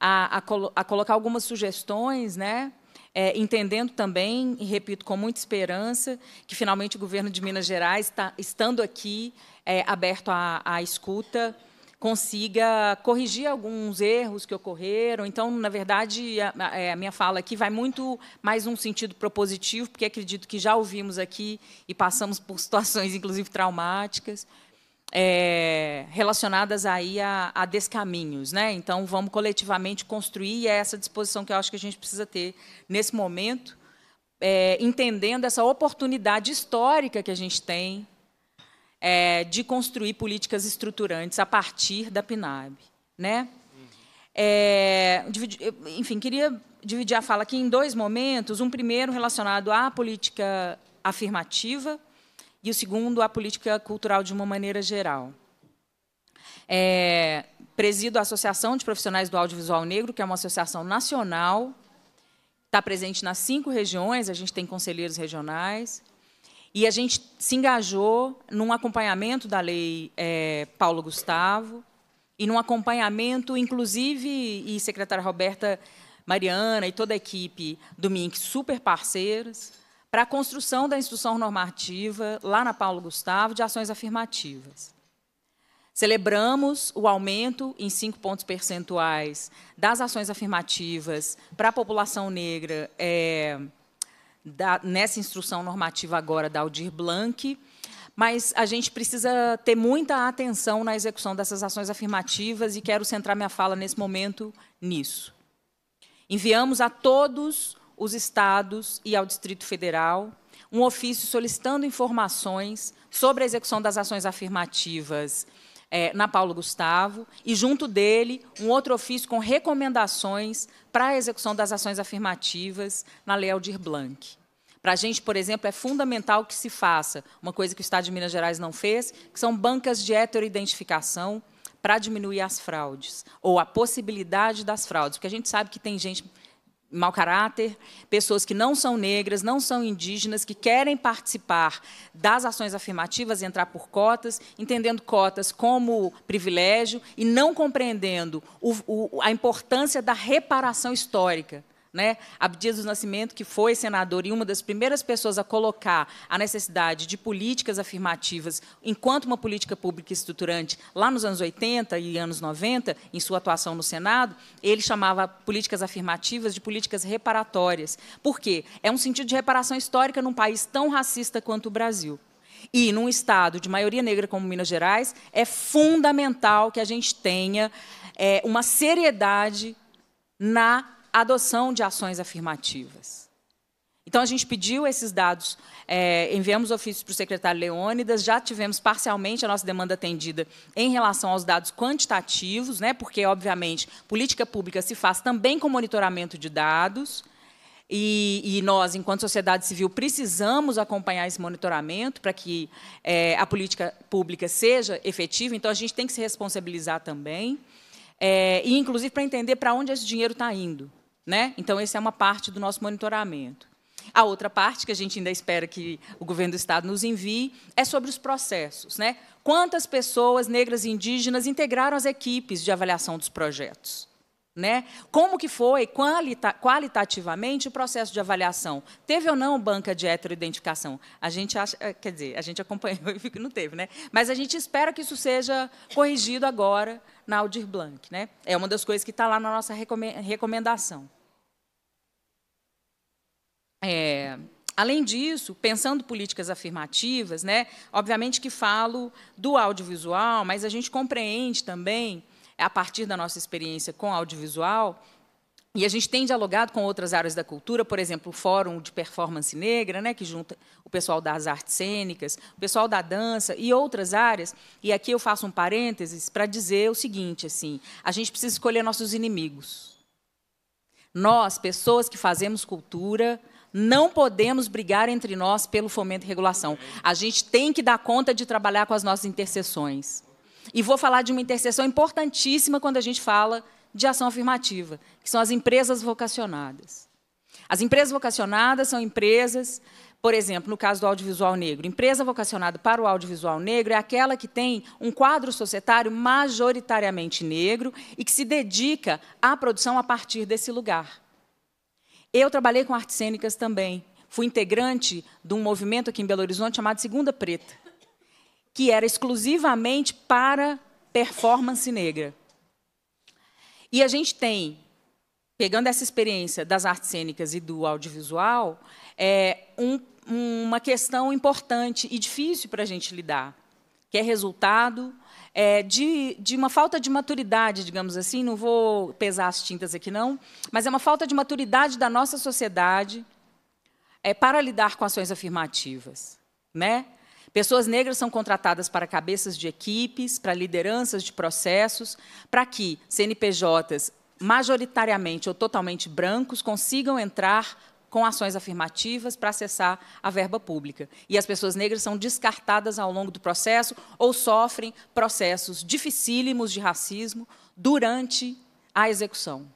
a, a, colo a colocar algumas sugestões, né, é, entendendo também, e repito, com muita esperança, que finalmente o governo de Minas Gerais, está estando aqui, é, aberto à, à escuta, consiga corrigir alguns erros que ocorreram. Então, na verdade, a, a, é, minha fala aqui vai muito mais num sentido propositivo, porque acredito que já ouvimos aqui e passamos por situações, inclusive, traumáticas é, relacionadas aí a, a, descaminhos, né? Então vamos coletivamente construir e é essa disposição que eu acho que a gente precisa ter nesse momento, é, entendendo essa oportunidade histórica que a gente tem é, de construir políticas estruturantes a partir da PNAB, né? É, enfim, queria dividir a fala aqui em dois momentos. Um primeiro relacionado à política afirmativa, e o segundo, a política cultural de uma maneira geral. É, presido a Associação de Profissionais do Audiovisual Negro, que é uma associação nacional, está presente nas cinco regiões, a gente tem conselheiros regionais, e a gente se engajou num acompanhamento da lei é, Paulo Gustavo, e num acompanhamento, inclusive, e secretária Roberta Mariana e toda a equipe do MINC, super parceiros, para a construção da instrução normativa, lá na Paulo Gustavo, de ações afirmativas. Celebramos o aumento em cinco pontos percentuais das ações afirmativas para a população negra é, da, nessa instrução normativa agora da Aldir Blanc, mas a gente precisa ter muita atenção na execução dessas ações afirmativas e quero centrar minha fala nesse momento nisso. Enviamos a todos os estados e ao Distrito Federal um ofício solicitando informações sobre a execução das ações afirmativas é, na Paulo Gustavo e, junto dele, um outro ofício com recomendações para a execução das ações afirmativas na Lei Aldir Blanc. Para a gente, por exemplo, é fundamental que se faça uma coisa que o Estado de Minas Gerais não fez, que são bancas de heteroidentificação para diminuir as fraudes, ou a possibilidade das fraudes, porque a gente sabe que tem gente mau caráter, pessoas que não são negras, não são indígenas, que querem participar das ações afirmativas, entrar por cotas, entendendo cotas como privilégio e não compreendendo o, o, a importância da reparação histórica né? Abdias do Nascimento, que foi senador e uma das primeiras pessoas a colocar a necessidade de políticas afirmativas enquanto uma política pública estruturante lá nos anos 80 e anos 90, em sua atuação no Senado, ele chamava políticas afirmativas de políticas reparatórias. Por quê? É um sentido de reparação histórica num país tão racista quanto o Brasil. E num estado de maioria negra como Minas Gerais, é fundamental que a gente tenha é, uma seriedade na a adoção de ações afirmativas. Então, a gente pediu esses dados, é, enviamos ofícios para o secretário Leônidas, já tivemos parcialmente a nossa demanda atendida em relação aos dados quantitativos, né, porque, obviamente, política pública se faz também com monitoramento de dados, e, e nós, enquanto sociedade civil, precisamos acompanhar esse monitoramento para que é, a política pública seja efetiva, então a gente tem que se responsabilizar também, é, e, inclusive, para entender para onde esse dinheiro está indo. Né? Então, essa é uma parte do nosso monitoramento. A outra parte que a gente ainda espera que o governo do Estado nos envie é sobre os processos. Né? Quantas pessoas negras e indígenas integraram as equipes de avaliação dos projetos? Né? Como que foi qualita qualitativamente o processo de avaliação? Teve ou não banca de heteroidentificação? A gente acha, eh, quer dizer, a gente acompanhou e não teve, né? Mas a gente espera que isso seja corrigido agora na Aldir Blanc, né? É uma das coisas que está lá na nossa recomendação. É, além disso, pensando políticas afirmativas, né, obviamente que falo do audiovisual, mas a gente compreende também, a partir da nossa experiência com audiovisual, e a gente tem dialogado com outras áreas da cultura, por exemplo, o Fórum de Performance Negra, né, que junta o pessoal das artes cênicas, o pessoal da dança e outras áreas. E aqui eu faço um parênteses para dizer o seguinte: assim, a gente precisa escolher nossos inimigos. Nós, pessoas que fazemos cultura, não podemos brigar entre nós pelo fomento e regulação. A gente tem que dar conta de trabalhar com as nossas interseções. E vou falar de uma interseção importantíssima quando a gente fala de ação afirmativa, que são as empresas vocacionadas. As empresas vocacionadas são empresas, por exemplo, no caso do audiovisual negro, empresa vocacionada para o audiovisual negro é aquela que tem um quadro societário majoritariamente negro e que se dedica à produção a partir desse lugar. Eu trabalhei com artes cênicas também. Fui integrante de um movimento aqui em Belo Horizonte chamado Segunda Preta, que era exclusivamente para performance negra. E a gente tem, pegando essa experiência das artes cênicas e do audiovisual, é, um, uma questão importante e difícil para a gente lidar, que é resultado é, de, de uma falta de maturidade, digamos assim, não vou pesar as tintas aqui não, mas é uma falta de maturidade da nossa sociedade é, para lidar com ações afirmativas. Né? Pessoas negras são contratadas para cabeças de equipes, para lideranças de processos, para que CNPJs majoritariamente ou totalmente brancos consigam entrar com ações afirmativas para acessar a verba pública. E as pessoas negras são descartadas ao longo do processo ou sofrem processos dificílimos de racismo durante a execução.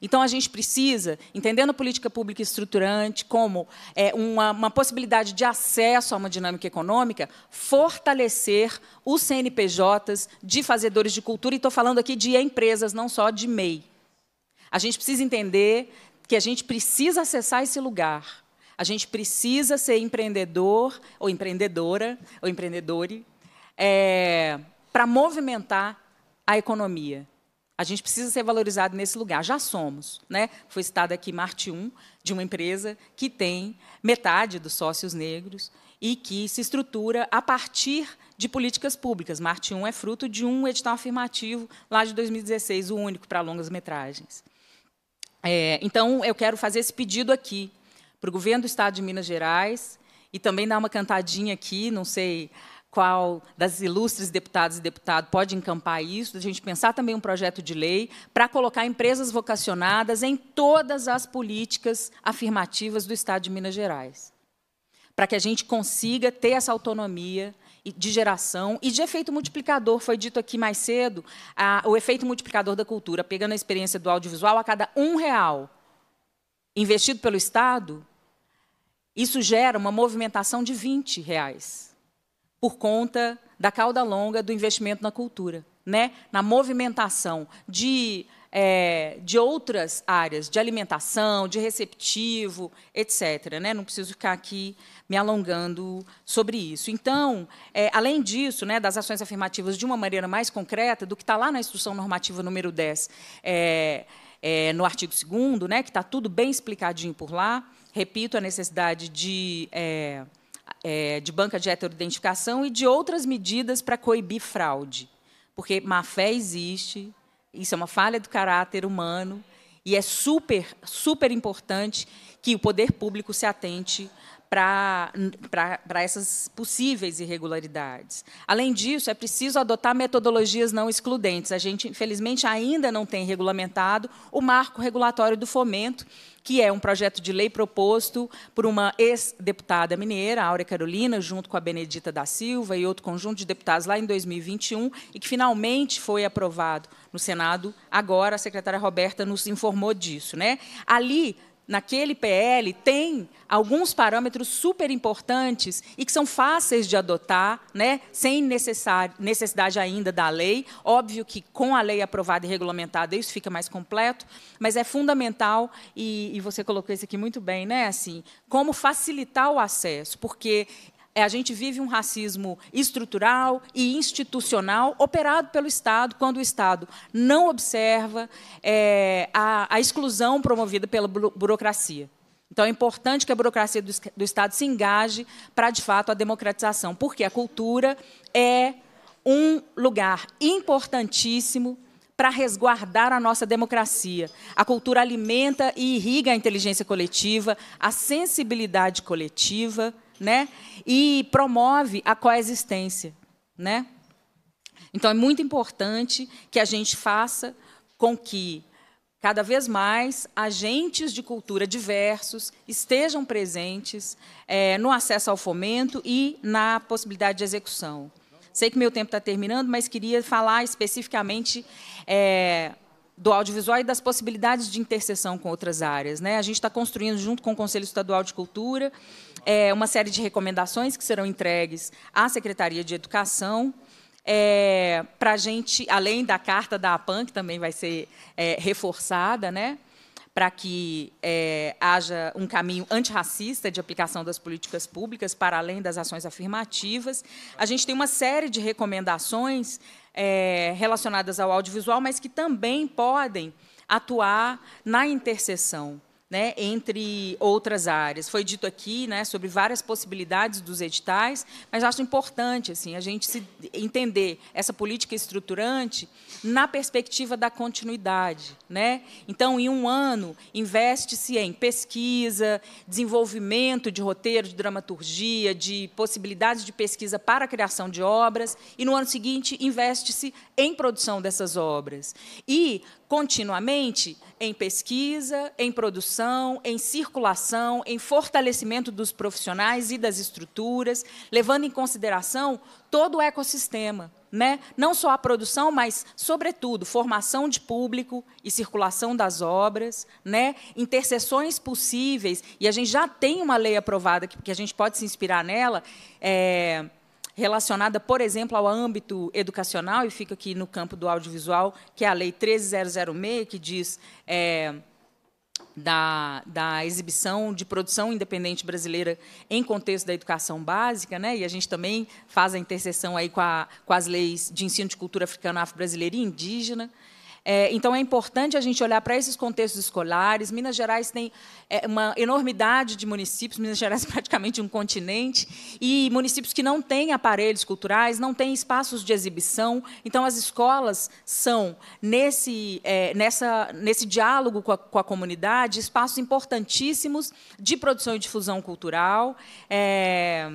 Então, a gente precisa, entendendo a política pública estruturante como é, uma, uma possibilidade de acesso a uma dinâmica econômica, fortalecer os CNPJs de fazedores de cultura, e estou falando aqui de empresas, não só de MEI. A gente precisa entender que a gente precisa acessar esse lugar. A gente precisa ser empreendedor ou empreendedora ou empreendedore é, para movimentar a economia. A gente precisa ser valorizado nesse lugar. Já somos, né? Foi citado aqui Marte 1 de uma empresa que tem metade dos sócios negros e que se estrutura a partir de políticas públicas. Marte 1 é fruto de um edital afirmativo lá de 2016, o único para longas metragens. É, então, eu quero fazer esse pedido aqui para o governo do Estado de Minas Gerais e também dar uma cantadinha aqui, não sei qual das ilustres deputadas e deputados pode encampar isso, a gente pensar também um projeto de lei para colocar empresas vocacionadas em todas as políticas afirmativas do Estado de Minas Gerais. Para que a gente consiga ter essa autonomia de geração e de efeito multiplicador. Foi dito aqui mais cedo a, o efeito multiplicador da cultura, pegando a experiência do audiovisual, a cada um real investido pelo Estado, isso gera uma movimentação de 20 reais por conta da cauda longa do investimento na cultura, né? na movimentação de, é, de outras áreas, de alimentação, de receptivo, etc. Né? Não preciso ficar aqui me alongando sobre isso. Então, é, além disso, né, das ações afirmativas de uma maneira mais concreta, do que está lá na Instrução Normativa número 10, é, é, no artigo 2, né, que está tudo bem explicadinho por lá, repito, a necessidade de. É, é, de banca de heteroidentificação e de outras medidas para coibir fraude. Porque má fé existe, isso é uma falha do caráter humano, e é super, super importante que o poder público se atente para essas possíveis irregularidades. Além disso, é preciso adotar metodologias não excludentes. A gente, infelizmente, ainda não tem regulamentado o marco regulatório do fomento, que é um projeto de lei proposto por uma ex-deputada mineira, Áurea Carolina, junto com a Benedita da Silva e outro conjunto de deputados lá em 2021, e que finalmente foi aprovado no Senado. Agora, a secretária Roberta nos informou disso. Né? Ali, naquele PL tem alguns parâmetros super importantes e que são fáceis de adotar, né, sem necessidade ainda da lei. Óbvio que com a lei aprovada e regulamentada isso fica mais completo, mas é fundamental e, e você colocou isso aqui muito bem, né, assim, como facilitar o acesso, porque é, a gente vive um racismo estrutural e institucional operado pelo Estado, quando o Estado não observa é, a, a exclusão promovida pela burocracia. Então, é importante que a burocracia do, do Estado se engaje para, de fato, a democratização, porque a cultura é um lugar importantíssimo para resguardar a nossa democracia. A cultura alimenta e irriga a inteligência coletiva, a sensibilidade coletiva né? E promove a coexistência, né? Então é muito importante que a gente faça com que cada vez mais agentes de cultura diversos estejam presentes é, no acesso ao fomento e na possibilidade de execução. Sei que meu tempo está terminando, mas queria falar especificamente é, do audiovisual e das possibilidades de interseção com outras áreas. Né? A gente está construindo, junto com o Conselho Estadual de Cultura, é, uma série de recomendações que serão entregues à Secretaria de Educação. É, para a gente, além da carta da APAN, que também vai ser é, reforçada, né, para que é, haja um caminho antirracista de aplicação das políticas públicas para além das ações afirmativas. A gente tem uma série de recomendações é, relacionadas ao audiovisual, mas que também podem atuar na interseção né, entre outras áreas. Foi dito aqui né, sobre várias possibilidades dos editais, mas acho importante assim, a gente se entender essa política estruturante na perspectiva da continuidade. Né? Então, em um ano, investe-se em pesquisa, desenvolvimento de roteiro, de dramaturgia, de possibilidades de pesquisa para a criação de obras, e no ano seguinte, investe-se em produção dessas obras. E continuamente em pesquisa, em produção, em circulação, em fortalecimento dos profissionais e das estruturas, levando em consideração todo o ecossistema, né? Não só a produção, mas sobretudo formação de público e circulação das obras, né? Interseções possíveis e a gente já tem uma lei aprovada que, a gente pode se inspirar nela. É relacionada, por exemplo, ao âmbito educacional, e fica aqui no campo do audiovisual, que é a Lei 13006, que diz é, da, da exibição de produção independente brasileira em contexto da educação básica, né? e a gente também faz a interseção aí com, a, com as leis de ensino de cultura africana, afro-brasileira e indígena. É, então, é importante a gente olhar para esses contextos escolares. Minas Gerais tem é, uma enormidade de municípios, Minas Gerais é praticamente um continente, e municípios que não têm aparelhos culturais, não têm espaços de exibição. Então, as escolas são, nesse, é, nessa, nesse diálogo com a, com a, comunidade, espaços importantíssimos de produção e difusão cultural. É,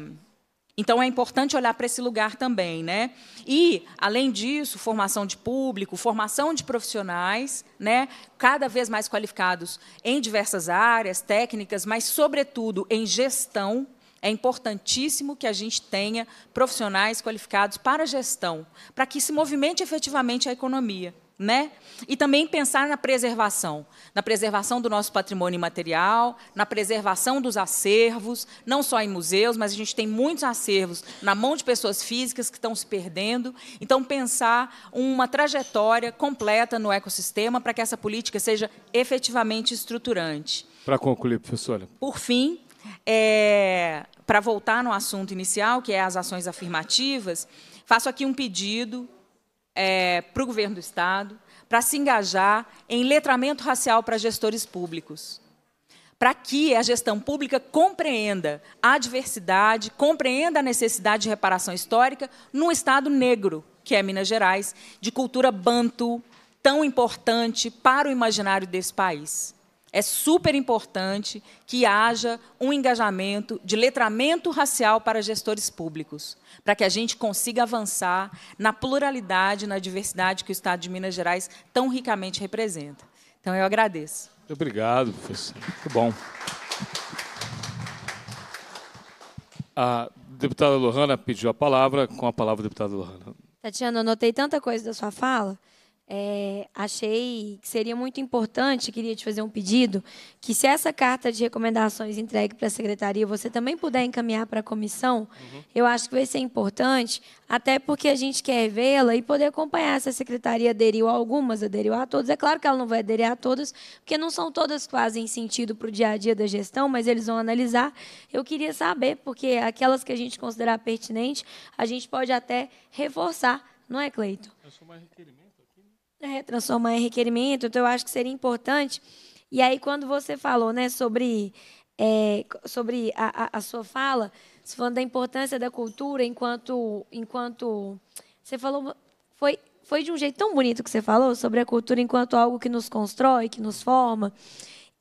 então é importante olhar para esse lugar também, né? E além disso, formação de público, formação de profissionais, né? Cada vez mais qualificados em diversas áreas técnicas, mas sobretudo em gestão. É importantíssimo que a gente tenha profissionais qualificados para gestão, para que se movimente efetivamente a economia né? E também pensar na preservação, na preservação do nosso patrimônio material, na preservação dos acervos, não só em museus, mas a gente tem muitos acervos na mão de pessoas físicas que estão se perdendo. Então pensar uma trajetória completa no ecossistema para que essa política seja efetivamente estruturante. Para concluir, professora. Por fim, é, para voltar no assunto inicial, que é as ações afirmativas, faço aqui um pedido é, para o governo do Estado, para se engajar em letramento racial para gestores públicos. Para que a gestão pública compreenda a diversidade, compreenda a necessidade de reparação histórica num Estado negro, que é Minas Gerais, de cultura banto tão importante para o imaginário desse país é super importante que haja um engajamento de letramento racial para gestores públicos, para que a gente consiga avançar na pluralidade, na diversidade que o Estado de Minas Gerais tão ricamente representa. Então, eu agradeço. Muito obrigado, professor. Muito bom. A deputada Lohana pediu a palavra. Com a palavra, deputada Lohana. Tatiana, eu notei tanta coisa da sua fala é, achei que seria muito importante, queria te fazer um pedido, que se essa carta de recomendações entregue para a secretaria, você também puder encaminhar para a comissão, uhum. eu acho que vai ser importante, até porque a gente quer vê-la e poder acompanhar se a secretaria aderiu a algumas, aderiu a todas. É claro que ela não vai aderir a todas, porque não são todas quase em sentido para o dia a dia da gestão, mas eles vão analisar. Eu queria saber, porque aquelas que a gente considerar pertinente, a gente pode até reforçar, não é, Cleito? Eu sou mais requerimento né, transformar em requerimento. Então, eu acho que seria importante. E aí, quando você falou né, sobre, é, sobre a, a, a, sua fala, você falando da importância da cultura enquanto. enquanto você falou. Foi, foi de um jeito tão bonito que você falou sobre a cultura enquanto algo que nos constrói, que nos forma.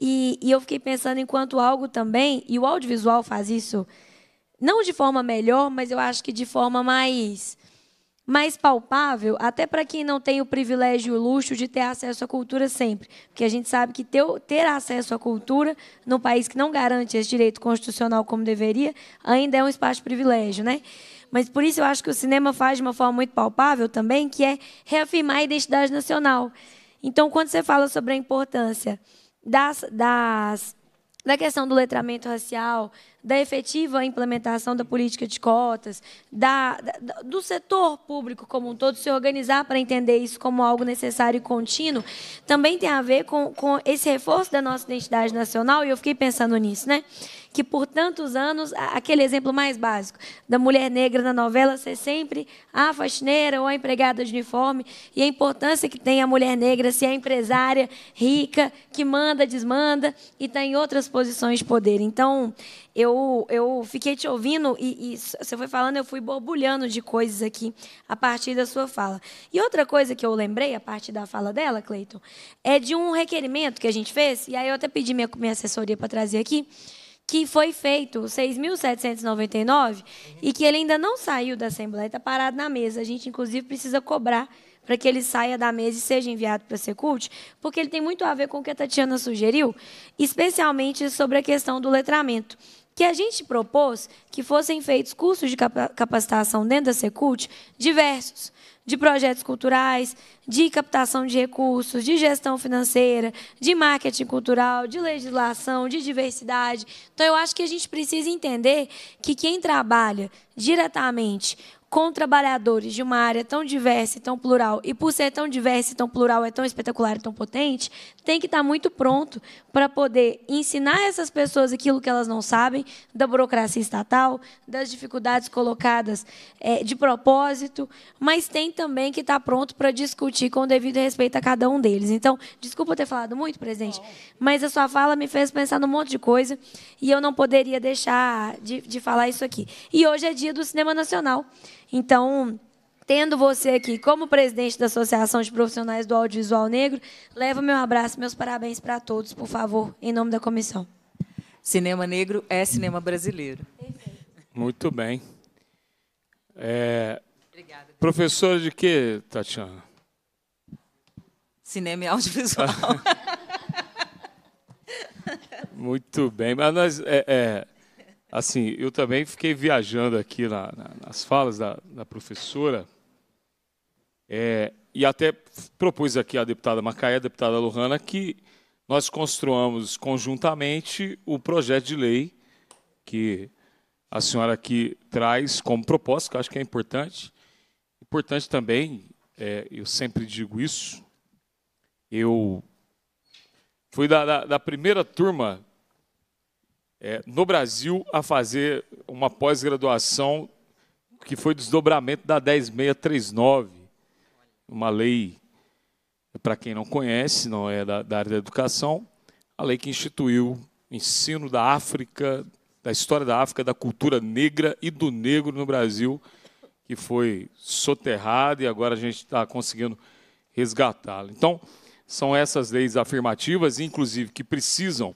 E, e eu fiquei pensando enquanto algo também, e o audiovisual faz isso não de forma melhor, mas eu acho que de forma mais mais palpável, até para quem não tem o privilégio e o luxo de ter acesso à cultura sempre. Porque a gente sabe que ter, ter acesso à cultura num país que não garante esse direito constitucional como deveria, ainda é um espaço de privilégio, né? Mas por isso eu acho que o cinema faz de uma forma muito palpável também, que é reafirmar a identidade nacional. Então, quando você fala sobre a importância das, das da questão do letramento racial, da efetiva implementação da política de cotas, da, da, do setor público como um todo se organizar para entender isso como algo necessário e contínuo, também tem a ver com, com esse reforço da nossa identidade nacional, e eu fiquei pensando nisso, né? que por tantos anos, aquele exemplo mais básico, da mulher negra na novela ser sempre a faxineira ou a empregada de uniforme, e a importância que tem a mulher negra se é empresária, rica, que manda, desmanda e está em outras posições de poder. Então, eu, eu fiquei te ouvindo e, e você foi falando, eu fui borbulhando de coisas aqui a partir da sua fala. E outra coisa que eu lembrei a partir da fala dela, Cleiton, é de um requerimento que a gente fez, e aí eu até pedi minha, minha assessoria para trazer aqui, que foi feito 6.799 uhum. e que ele ainda não saiu da Assembleia, está parado na mesa. A gente, inclusive, precisa cobrar para que ele saia da mesa e seja enviado para a Secult, porque ele tem muito a ver com o que a Tatiana sugeriu, especialmente sobre a questão do letramento. Que a gente propôs que fossem feitos cursos de capacitação dentro da Secult diversos de projetos culturais, de captação de recursos, de gestão financeira, de marketing cultural, de legislação, de diversidade. Então, eu acho que a gente precisa entender que quem trabalha diretamente com trabalhadores de uma área tão diversa e tão plural, e por ser tão diversa e tão plural, é tão espetacular e tão potente, tem que estar muito pronto para poder ensinar essas pessoas aquilo que elas não sabem da burocracia estatal, das dificuldades colocadas é, de propósito, mas tem também que estar pronto para discutir com o devido respeito a cada um deles. Então, desculpa ter falado muito, presidente, mas a sua fala me fez pensar num monte de coisa e eu não poderia deixar de, de falar isso aqui. E hoje é dia do Cinema Nacional. Então, tendo você aqui como presidente da Associação de Profissionais do Audiovisual Negro, leva meu abraço, meus parabéns para todos, por favor, em nome da comissão. Cinema negro é cinema brasileiro. Muito bem. É, Obrigada. Professora de quê, Tatiana? Cinema e audiovisual. Muito bem. Mas nós, é, é, Assim, eu também fiquei viajando aqui na, na, nas falas da, da professora, é, e até propus aqui à deputada Macaé, à deputada Lohana, que nós construamos conjuntamente o projeto de lei que a senhora aqui traz como proposta, que eu acho que é importante. Importante também, é, eu sempre digo isso, eu fui da, da, da primeira turma é, no Brasil a fazer uma pós-graduação que foi desdobramento da 10639, uma lei, para quem não conhece, não é da, da área da educação, a lei que instituiu ensino da África, da história da África, da cultura negra e do negro no Brasil, que foi soterrada e agora a gente está conseguindo resgatá-la. Então, são essas leis afirmativas, inclusive, que precisam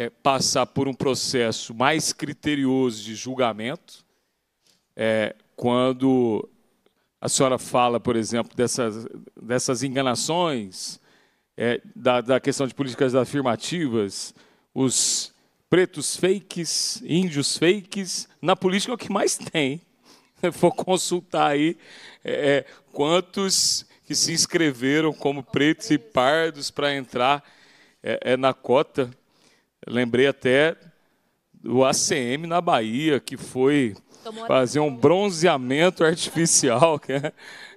é, passar por um processo mais criterioso de julgamento. É, quando a senhora fala, por exemplo, dessas, dessas enganações, é, da, da, questão de políticas afirmativas, os pretos fakes, índios fakes, na política é o que mais tem. Vou consultar aí é, é, quantos que se inscreveram como pretos e pardos para entrar é, é na cota Lembrei até do ACM na Bahia, que foi fazer um bronzeamento artificial.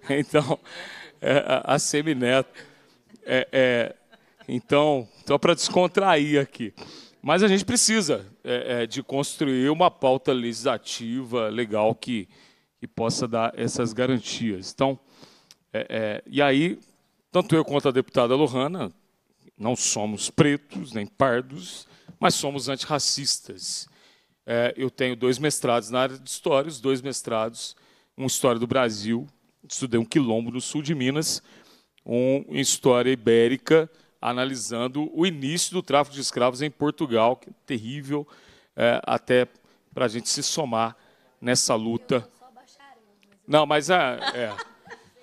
É, então, é, ACM Neto. É, é, então, só para descontrair aqui. Mas a gente precisa é, é, de construir uma pauta legislativa legal que, que possa dar essas garantias. Então, é, é, e aí, tanto eu quanto a deputada Lohana, não somos pretos nem pardos, mas somos antirracistas. É, eu tenho dois mestrados na área de história, os dois mestrados, um História do Brasil, estudei um quilombo no sul de Minas, um em História Ibérica, analisando o início do tráfico de escravos em Portugal, que é terrível, é, até para a gente se somar nessa luta. Não, mas é. é.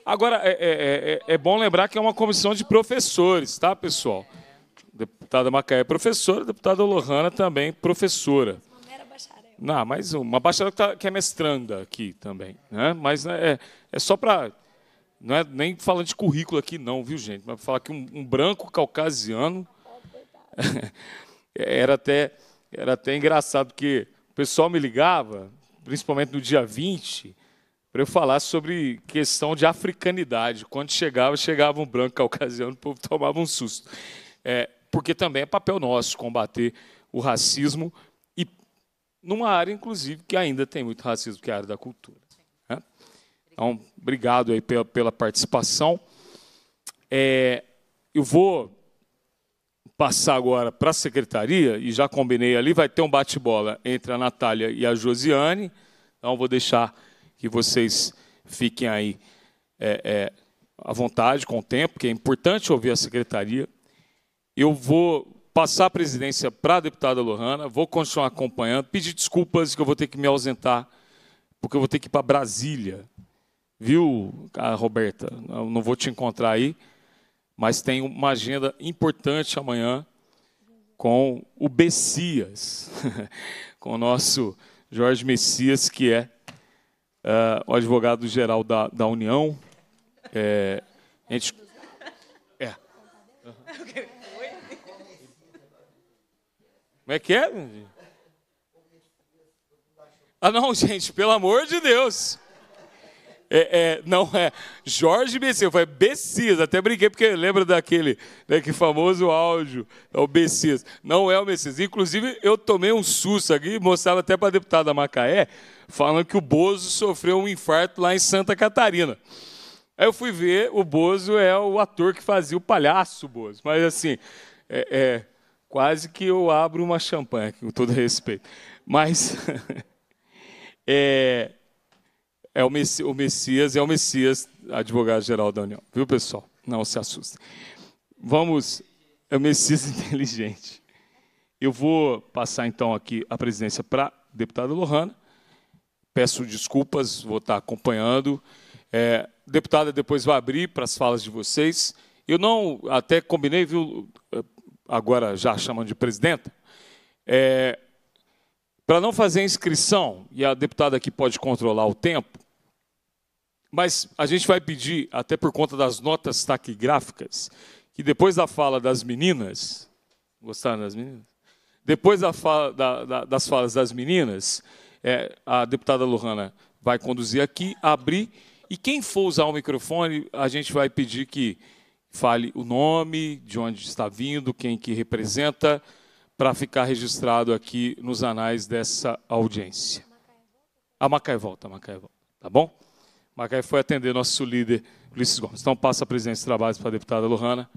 agora é é, é, é bom lembrar que é uma comissão de professores, tá, pessoal? deputada Macaé é professora, deputada Lohana também é professora. Não, mas uma bacharel que, tá, que é mestranda aqui também. Né? Mas né, é, é só para. Não é nem falando de currículo aqui, não, viu, gente? Mas falar que um, um branco caucasiano. era, até, era até engraçado, porque o pessoal me ligava, principalmente no dia 20, para eu falar sobre questão de africanidade. Quando chegava, chegava um branco caucasiano, o povo tomava um susto. É, porque também é papel nosso combater o racismo e numa área, inclusive, que ainda tem muito racismo, que é a área da cultura. Né? Então, obrigado aí pela, pela participação. É, eu vou passar agora para a secretaria, e já combinei ali, vai ter um bate-bola entre a Natália e a Josiane, então vou deixar que vocês fiquem aí é, é, à vontade com o tempo, que é importante ouvir a secretaria, eu vou passar a presidência para a deputada Lohana, vou continuar acompanhando, pedir desculpas que eu vou ter que me ausentar, porque eu vou ter que ir para Brasília. Viu, Roberta? Eu não vou te encontrar aí, mas tem uma agenda importante amanhã com o Bessias, com o nosso Jorge Messias, que é uh, o advogado-geral da, da União. É, a gente... É. Uhum. Como é que é? Ah, não, gente, pelo amor de Deus. É, é, não é Jorge Messias, foi Bessias, até brinquei porque lembra daquele né, que famoso áudio, é o Bessias. Não é o Messias. Inclusive, eu tomei um susto aqui, mostrava até para a deputada Macaé, falando que o Bozo sofreu um infarto lá em Santa Catarina. Aí eu fui ver, o Bozo é o ator que fazia o palhaço Bozo, mas assim, é, é Quase que eu abro uma champanhe, com todo respeito. Mas é, é o, Messias, o Messias é o Messias, advogado-geral da União. Viu, pessoal? Não se assuste. Vamos, é o Messias inteligente. Eu vou passar então aqui a presidência para a deputada Lohana. Peço desculpas, vou estar acompanhando. É, deputada depois vai abrir para as falas de vocês. Eu não até combinei, viu, agora já chamando de presidenta, é, para não fazer inscrição, e a deputada aqui pode controlar o tempo, mas a gente vai pedir, até por conta das notas taquigráficas, que depois da fala das meninas, gostaram das meninas? Depois da fala, da, da, das falas das meninas, é, a deputada Lohana vai conduzir aqui, abrir, e quem for usar o microfone, a gente vai pedir que fale o nome, de onde está vindo, quem que representa, para ficar registrado aqui nos anais dessa audiência. A Macaé volta, a Macaé volta, tá bom? Macaé foi atender nosso líder, Ulisses Gomes. Então, passa a presidência de trabalhos para a deputada Lohana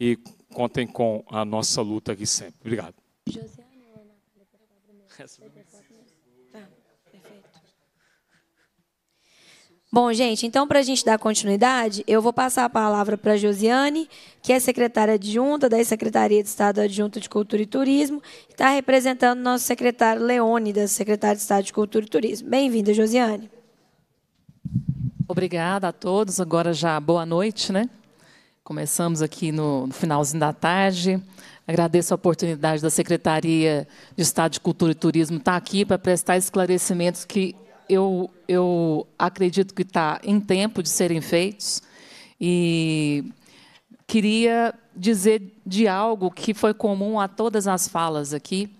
e contem com a nossa luta aqui sempre. Obrigado. Josiane, Ana, deputada, Bom, gente, então, para a gente dar continuidade, eu vou passar a palavra para a Josiane, que é secretária adjunta da Secretaria de Estado Adjunto de Cultura e Turismo, e está representando nosso secretário da Secretaria de Estado de Cultura e Turismo. Bem-vinda, Josiane. Obrigada a todos. Agora já boa noite, né? Começamos aqui no, no finalzinho da tarde. Agradeço a oportunidade da Secretaria de Estado de Cultura e Turismo estar tá aqui para prestar esclarecimentos que eu, eu acredito que está em tempo de serem feitos e queria dizer de algo que foi comum a todas as falas aqui.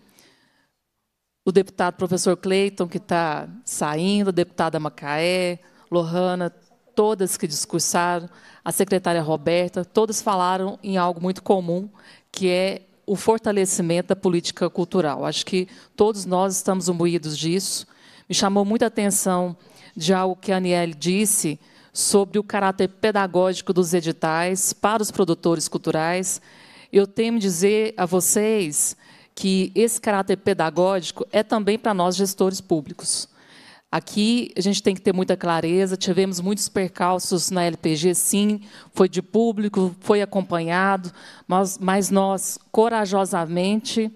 O deputado professor Cleiton, que está saindo, a deputada Macaé, Lohana, todas que discursaram, a secretária Roberta, todas falaram em algo muito comum, que é o fortalecimento da política cultural. Acho que todos nós estamos imbuídos disso me chamou muita atenção de algo que a Aniele disse sobre o caráter pedagógico dos editais para os produtores culturais. Eu de dizer a vocês que esse caráter pedagógico é também para nós gestores públicos. Aqui a gente tem que ter muita clareza. Tivemos muitos percalços na LPG, sim, foi de público, foi acompanhado, mas, mas nós corajosamente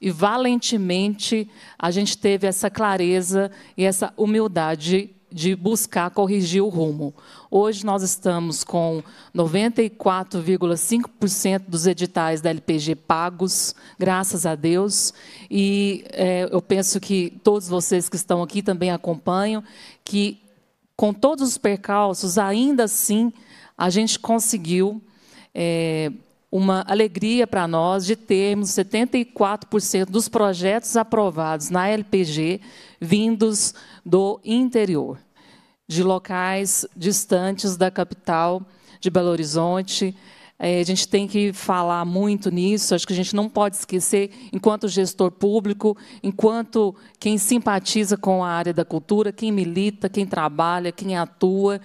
e valentemente a gente teve essa clareza e essa humildade de buscar corrigir o rumo. Hoje nós estamos com 94,5% dos editais da LPG pagos, graças a Deus. E é, eu penso que todos vocês que estão aqui também acompanham que, com todos os percalços, ainda assim a gente conseguiu. É, uma alegria para nós de termos 74% dos projetos aprovados na LPG vindos do interior, de locais distantes da capital de Belo Horizonte. É, a gente tem que falar muito nisso, acho que a gente não pode esquecer, enquanto gestor público, enquanto quem simpatiza com a área da cultura, quem milita, quem trabalha, quem atua,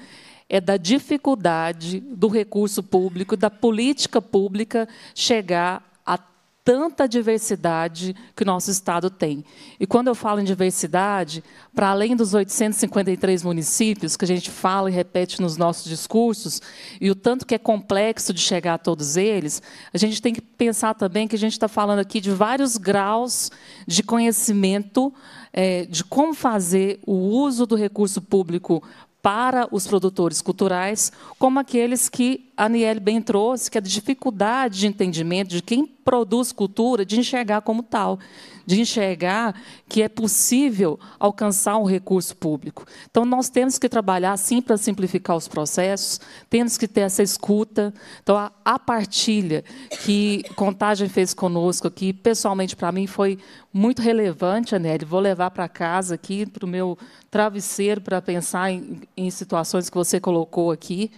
é da dificuldade do recurso público, da política pública chegar a tanta diversidade que o nosso Estado tem. E quando eu falo em diversidade, para além dos 853 municípios que a gente fala e repete nos nossos discursos, e o tanto que é complexo de chegar a todos eles, a gente tem que pensar também que a gente está falando aqui de vários graus de conhecimento é, de como fazer o uso do recurso público para os produtores culturais, como aqueles que a Niel bem trouxe, que é a dificuldade de entendimento de quem produz cultura, de enxergar como tal de enxergar que é possível alcançar um recurso público. Então, nós temos que trabalhar, sim, para simplificar os processos, temos que ter essa escuta. Então, a, a partilha que Contagem fez conosco aqui, pessoalmente, para mim, foi muito relevante, Anélio. Vou levar para casa aqui, para o meu travesseiro, para pensar em, em situações que você colocou aqui.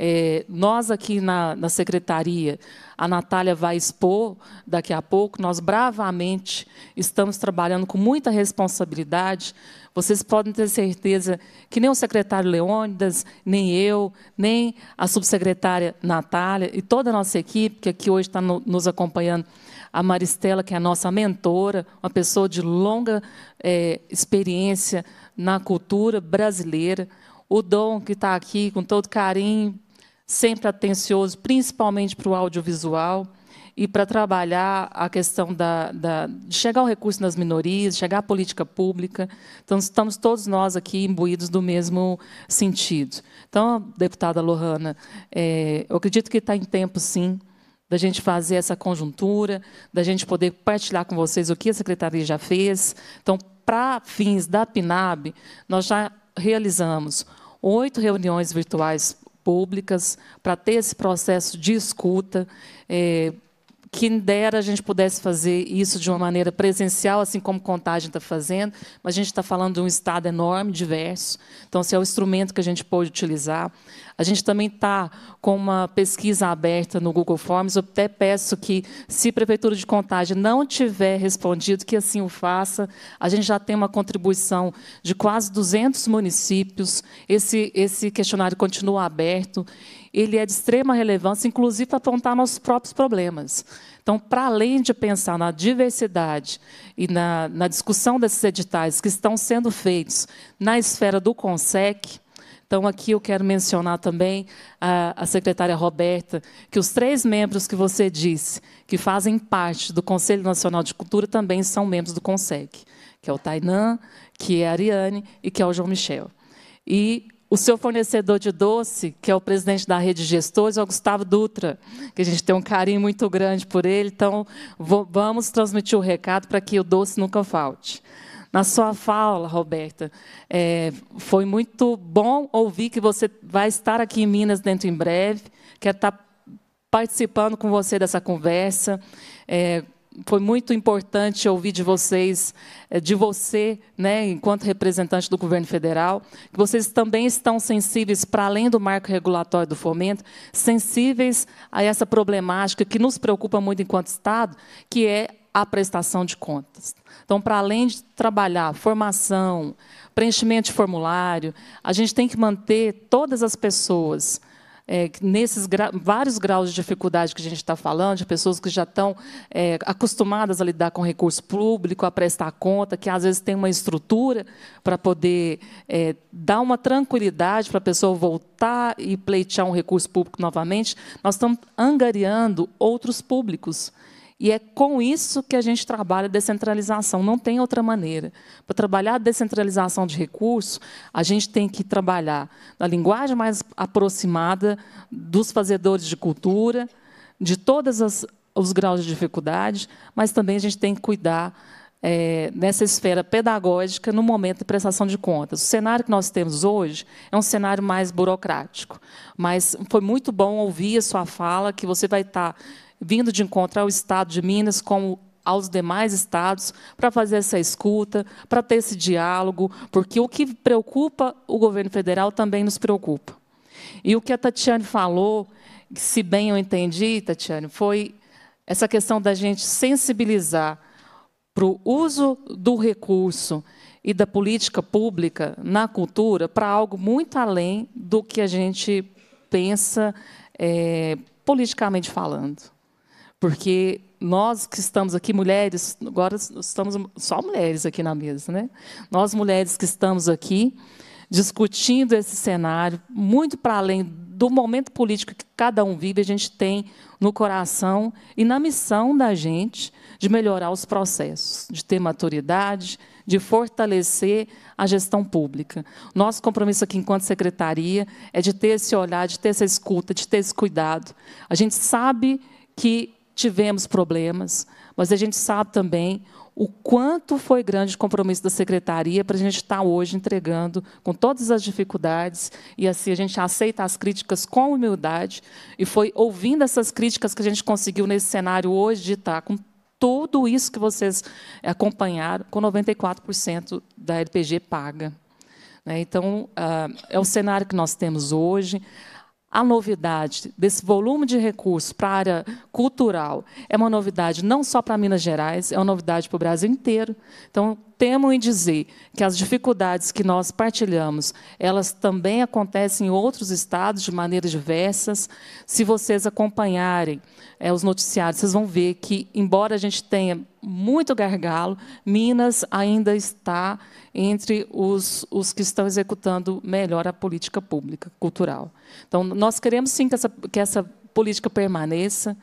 É, nós aqui na, na secretaria, a Natália vai expor daqui a pouco, nós bravamente estamos trabalhando com muita responsabilidade. Vocês podem ter certeza que nem o secretário Leônidas, nem eu, nem a subsecretária Natália e toda a nossa equipe, que aqui hoje está no, nos acompanhando, a Maristela, que é a nossa mentora, uma pessoa de longa é, experiência na cultura brasileira, o Dom, que está aqui com todo carinho, sempre atencioso, principalmente para o audiovisual e para trabalhar a questão da, da, de chegar ao recurso nas minorias, chegar à política pública. Então, estamos todos nós aqui imbuídos do mesmo sentido. Então, deputada Lohana, é, eu acredito que está em tempo, sim, da gente fazer essa conjuntura, da gente poder partilhar com vocês o que a secretaria já fez. Então, para fins da PNAB, nós já realizamos oito reuniões virtuais públicas para ter esse processo de escuta, é, quem dera a gente pudesse fazer isso de uma maneira presencial, assim como Contagem está fazendo, mas a gente está falando de um estado enorme, diverso. Então, esse assim, é o instrumento que a gente pode utilizar. A gente também está com uma pesquisa aberta no Google Forms. Eu até peço que, se a Prefeitura de Contagem não tiver respondido, que assim o faça. A gente já tem uma contribuição de quase 200 municípios. Esse, esse questionário continua aberto ele é de extrema relevância, inclusive para apontar nossos próprios problemas. Então, para além de pensar na diversidade e na, na discussão desses editais que estão sendo feitos na esfera do CONSEC, então, aqui eu quero mencionar também a, a, secretária Roberta, que os três membros que você disse, que fazem parte do Conselho Nacional de Cultura, também são membros do CONSEC, que é o Tainan, que é a Ariane e que é o João Michel. E o seu fornecedor de doce, que é o presidente da rede de gestores, é o Gustavo Dutra, que a gente tem um carinho muito grande por ele. Então, vamos transmitir o recado para que o doce nunca falte. Na sua fala, Roberta, é, foi muito bom ouvir que você vai estar aqui em Minas dentro em breve. Quero estar tá participando com você dessa conversa. É, foi muito importante ouvir de vocês, eh, de você, né, enquanto representante do governo federal, que vocês também estão sensíveis, para além do marco regulatório do fomento, sensíveis a essa problemática que nos preocupa muito enquanto Estado, que é a prestação de contas. Então, para além de trabalhar formação, preenchimento de formulário, a gente tem que manter todas as pessoas é, nesses gra vários graus de dificuldade que a gente está falando, de pessoas que já estão é, acostumadas a lidar com recurso público, a prestar conta, que às vezes tem uma estrutura para poder é, dar uma tranquilidade para a pessoa voltar e pleitear um recurso público novamente, nós estamos angariando outros públicos. E é com isso que a gente trabalha a descentralização, não tem outra maneira. Para trabalhar a descentralização de recursos, a gente tem que trabalhar na linguagem mais aproximada dos fazedores de cultura, de todos os graus de dificuldade, mas também a gente tem que cuidar é, nessa esfera pedagógica no momento de prestação de contas. O cenário que nós temos hoje é um cenário mais burocrático, mas foi muito bom ouvir a sua fala, que você vai estar tá vindo de encontrar o Estado de Minas como aos demais estados para fazer essa escuta, para ter esse diálogo, porque o que preocupa o governo federal também nos preocupa. E o que a Tatiane falou, se bem eu entendi, Tatiane, foi essa questão da gente sensibilizar para o uso do recurso e da política pública na cultura para algo muito além do que a gente pensa é, politicamente falando. Porque nós que estamos aqui, mulheres, agora estamos só mulheres aqui na mesa, né? Nós mulheres que estamos aqui discutindo esse cenário, muito para além do momento político que cada um vive, a gente tem no coração e na missão da gente de melhorar os processos, de ter maturidade, de fortalecer a gestão pública. Nosso compromisso aqui, enquanto secretaria, é de ter esse olhar, de ter essa escuta, de ter esse cuidado. A gente sabe que tivemos problemas, mas a gente sabe também o quanto foi grande o compromisso da secretaria para a gente estar tá hoje entregando com todas as dificuldades e assim a gente aceita as críticas com humildade e foi ouvindo essas críticas que a gente conseguiu nesse cenário hoje de estar tá com tudo isso que vocês acompanharam com 94% da LPG paga. Né? Então, ah, é o cenário que nós temos hoje a novidade desse volume de recursos para a área cultural é uma novidade não só para Minas Gerais, é uma novidade para o Brasil inteiro. Então, temo em dizer que as dificuldades que nós partilhamos, elas também acontecem em outros estados de maneiras diversas. Se vocês acompanharem é, os noticiários, vocês vão ver que, embora a gente tenha muito gargalo, Minas ainda está entre os, os que estão executando melhor a política pública, cultural. Então, nós queremos sim que essa, que essa política permaneça,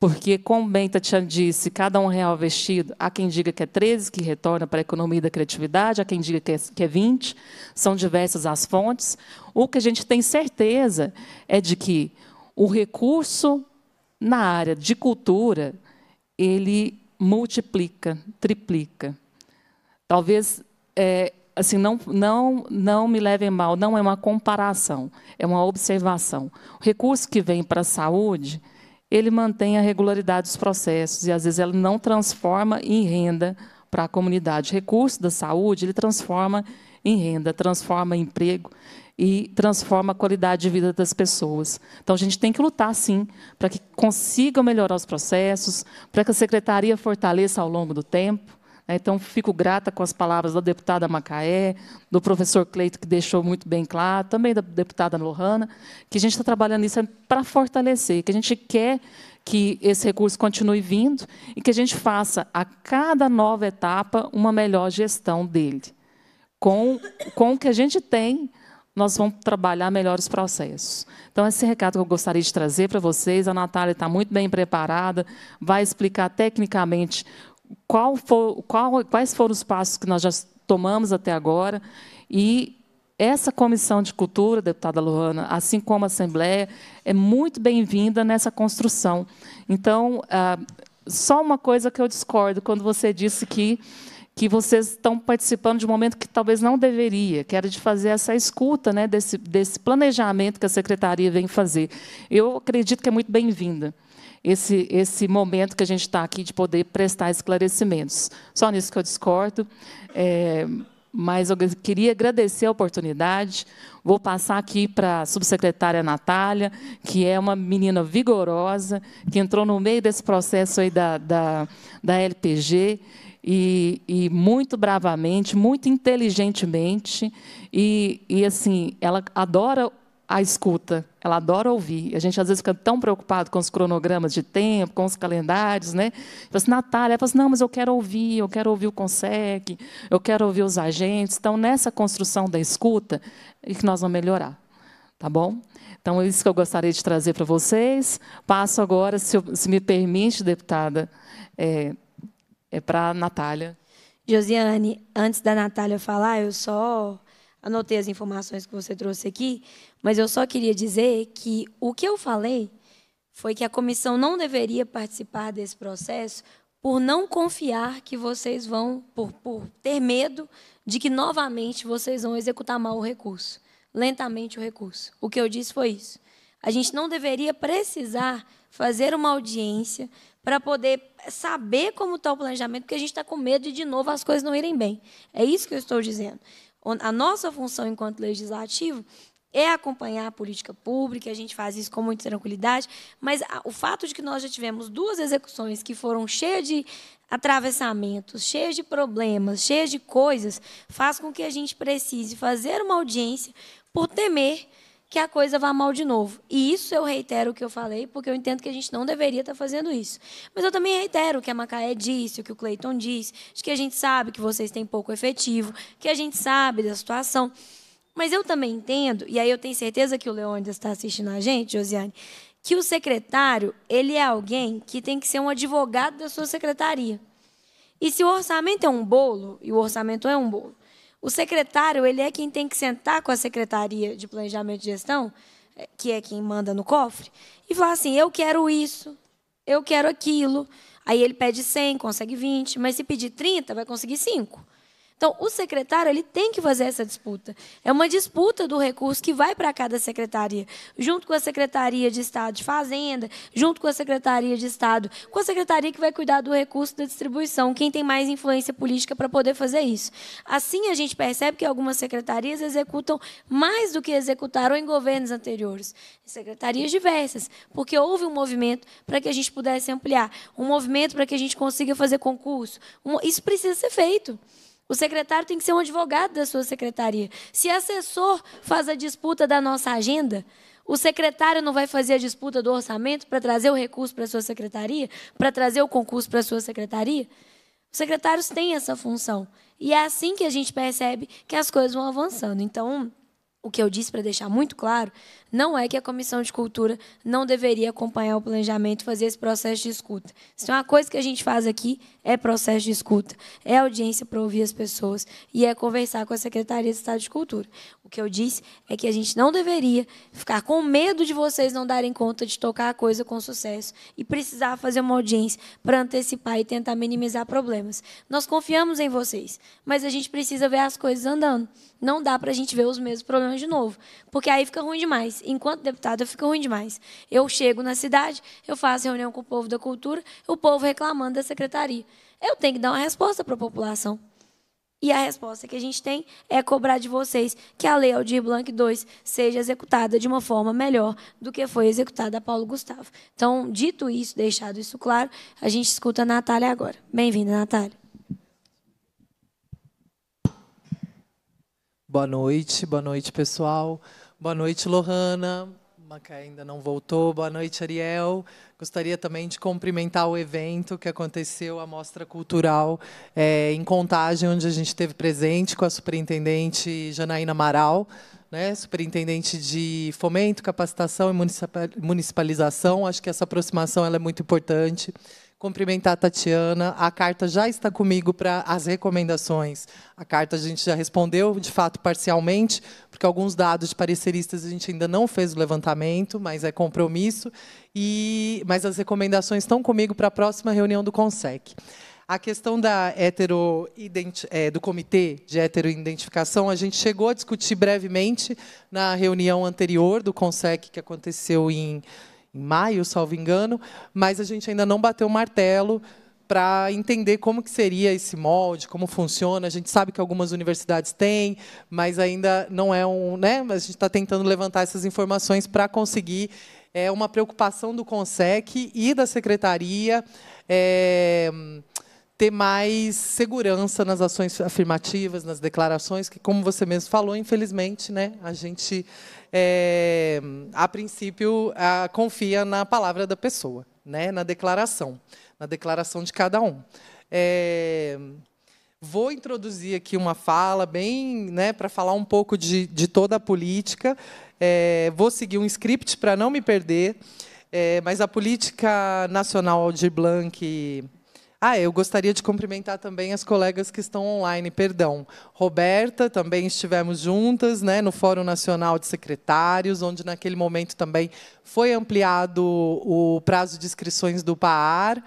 porque, como bem Tatiana disse, cada um real vestido, há quem diga que é 13, que retorna para a economia da criatividade, há quem diga que é, que é 20, são diversas as fontes. O que a gente tem certeza é de que o recurso na área de cultura, ele multiplica, triplica. Talvez é, assim, não, não, não me levem mal, não é uma comparação, é uma observação. O recurso que vem para a saúde, ele mantém a regularidade dos processos e às vezes ele não transforma em renda para a comunidade. O recurso da saúde, ele transforma em renda, transforma em emprego e transforma a qualidade de vida das pessoas. Então, a gente tem que lutar, sim, para que consigam melhorar os processos, para que a secretaria fortaleça ao longo do tempo, né? Então, fico grata com as palavras da deputada Macaé, do professor Cleito, que deixou muito bem claro, também da deputada Lohana, que a gente está trabalhando isso para fortalecer, que a gente quer que esse recurso continue vindo e que a gente faça, a cada nova etapa, uma melhor gestão dele. Com, com o que a gente tem, nós vamos trabalhar melhor os processos. Então, esse recado que eu gostaria de trazer para vocês, a Natália está muito bem preparada, vai explicar tecnicamente qual for, qual, quais foram os passos que nós já tomamos até agora e essa comissão de cultura, deputada Luana, assim como a Assembleia, é muito bem-vinda nessa construção. Então, ah, só uma coisa que eu discordo quando você disse que que vocês estão participando de um momento que talvez não deveria, que era de fazer essa escuta né, desse, desse planejamento que a secretaria vem fazer. Eu acredito que é muito bem-vinda esse, esse momento que a gente está aqui de poder prestar esclarecimentos. Só nisso que eu discordo. É, mas eu queria agradecer a oportunidade. Vou passar aqui para a subsecretária Natália, que é uma menina vigorosa, que entrou no meio desse processo aí da, da, da LPG e, e, muito bravamente, muito inteligentemente. E, e, assim, ela adora a escuta. Ela adora ouvir. A gente às vezes fica tão preocupado com os cronogramas de tempo, com os calendários, né? Fala assim, Natália, ela fala assim, não, mas eu quero ouvir, eu quero ouvir o Consec, eu quero ouvir os agentes. Então, nessa construção da escuta, é que nós vamos melhorar. Tá bom? Então, é isso que eu gostaria de trazer para vocês. Passo agora, se, se me permite, deputada, é, é para a Natália. Josiane, antes da Natália falar, eu só anotei as informações que você trouxe aqui, mas eu só queria dizer que o que eu falei foi que a comissão não deveria participar desse processo por não confiar que vocês vão, por, por ter medo de que novamente vocês vão executar mal o recurso, lentamente o recurso. O que eu disse foi isso. A gente não deveria precisar fazer uma audiência para poder saber como está o planejamento, porque a gente está com medo de, de novo, as coisas não irem bem. É isso que eu estou dizendo. A nossa função enquanto legislativo é acompanhar a política pública, a gente faz isso com muita tranquilidade, mas o fato de que nós já tivemos duas execuções que foram cheias de atravessamentos, cheias de problemas, cheias de coisas, faz com que a gente precise fazer uma audiência por temer que a coisa vá mal de novo. E isso eu reitero o que eu falei, porque eu entendo que a gente não deveria estar fazendo isso. Mas eu também reitero o que a Macaé disse, o que o Cleiton disse, de que a gente sabe que vocês têm pouco efetivo, que a gente sabe da situação. Mas eu também entendo, e aí eu tenho certeza que o Leônidas está assistindo a gente, Josiane, que o secretário, ele é alguém que tem que ser um advogado da sua secretaria. E se o orçamento é um bolo, e o orçamento é um bolo, o secretário, ele é quem tem que sentar com a Secretaria de Planejamento e Gestão, eh, que é quem manda no cofre, e falar assim, eu quero isso, eu quero aquilo. Aí ele pede 100, consegue 20, mas se pedir 30, vai conseguir 5. Então, o secretário ele tem que fazer essa disputa. É uma disputa do recurso que vai para cada secretaria, junto com a Secretaria de Estado de Fazenda, junto com a Secretaria de Estado, com a secretaria que vai cuidar do recurso da distribuição, quem tem mais influência política para poder fazer isso. Assim, a gente percebe que algumas secretarias executam mais do que executaram em governos anteriores, secretarias diversas, porque houve um movimento para que a gente pudesse ampliar, um movimento para que a gente consiga fazer concurso. isso precisa ser feito. O secretário tem que ser um advogado da sua secretaria. Se assessor faz a disputa da nossa agenda, o secretário não vai fazer a disputa do orçamento para trazer o recurso para a sua secretaria, para trazer o concurso para a sua secretaria? Os secretários têm essa função. E é assim que a gente percebe que as coisas vão avançando. Então, o que eu disse para deixar muito claro, não é que a Comissão de Cultura não deveria acompanhar o planejamento e fazer esse processo de escuta. Se é uma coisa que a gente faz aqui é processo de escuta, é audiência para ouvir as pessoas e é conversar com a Secretaria de Estado de Cultura. O que eu disse é que a gente não deveria ficar com medo de vocês não darem conta de tocar a coisa com sucesso e precisar fazer uma audiência para antecipar e tentar minimizar problemas. Nós confiamos em vocês, mas a gente precisa ver as coisas andando. Não dá para a gente ver os mesmos problemas de novo, porque aí fica ruim demais. Enquanto Enquanto deputada, fico ruim demais. Eu chego na cidade, eu faço reunião com o povo da cultura, o povo reclamando da secretaria. Eu tenho que dar uma resposta para a população. E a resposta que a gente tem é cobrar de vocês que a Lei Aldir Blanc II seja executada de uma forma melhor do que foi executada a Paulo Gustavo. Então, dito isso, deixado isso claro, a gente escuta a Natália agora. Bem-vinda, Natália. Boa noite, boa noite, pessoal. Boa noite, Lohana. Maca ainda não voltou. Boa noite, Ariel. Gostaria também de cumprimentar o evento que aconteceu, a Mostra Cultural é, em Contagem, onde a gente esteve presente com a superintendente Janaína Amaral, né, superintendente de Fomento, Capacitação e Municipalização. Acho que essa aproximação ela é muito importante cumprimentar a Tatiana. A carta já está comigo para as recomendações. A carta a gente já respondeu, de fato, parcialmente, porque alguns dados de pareceristas a gente ainda não fez o levantamento, mas é compromisso. E Mas as recomendações estão comigo para a próxima reunião do CONSEC. A questão da hetero, é, do comitê de heteroidentificação, a gente chegou a discutir brevemente na reunião anterior do CONSEC, que aconteceu em maio, salvo engano, mas a gente ainda não bateu o martelo para entender como que seria esse molde, como funciona. A gente sabe que algumas universidades têm, mas ainda não é um, né? A gente está tentando levantar essas informações para conseguir é uma preocupação do Consec e da secretaria. É ter mais segurança nas ações afirmativas, nas declarações, que, como você mesmo falou, infelizmente, né, a gente, é, a princípio, a, confia na palavra da pessoa, né, na declaração, na declaração de cada um. É, vou introduzir aqui uma fala bem, né, para falar um pouco de, de toda a política. É, vou seguir um script para não me perder. É, mas a política nacional de Blanc ah, eu gostaria de cumprimentar também as colegas que estão online, perdão. Roberta, também estivemos juntas né, no Fórum Nacional de Secretários, onde naquele momento também foi ampliado o prazo de inscrições do PAAR,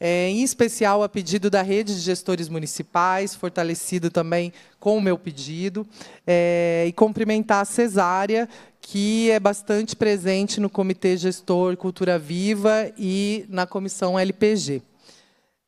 é, eh, em especial a pedido da rede de gestores municipais, fortalecido também com o meu pedido, é, e cumprimentar a Cesária, que é bastante presente no Comitê Gestor Cultura Viva e na Comissão LPG.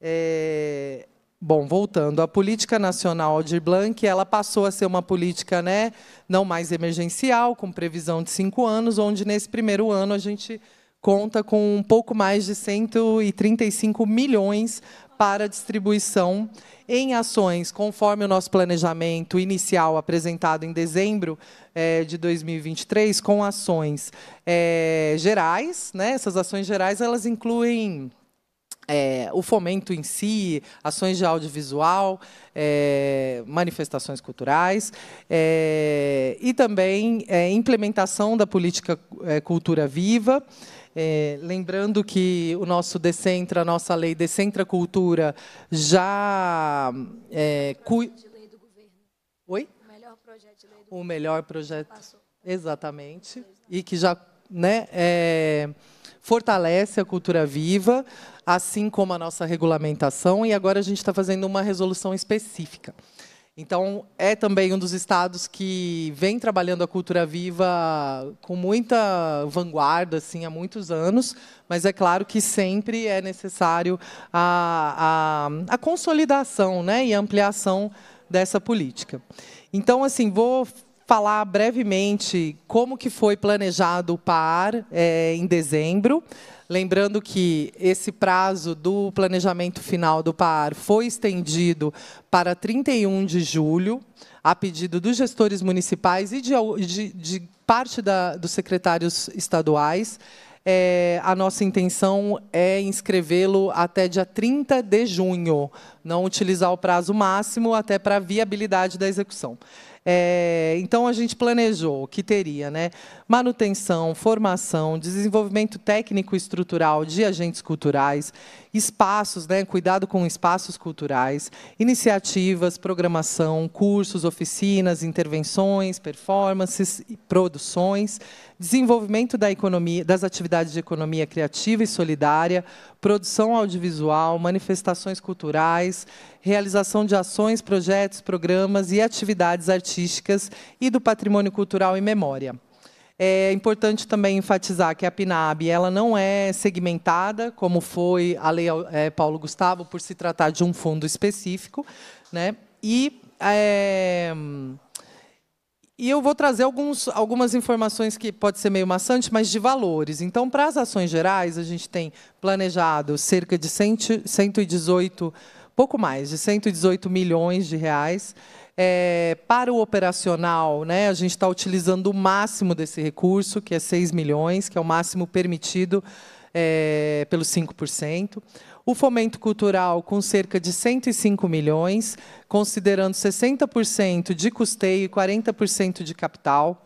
É... Bom, voltando, a política nacional de blank ela passou a ser uma política, né, não mais emergencial, com previsão de cinco anos, onde nesse primeiro ano a gente conta com um pouco mais de 135 milhões para distribuição em ações, conforme o nosso planejamento inicial apresentado em dezembro é, de 2023, com ações é, gerais. Né? Essas ações gerais elas incluem é, o fomento em si, ações de audiovisual, é, manifestações culturais é, e também é, implementação da política é, Cultura Viva. É, lembrando que o nosso Decentra, a nossa lei Decentra Cultura já... É, cu... Oi? O melhor projeto de lei do O melhor projeto. Exatamente. E que já... Né, fortalece a cultura viva, assim como a nossa regulamentação, e agora a gente está fazendo uma resolução específica. Então, é também um dos estados que vem trabalhando a cultura viva com muita vanguarda assim, há muitos anos, mas é claro que sempre é necessário a, a, a consolidação né, e ampliação dessa política. Então, assim, vou falar brevemente como que foi planejado o PAR é, em dezembro. Lembrando que esse prazo do planejamento final do PAR foi estendido para 31 de julho, a pedido dos gestores municipais e de, de, de parte da, dos secretários estaduais. É, a nossa intenção é inscrevê-lo até dia 30 de junho, não utilizar o prazo máximo até para a viabilidade da execução. É, então a gente planejou o que teria, né? manutenção, formação, desenvolvimento técnico e estrutural de agentes culturais, espaços, né, cuidado com espaços culturais, iniciativas, programação, cursos, oficinas, intervenções, performances e produções, desenvolvimento da economia, das atividades de economia criativa e solidária, produção audiovisual, manifestações culturais, realização de ações, projetos, programas e atividades artísticas e do patrimônio cultural e memória. É importante também enfatizar que a PNAB ela não é segmentada, como foi a Lei é, Paulo Gustavo, por se tratar de um fundo específico. Né? E, é, e eu vou trazer alguns, algumas informações que pode ser meio maçante, mas de valores. Então, para as ações gerais, a gente tem planejado cerca de 118 pouco mais de 118 milhões de reais é, para o operacional, né, a gente está utilizando o máximo desse recurso, que é 6 milhões, que é o máximo permitido é, pelos 5%. O fomento cultural com cerca de 105 milhões, considerando 60% de custeio e 40% de capital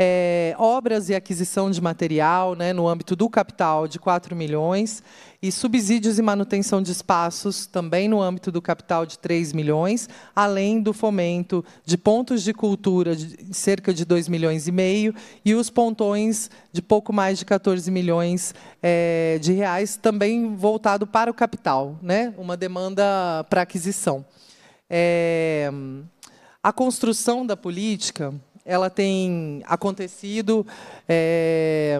é, obras e aquisição de material né, no âmbito do capital de 4 milhões e subsídios e manutenção de espaços também no âmbito do capital de 3 milhões, além do fomento de pontos de cultura de cerca de 2 milhões e meio e os pontões de pouco mais de 14 milhões é, de reais, também voltado para o capital, né? uma demanda para aquisição. É, a construção da política ela tem acontecido é,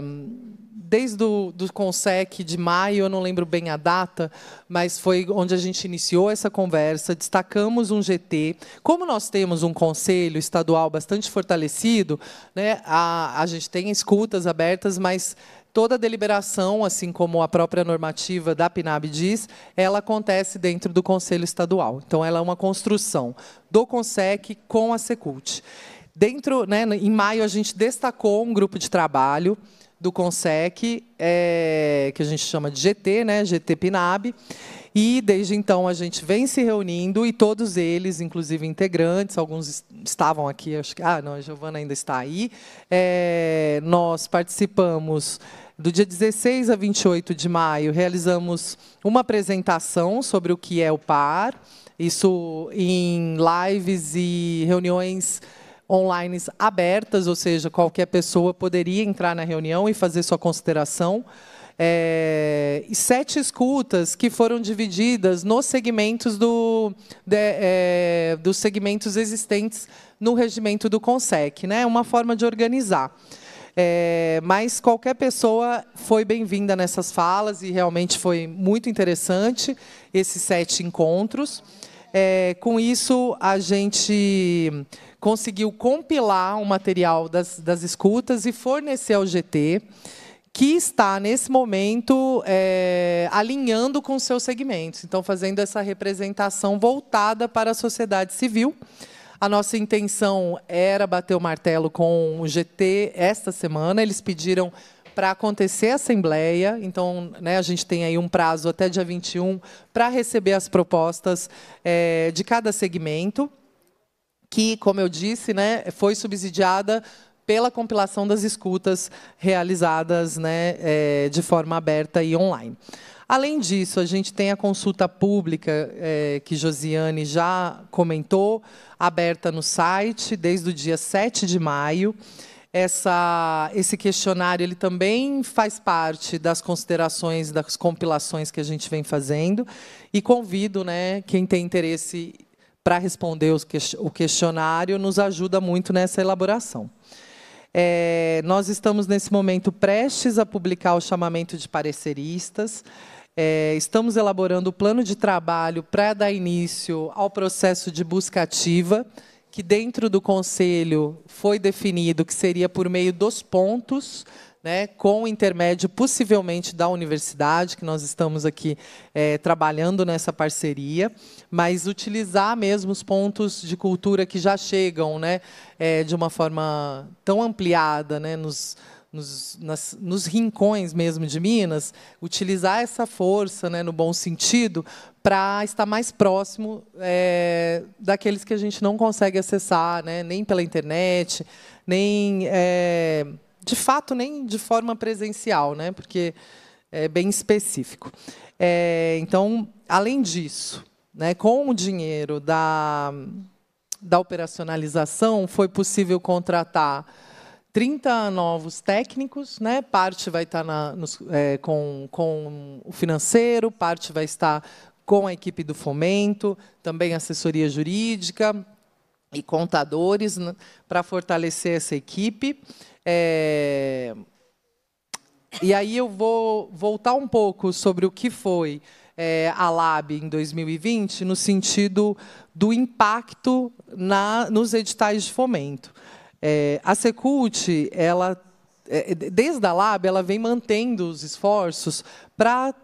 desde o do Consec de maio, eu não lembro bem a data, mas foi onde a gente iniciou essa conversa, destacamos um GT. Como nós temos um conselho estadual bastante fortalecido, né, a, a gente tem escutas abertas, mas toda a deliberação, assim como a própria normativa da PNAB diz, ela acontece dentro do Conselho Estadual. Então, ela é uma construção do CONSEC com a Secult. Dentro, né, em maio, a gente destacou um grupo de trabalho do CONSEC, é, que a gente chama de GT, né, GT PNAB, e desde então a gente vem se reunindo e todos eles, inclusive integrantes, alguns estavam aqui, acho que ah, não, a Giovana ainda está aí. É, nós participamos do dia 16 a 28 de maio, realizamos uma apresentação sobre o que é o PAR, isso em lives e reuniões online abertas, ou seja, qualquer pessoa poderia entrar na reunião e fazer sua consideração. É, sete escutas que foram divididas nos segmentos do, de, é, dos segmentos existentes no regimento do CONSEC. Né? Uma forma de organizar. É, mas qualquer pessoa foi bem-vinda nessas falas e realmente foi muito interessante esses sete encontros. É, com isso, a gente conseguiu compilar o material das, das escutas e fornecer ao GT, que está, nesse momento, é, alinhando com seus segmentos. Então, fazendo essa representação voltada para a sociedade civil. A nossa intenção era bater o martelo com o GT esta semana. Eles pediram para acontecer a assembleia. Então, né, a gente tem aí um prazo até dia 21 para receber as propostas é, de cada segmento, que, como eu disse, né, foi subsidiada pela compilação das escutas realizadas né, é, de forma aberta e online. Além disso, a gente tem a consulta pública, é, que Josiane já comentou, aberta no site desde o dia 7 de maio essa, esse questionário ele também faz parte das considerações, das compilações que a gente vem fazendo. E convido né, quem tem interesse para responder o questionário, nos ajuda muito nessa elaboração. É, nós estamos, nesse momento, prestes a publicar o chamamento de pareceristas. É, estamos elaborando o plano de trabalho para dar início ao processo de busca ativa, que dentro do Conselho foi definido que seria por meio dos pontos, né, com o intermédio possivelmente da universidade, que nós estamos aqui é, trabalhando nessa parceria, mas utilizar mesmo os pontos de cultura que já chegam né, é, de uma forma tão ampliada né, nos, nos, nas, nos, rincões mesmo de Minas, utilizar essa força, né, no bom sentido, para estar mais próximo é, daqueles que a gente não consegue acessar, né? nem pela internet, nem é, de fato nem de forma presencial, né? porque é bem específico. É, então, além disso, né, com o dinheiro da, da operacionalização, foi possível contratar 30 novos técnicos, né? parte vai estar na, nos, é, com, com o financeiro, parte vai estar com a equipe do fomento, também assessoria jurídica e contadores né, para fortalecer essa equipe. É... E aí eu vou voltar um pouco sobre o que foi é, a Lab em 2020 no sentido do impacto na, nos editais de fomento. É, a Secult, ela é, desde a Lab, ela vem mantendo os esforços para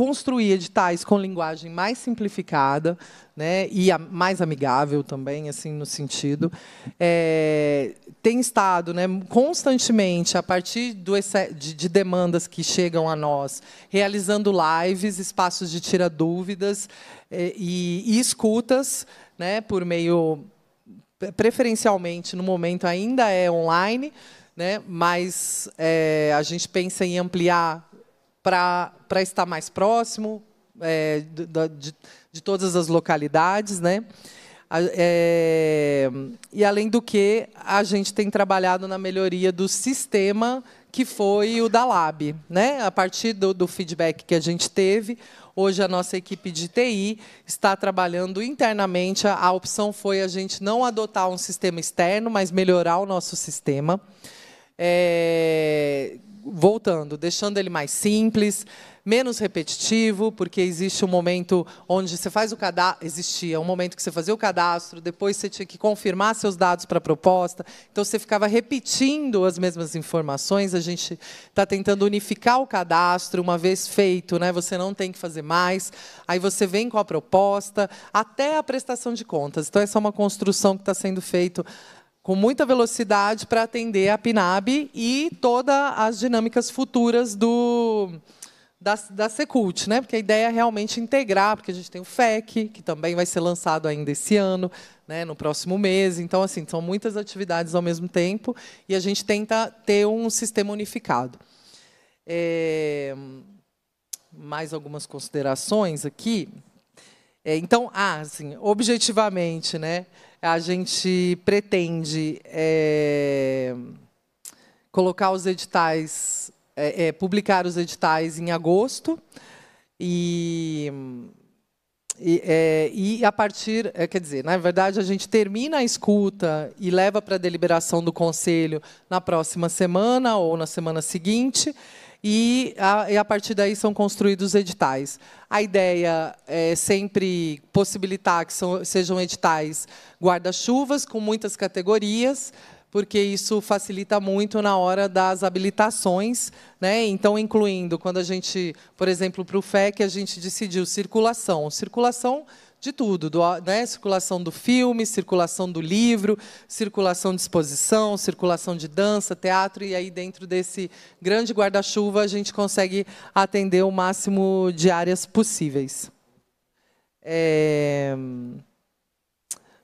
construir editais com linguagem mais simplificada né, e mais amigável também, assim, no sentido. É, tem estado né, constantemente, a partir do, de, de, demandas que chegam a nós, realizando lives, espaços de tira dúvidas é, e, e, escutas né, por meio, preferencialmente, no momento ainda é online, né, mas é, a gente pensa em ampliar para estar mais próximo é, de, de, de, todas as localidades. Né? É, e, além do que, a gente tem trabalhado na melhoria do sistema que foi o da Lab. Né? A partir do, do feedback que a gente teve, hoje a nossa equipe de TI está trabalhando internamente. A, a opção foi a gente não adotar um sistema externo, mas melhorar o nosso sistema é, voltando, deixando ele mais simples, menos repetitivo, porque existe um momento onde você faz o cadastro, existia um momento que você fazia o cadastro, depois você tinha que confirmar seus dados para a proposta, então você ficava repetindo as mesmas informações, a gente está tentando unificar o cadastro, uma vez feito, né, você não tem que fazer mais, aí você vem com a proposta, até a prestação de contas, então essa é uma construção que está sendo feita com muita velocidade para atender a PNAB e todas as dinâmicas futuras do da, da Secult, né? Porque a ideia é realmente integrar, porque a gente tem o FEC, que também vai ser lançado ainda esse ano, né? no próximo mês. Então, assim, são muitas atividades ao mesmo tempo e a gente tenta ter um sistema unificado. É... Mais algumas considerações aqui. É, então, ah, assim, objetivamente, né, a gente pretende é, colocar os editais, é, é, publicar os editais em agosto e e, é, e, a partir, é, quer dizer, na verdade a gente termina a escuta e leva para a deliberação do conselho na próxima semana ou na semana seguinte e a, e a partir daí são construídos editais. A ideia é sempre possibilitar que são, sejam editais guarda-chuvas com muitas categorias, porque isso facilita muito na hora das habilitações, né? Então, incluindo quando a gente, por exemplo, para o FEC, a gente decidiu circulação. Circulação de tudo, do, né? circulação do filme, circulação do livro, circulação de exposição, circulação de dança, teatro, e aí dentro desse grande guarda-chuva a gente consegue atender o máximo de áreas possíveis. É...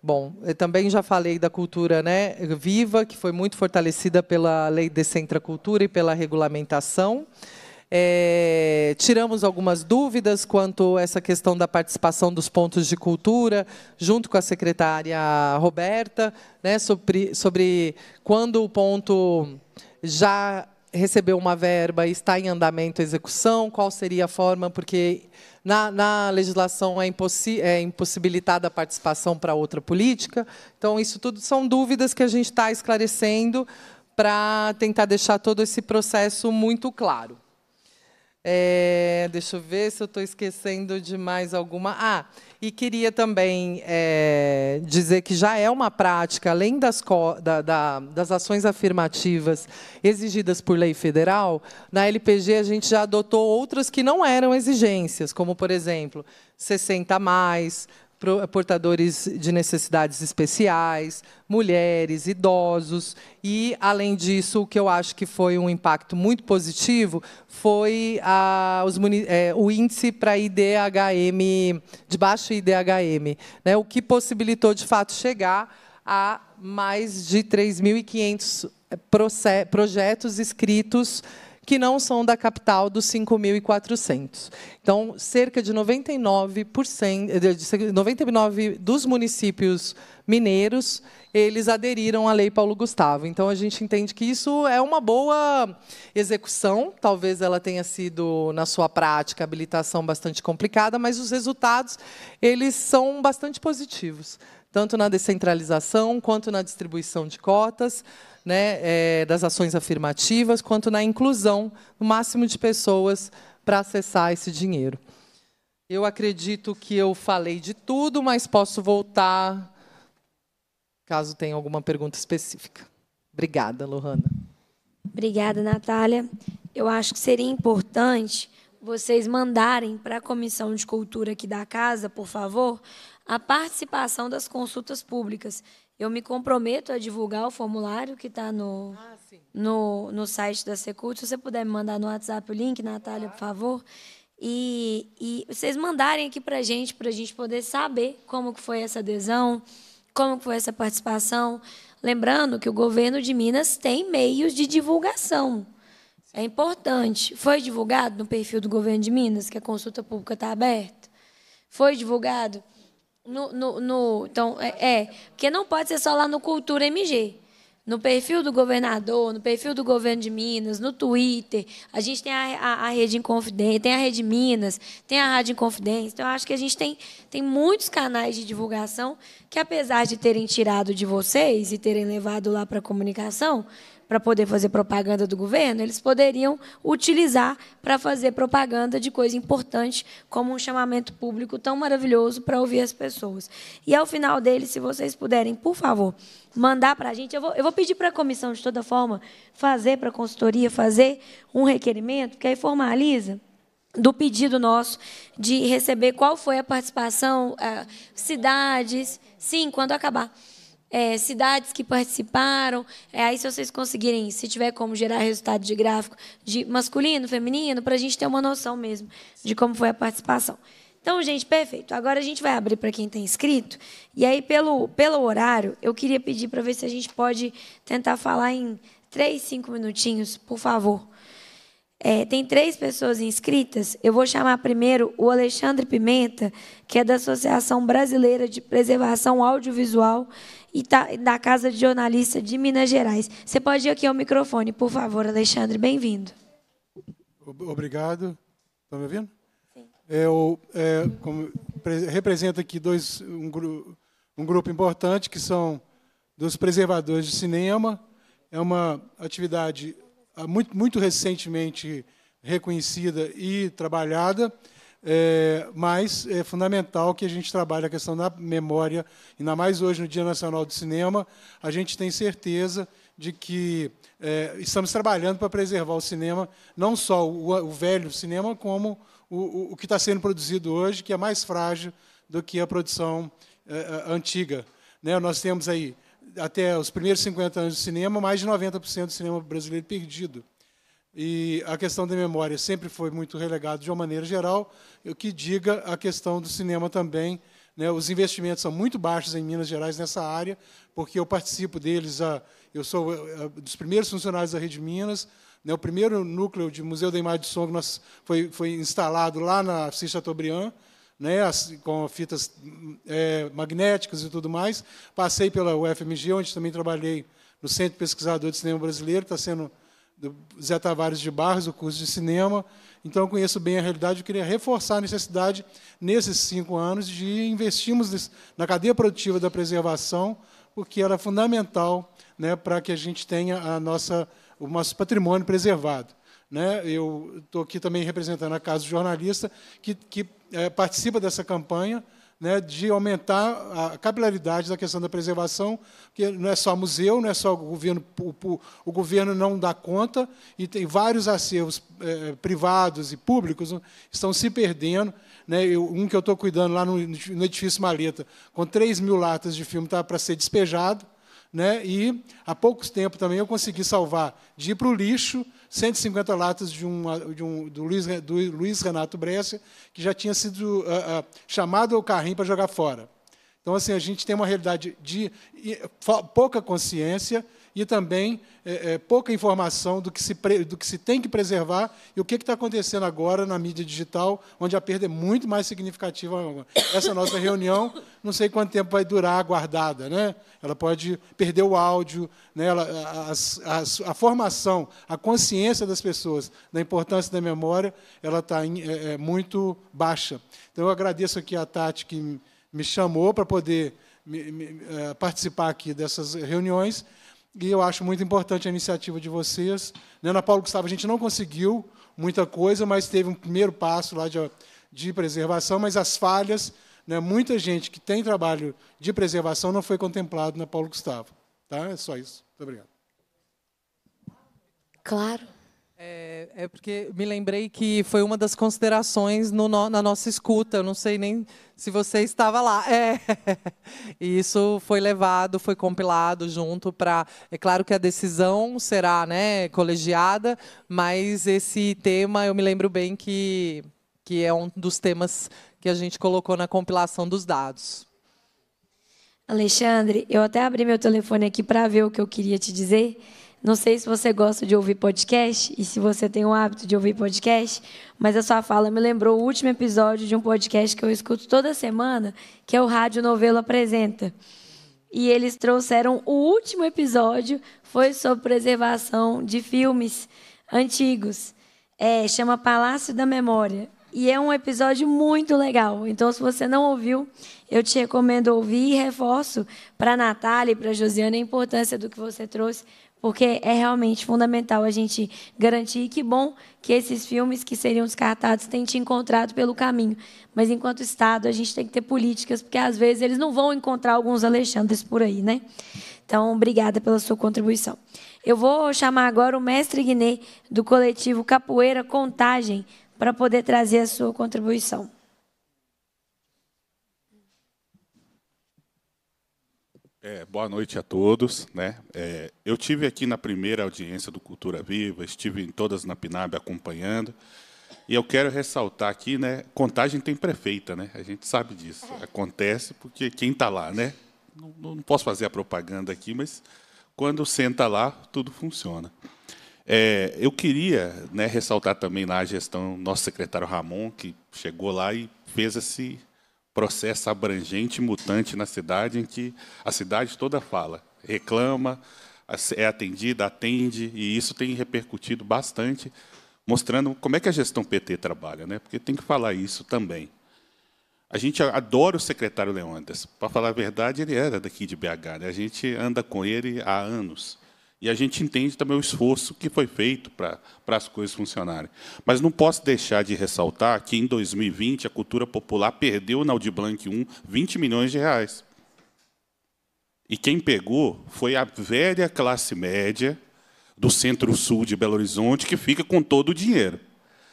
Bom, eu também já falei da cultura né, viva, que foi muito fortalecida pela lei de Centra Cultura e pela regulamentação. É, tiramos algumas dúvidas quanto a essa questão da participação dos pontos de cultura, junto com a secretária Roberta, né, sobre, sobre quando o ponto já recebeu uma verba e está em andamento a execução, qual seria a forma, porque na, na legislação é, impossi é impossibilitada a participação para outra política. Então, isso tudo são dúvidas que a gente está esclarecendo para tentar deixar todo esse processo muito claro. É, deixa eu ver se eu estou esquecendo de mais alguma. Ah, e queria também é, dizer que já é uma prática, além das, da, da, das ações afirmativas exigidas por lei federal, na LPG a gente já adotou outras que não eram exigências, como, por exemplo, 60 mais, portadores de necessidades especiais, mulheres, idosos. E, além disso, o que eu acho que foi um impacto muito positivo foi a, os, é, o índice para IDHM, de baixo IDHM, né, o que possibilitou, de fato, chegar a mais de 3.500 projetos escritos que não são da capital dos 5.400. Então, cerca de 99%, 99 dos municípios mineiros, eles aderiram à Lei Paulo Gustavo. Então, a gente entende que isso é uma boa execução. Talvez ela tenha sido, na sua prática, habilitação bastante complicada, mas os resultados eles são bastante positivos, tanto na descentralização quanto na distribuição de cotas né, é, das ações afirmativas, quanto na inclusão do máximo de pessoas para acessar esse dinheiro. Eu acredito que eu falei de tudo, mas posso voltar caso tenha alguma pergunta específica. Obrigada, Lohana. Obrigada, Natália. Eu acho que seria importante vocês mandarem para a Comissão de Cultura aqui da Casa, por favor, a participação das consultas públicas. Eu me comprometo a divulgar o formulário que está no, ah, no, no site da Secult. Se você puder me mandar no WhatsApp o link, Natália, por favor. E, e vocês mandarem aqui para a gente, para a gente poder saber como que foi essa adesão, como que foi essa participação. Lembrando que o governo de Minas tem meios de divulgação. É importante. Foi divulgado no perfil do governo de Minas que a consulta pública está aberta? Foi divulgado? No, no, no, então, é, é. Porque não pode ser só lá no Cultura MG. No perfil do governador, no perfil do governo de Minas, no Twitter. A gente tem a, a, a Rede Inconfidência, tem a Rede Minas, tem a Rádio Inconfidência. Então, eu acho que a gente tem, tem muitos canais de divulgação que, apesar de terem tirado de vocês e terem levado lá para a comunicação, para poder fazer propaganda do governo, eles poderiam utilizar para fazer propaganda de coisa importante, como um chamamento público tão maravilhoso para ouvir as pessoas. E ao final dele, se vocês puderem, por favor, mandar para a gente. Eu vou, eu vou pedir para a comissão, de toda forma, fazer para a consultoria, fazer um requerimento, que aí formaliza do pedido nosso de receber qual foi a participação, ah, cidades, sim, quando acabar é, cidades que participaram. É, aí, se vocês conseguirem, se tiver como gerar resultado de gráfico de masculino, feminino, para a gente ter uma noção mesmo de como foi a participação. Então, gente, perfeito. Agora a gente vai abrir para quem está inscrito. E aí, pelo, pelo horário, eu queria pedir para ver se a gente pode tentar falar em três, cinco minutinhos, por favor. É, tem três pessoas inscritas. Eu vou chamar primeiro o Alexandre Pimenta, que é da Associação Brasileira de Preservação Audiovisual e tá, da Casa de Jornalista de Minas Gerais. Você pode ir aqui ao microfone, por favor, Alexandre, bem-vindo. Obrigado. Estão tá me ouvindo? Sim. Eu é, como, represento aqui dois, um, um grupo importante, que são dos preservadores de cinema. É uma atividade ah, muito, muito recentemente reconhecida e trabalhada. É, mas é fundamental que a gente trabalhe a questão da memória, ainda mais hoje no Dia Nacional do Cinema, a gente tem certeza de que é, estamos trabalhando para preservar o cinema, não só o, o velho cinema, como o, o que está sendo produzido hoje, que é mais frágil do que a produção é, é antiga. Né? Nós temos aí, até os primeiros 50 anos de cinema, mais de 90% do cinema brasileiro perdido. E a questão da memória sempre foi muito relegada de uma maneira geral, o que diga a questão do cinema também. Né? Os investimentos são muito baixos em Minas Gerais nessa área, porque eu participo deles, a, eu sou a, eh, eh, dos primeiros funcionários da Rede Minas, né? o primeiro núcleo de Museu da Imagem de Som nós, foi, foi instalado lá na Assis Chateaubriand, né, as, com fitas é, magnéticas e tudo mais. Passei pela UFMG, onde também trabalhei no Centro Pesquisador de Cinema Brasileiro, está sendo do Zé Tavares de Barros, o curso de cinema. Então, eu conheço bem a realidade. Eu queria reforçar a necessidade, nesses cinco anos, de investirmos na cadeia produtiva da preservação, porque ela é fundamental né, para que a gente tenha a nossa, o nosso patrimônio preservado. Né? Eu estou aqui também representando a Casa do Jornalista, que, que é, participa dessa campanha né, de aumentar a capilaridade da questão da preservação, porque não é só museu, não é só o governo, o, o governo não dá conta, e tem vários acervos é, privados e públicos né, estão se perdendo. Né, eu, um que eu estou cuidando lá no, no edifício Maleta, com 3 mil latas de filme, está para ser despejado, né? E há poucos tempo também eu consegui salvar de ir para o lixo 150 latas de, um de um, do, Luiz, do Luiz Renato Bressa que já tinha sido uh, uh, chamado ao carrinho para jogar fora. Então, assim, a gente tem uma realidade de pouca consciência e também é, é, pouca informação do que, se do que se tem que preservar e o que está acontecendo agora na mídia digital, onde a perda é muito mais significativa. Essa nossa reunião, não sei quanto tempo vai durar aguardada. Né? Ela pode perder o áudio, né? Ela, a, a, a, a, formação, a consciência das pessoas da importância da memória, ela está é, é, muito baixa. Então, eu agradeço aqui a Tati, que me chamou para poder me, me, é, participar aqui dessas reuniões, e eu acho muito importante a iniciativa de vocês. Na né, Ana Paula Gustavo, a gente não conseguiu muita coisa, mas teve um primeiro passo lá de, de preservação, mas as falhas, né, muita gente que tem trabalho de preservação não foi contemplado na Paulo Gustavo. Tá? É só isso. Muito obrigado. Claro. É, é, porque me lembrei que foi uma das considerações no, na nossa escuta. Eu não sei nem se você estava lá. É. E isso foi levado, foi compilado junto para. É claro que a decisão será né, colegiada, mas esse tema eu me lembro bem que, que é um dos temas que a gente colocou na compilação dos dados. Alexandre, eu até abri meu telefone aqui para ver o que eu queria te dizer. Não sei se você gosta de ouvir podcast e se você tem o hábito de ouvir podcast, mas a sua fala me lembrou o último episódio de um podcast que eu escuto toda semana, que é o Rádio Novelo Apresenta. E eles trouxeram o último episódio, foi sobre preservação de filmes antigos. É, chama Palácio da Memória. E é um episódio muito legal. Então, se você não ouviu, eu te recomendo ouvir e reforço para a Natália e para a Josiana a importância do que você trouxe porque é realmente fundamental a gente garantir. E que bom que esses filmes que seriam descartados têm te encontrado pelo caminho. Mas, enquanto Estado, a gente tem que ter políticas, porque, às vezes, eles não vão encontrar alguns Alexandres por aí. né? Então, obrigada pela sua contribuição. Eu vou chamar agora o mestre Guiné, do coletivo Capoeira Contagem, para poder trazer a sua contribuição. É, boa noite a todos. Né? É, eu tive aqui na primeira audiência do Cultura Viva, estive em todas na PNAB acompanhando. E eu quero ressaltar aqui, né? Contagem tem prefeita, né? A gente sabe disso. É. Acontece porque quem está lá, né? Não, não, posso fazer a propaganda aqui, mas quando senta lá, tudo funciona. É, eu queria né, ressaltar também lá a gestão, nosso secretário Ramon, que chegou lá e fez esse, processo abrangente, mutante na cidade, em que a cidade toda fala, reclama, é atendida, atende, e isso tem repercutido bastante, mostrando como é que a gestão PT trabalha, né? porque tem que falar isso também. A gente adora o secretário Leandras. Para falar a verdade, ele era daqui de BH. Né? A gente anda com ele há anos. E a gente entende também o esforço que foi feito para, as coisas funcionarem. Mas não posso deixar de ressaltar que, em 2020, a cultura popular perdeu na Audi Blanc 1 20 milhões de reais. E quem pegou foi a velha classe média do centro-sul de Belo Horizonte, que fica com todo o dinheiro.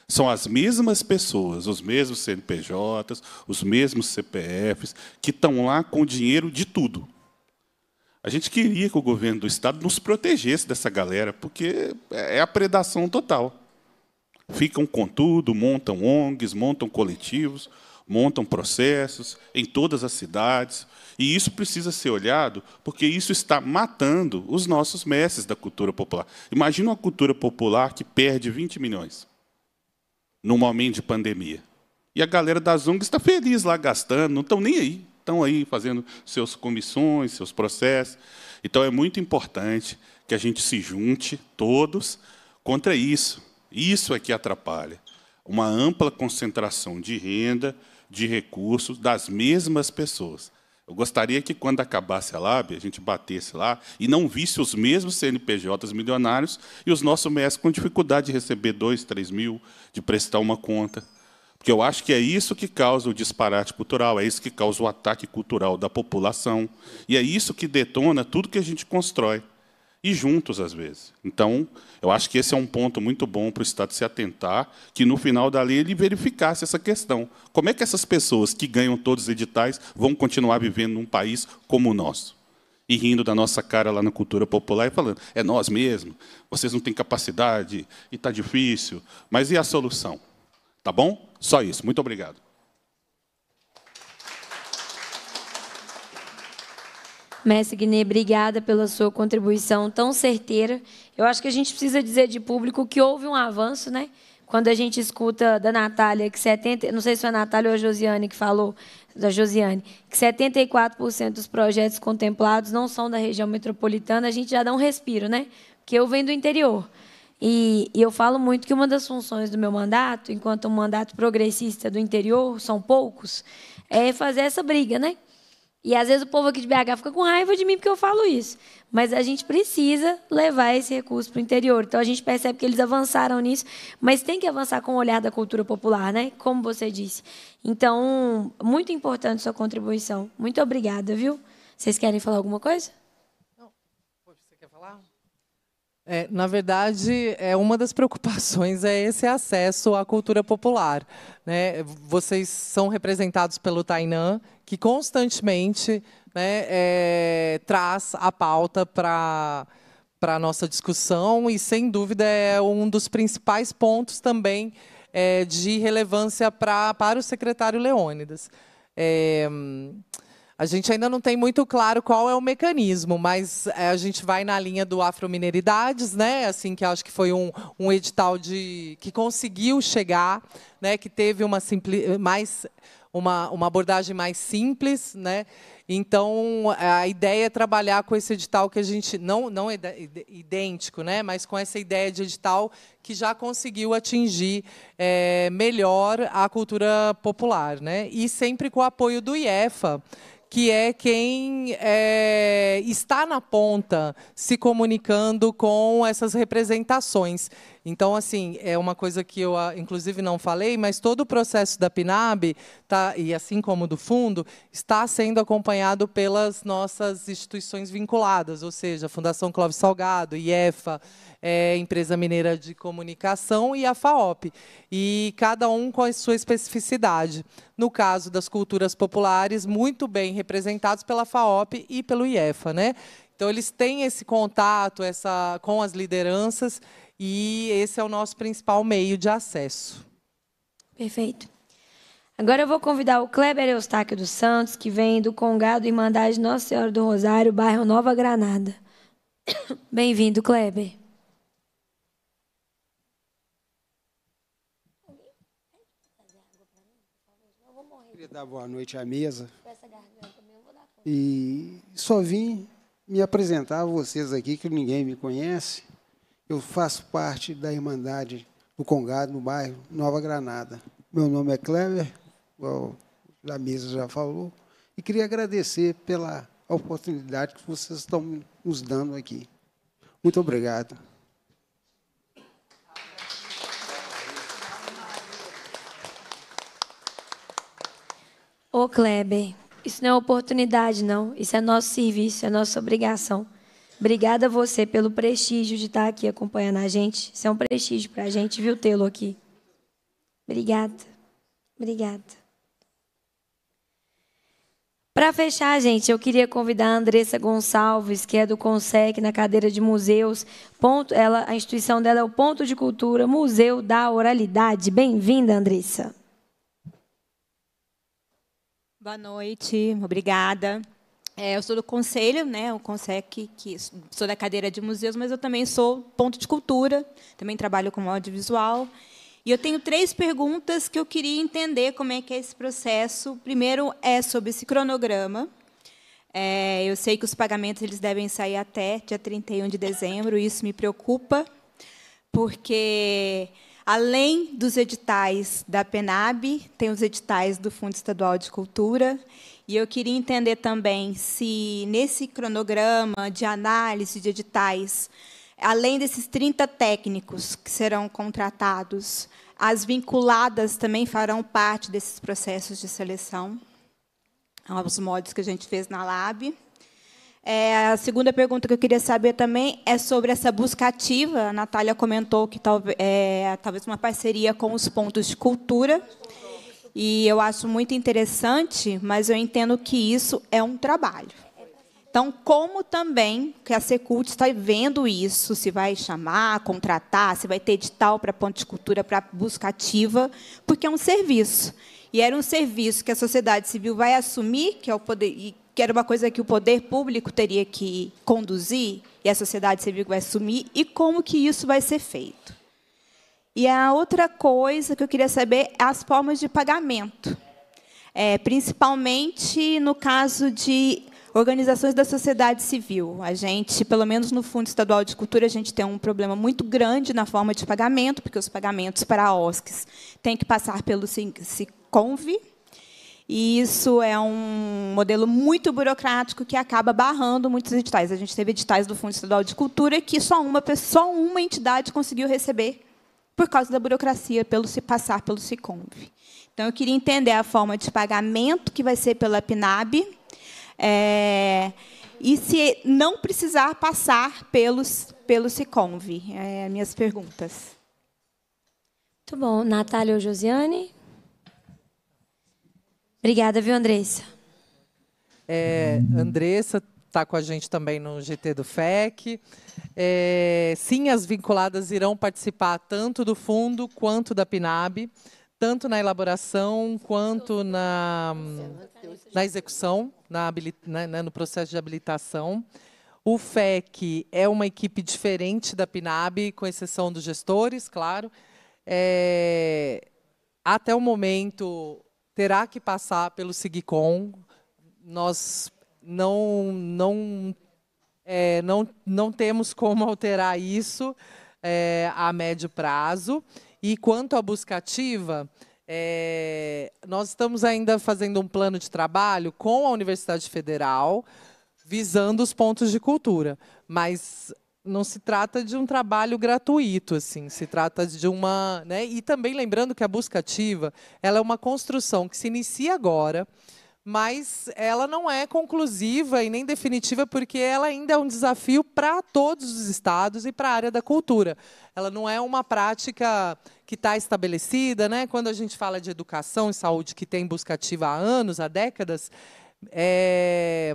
São as mesmas pessoas, os mesmos CNPJs, os mesmos CPFs, que estão lá com dinheiro de tudo. A gente queria que o governo do Estado nos protegesse dessa galera, porque é a predação total. Ficam com tudo, montam ONGs, montam coletivos, montam processos em todas as cidades. E isso precisa ser olhado, porque isso está matando os nossos mestres da cultura popular. Imagina uma cultura popular que perde 20 milhões num momento de pandemia. E a galera das ONGs está feliz lá gastando, não estão nem aí estão aí fazendo suas comissões, seus processos. Então é muito importante que a gente se junte todos contra isso. Isso é que atrapalha uma ampla concentração de renda, de recursos das mesmas pessoas. Eu gostaria que, quando acabasse a LAB, a gente batesse lá e não visse os mesmos CNPJs milionários e os nossos mestres com dificuldade de receber dois, três mil, de prestar uma conta. Porque eu acho que é isso que causa o disparate cultural, é isso que causa o ataque cultural da população, e é isso que detona tudo que a gente constrói, e juntos, às vezes. Então, eu acho que esse é um ponto muito bom para o Estado se atentar, que no final da lei ele verificasse essa questão. Como é que essas pessoas que ganham todos os editais vão continuar vivendo num país como o nosso? e rindo da nossa cara lá na cultura popular e falando: é nós mesmo, vocês não têm capacidade e está difícil, mas e a solução? Tá bom? Só isso. Muito obrigado. Mestre Guiné, obrigada pela sua contribuição tão certeira. Eu acho que a gente precisa dizer de público que houve um avanço, né? Quando a gente escuta da Natália que 70, não sei se foi a Natália ou a Josiane que falou, da Josiane, que 74% dos projetos contemplados não são da região metropolitana, a gente já dá um respiro, né? Porque eu venho do interior. E, e eu falo muito que uma das funções do meu mandato, enquanto um mandato progressista do interior, são poucos, é fazer essa briga, né? E às vezes o povo aqui de BH fica com raiva de mim porque eu falo isso. Mas a gente precisa levar esse recurso para o interior. Então a gente percebe que eles avançaram nisso, mas tem que avançar com o olhar da cultura popular, né? Como você disse. Então, muito importante sua contribuição. Muito obrigada, viu? Vocês querem falar alguma coisa? É, na verdade, é uma das preocupações é esse acesso à cultura popular. Né? Vocês são representados pelo Tainan, que constantemente né, é, traz a pauta para para a nossa discussão e, sem dúvida, é um dos principais pontos também é, de relevância pra, para o secretário Leônidas. É, a gente ainda não tem muito claro qual é o mecanismo, mas é, a gente vai na linha do Afromineridades, né? Assim que acho que foi um, um edital de que conseguiu chegar, né? Que teve uma mais uma, uma abordagem mais simples, né? Então é, a ideia é trabalhar com esse edital que a gente não não é idêntico, né? Mas com essa ideia de edital que já conseguiu atingir é, melhor a cultura popular, né? E sempre com o apoio do IEFA que é quem é, está na ponta se comunicando com essas representações. Então, assim, é uma coisa que eu, ah, inclusive, não falei, mas todo o processo da PNAB, tá, e assim como do fundo, está sendo acompanhado pelas nossas instituições vinculadas, ou seja, a Fundação Clóvis Salgado, IEFA, é, Empresa Mineira de Comunicação e a FAOP. E cada um com a sua especificidade. No caso das culturas populares, muito bem representados pela FAOP e pelo IEFA. Né? Então, eles têm esse contato essa, com as lideranças e esse é o nosso principal meio de acesso. Perfeito. Agora eu vou convidar o Kleber Eustáquio dos Santos, que vem do Congado Irmandade Nossa Senhora do Rosário, bairro Nova Granada. Bem-vindo, Kleber. Queria dar boa noite à mesa. E só vim me apresentar a vocês aqui, que ninguém me conhece. Eu faço parte da Irmandade do Congado, no bairro Nova Granada. Meu nome é Kleber, igual a mesa já falou, e queria agradecer pela oportunidade que vocês estão nos dando aqui. Muito obrigado. Ô Kleber, isso não é oportunidade, não. Isso é nosso serviço, é nossa obrigação. Obrigada a você pelo prestígio de estar aqui acompanhando a gente. Isso é um prestígio para a gente, viu, tê-lo aqui. Obrigada. Obrigada. Para fechar, gente, eu queria convidar a Andressa Gonçalves, que é do CONSEC, na cadeira de museus. Ponto, ela, a instituição dela é o Ponto de Cultura Museu da Oralidade. Bem-vinda, Andressa. Boa noite, obrigada. É, eu sou do conselho, né, o CONSEC, que sou da cadeira de museus, mas eu também sou ponto de cultura, também trabalho com audiovisual. E eu tenho três perguntas que eu queria entender como é que é esse processo. Primeiro é sobre esse cronograma. É, eu sei que os pagamentos eles devem sair até dia 31 de dezembro, e isso me preocupa, porque além dos editais da PENAB, tem os editais do Fundo Estadual de Cultura, e eu queria entender também se, nesse cronograma de análise de editais, além desses 30 técnicos que serão contratados, as vinculadas também farão parte desses processos de seleção, aos é modos que a gente fez na Lab. É, a segunda pergunta que eu queria saber também é sobre essa busca ativa. A Natália comentou que é, talvez uma parceria com os pontos de cultura. E eu acho muito interessante, mas eu entendo que isso é um trabalho. Então, como também que a Secult está vendo isso, se vai chamar, contratar, se vai ter edital para ponte de cultura, para busca ativa, porque é um serviço. E era um serviço que a sociedade civil vai assumir, que é o poder, que era uma coisa que o poder público teria que conduzir, e a sociedade civil vai assumir, e como que isso vai ser feito. E a outra coisa que eu queria saber é as formas de pagamento. É, principalmente no caso de organizações da sociedade civil. A gente, pelo menos no Fundo Estadual de Cultura, a gente tem um problema muito grande na forma de pagamento, porque os pagamentos para a OSCs têm que passar pelo SICONV, e isso é um modelo muito burocrático que acaba barrando muitos editais. A gente teve editais do Fundo Estadual de Cultura que só uma, só uma entidade conseguiu receber por causa da burocracia, pelo se passar pelo Siconv. Então, eu queria entender a forma de pagamento, que vai ser pela PNAB, é, e se não precisar passar pelos, pelo Siconv. É, minhas perguntas. Muito tá bom. Natália ou Josiane? Obrigada, viu, Andressa? É, Andressa está com a gente também no GT do FEC. É, sim, as vinculadas irão participar tanto do fundo quanto da PNAB, tanto na elaboração quanto na, na execução, na, né, né, no processo de habilitação. O FEC é uma equipe diferente da PNAB, com exceção dos gestores, claro. É, até o momento, terá que passar pelo SIGCOM. Nós não, não, é, não, não temos como alterar isso é, a médio prazo. E quanto à buscativa, é, nós estamos ainda fazendo um plano de trabalho com a Universidade Federal, visando os pontos de cultura. Mas não se trata de um trabalho gratuito, assim, se trata de uma, né? E também lembrando que a busca ativa, ela é uma construção que se inicia agora, mas ela não é conclusiva e nem definitiva, porque ela ainda é um desafio para todos os estados e para a área da cultura. Ela não é uma prática que está estabelecida. Né? Quando a gente fala de educação e saúde, que tem busca ativa há anos, há décadas, é,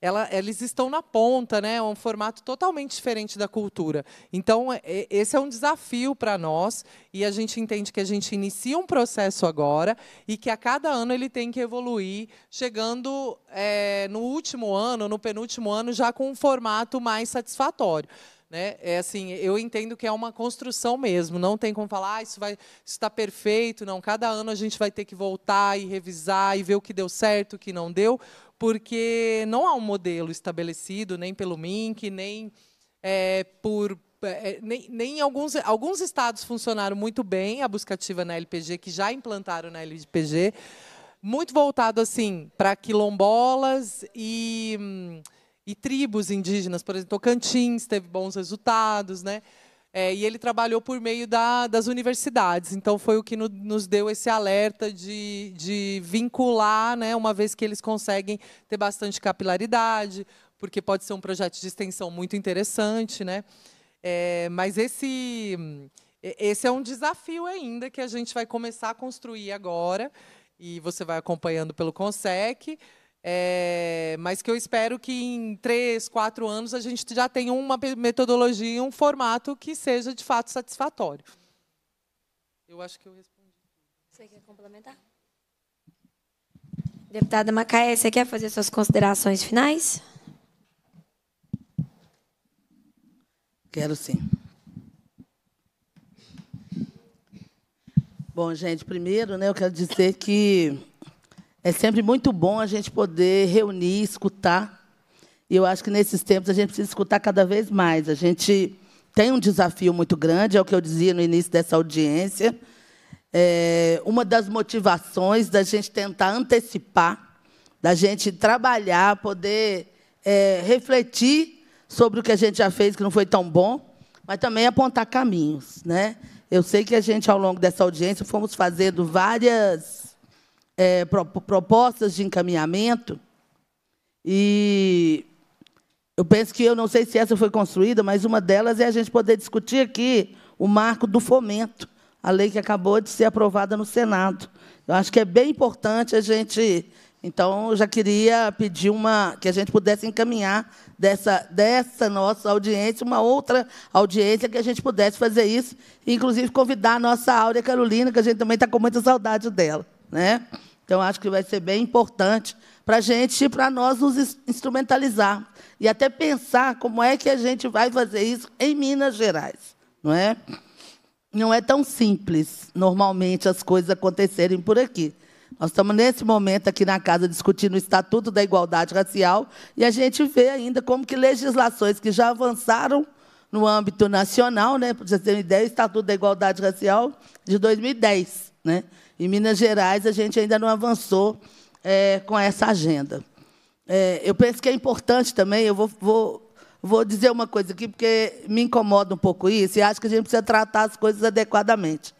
ela, eles estão na ponta, né? É um formato totalmente diferente da cultura. Então, é, é, esse é um desafio para nós e a gente entende que a gente inicia um processo agora e que a cada ano ele tem que evoluir, chegando é, no último ano, no penúltimo ano, já com um formato mais satisfatório. Né? É assim, eu entendo que é uma construção mesmo. Não tem como falar, ah, isso vai está perfeito. Não, cada ano a gente vai ter que voltar e revisar e ver o que deu certo, o que não deu, porque não há um modelo estabelecido, nem pelo MINC, nem é, por. É, é, nem, nem, alguns, alguns estados funcionaram muito bem a busca ativa na LPG, que já implantaram na LPG, muito voltado assim para quilombolas e, hum, e tribos indígenas, por exemplo, Tocantins teve bons resultados, né? É, e ele trabalhou por meio da, das universidades. Então, foi o que no, nos deu esse alerta de, de vincular, né, uma vez que eles conseguem ter bastante capilaridade, porque pode ser um projeto de extensão muito interessante. Né? É, mas esse, esse é um desafio ainda que a gente vai começar a construir agora. E você vai acompanhando pelo CONSEC. É, mas que eu espero que em três, quatro anos a gente já tenha uma metodologia, um formato que seja de fato satisfatório. Eu acho que eu respondi. Você quer complementar? Deputada Macaé, você quer fazer suas considerações finais? Quero sim. Bom, gente, primeiro, né, eu quero dizer que é sempre muito bom a gente poder reunir, escutar. E eu acho que nesses tempos a gente precisa escutar cada vez mais. A gente tem um desafio muito grande, é o que eu dizia no início dessa audiência. É uma das motivações da gente tentar antecipar, da gente trabalhar, poder é, refletir sobre o que a gente já fez que não foi tão bom, mas também apontar caminhos, né? Eu sei que a gente, ao longo dessa audiência, fomos fazendo várias é, propostas de encaminhamento. E eu penso que eu não sei se essa foi construída, mas uma delas é a gente poder discutir aqui o marco do fomento, a lei que acabou de ser aprovada no Senado. Eu acho que é bem importante a gente. Então, eu já queria pedir uma que a gente pudesse encaminhar dessa, dessa nossa audiência uma outra audiência que a gente pudesse fazer isso, inclusive convidar a nossa Áurea Carolina, que a gente também está com muita saudade dela, né? Então, acho que vai ser bem importante para a gente, para nós nos instrumentalizar e até pensar como é que a gente vai fazer isso em Minas Gerais, não é? Não é tão simples, normalmente, as coisas acontecerem por aqui. Nós estamos, nesse momento, aqui na casa, discutindo o Estatuto da Igualdade Racial e a gente vê ainda como que legislações que já avançaram no âmbito nacional, né, para vocês terem ideia, o Estatuto da Igualdade Racial de 2010, né? Em Minas Gerais, a gente ainda não avançou é, com essa agenda. É, eu penso que é importante também, eu vou, vou, vou dizer uma coisa aqui, porque me incomoda um pouco isso, e acho que a gente precisa tratar as coisas adequadamente.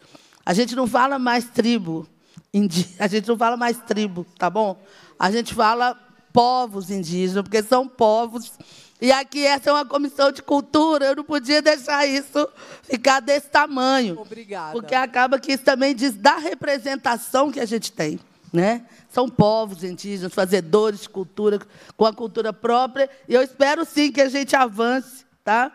A gente não fala mais tribo, a gente não fala mais tribo, tá bom? A gente fala povos indígenas, porque são povos e aqui essa é uma comissão de cultura, eu não podia deixar isso ficar desse tamanho. Obrigada. Porque acaba que isso também diz da representação que a gente tem. Né? São povos indígenas, fazedores de cultura, com a cultura própria. E eu espero sim que a gente avance, tá?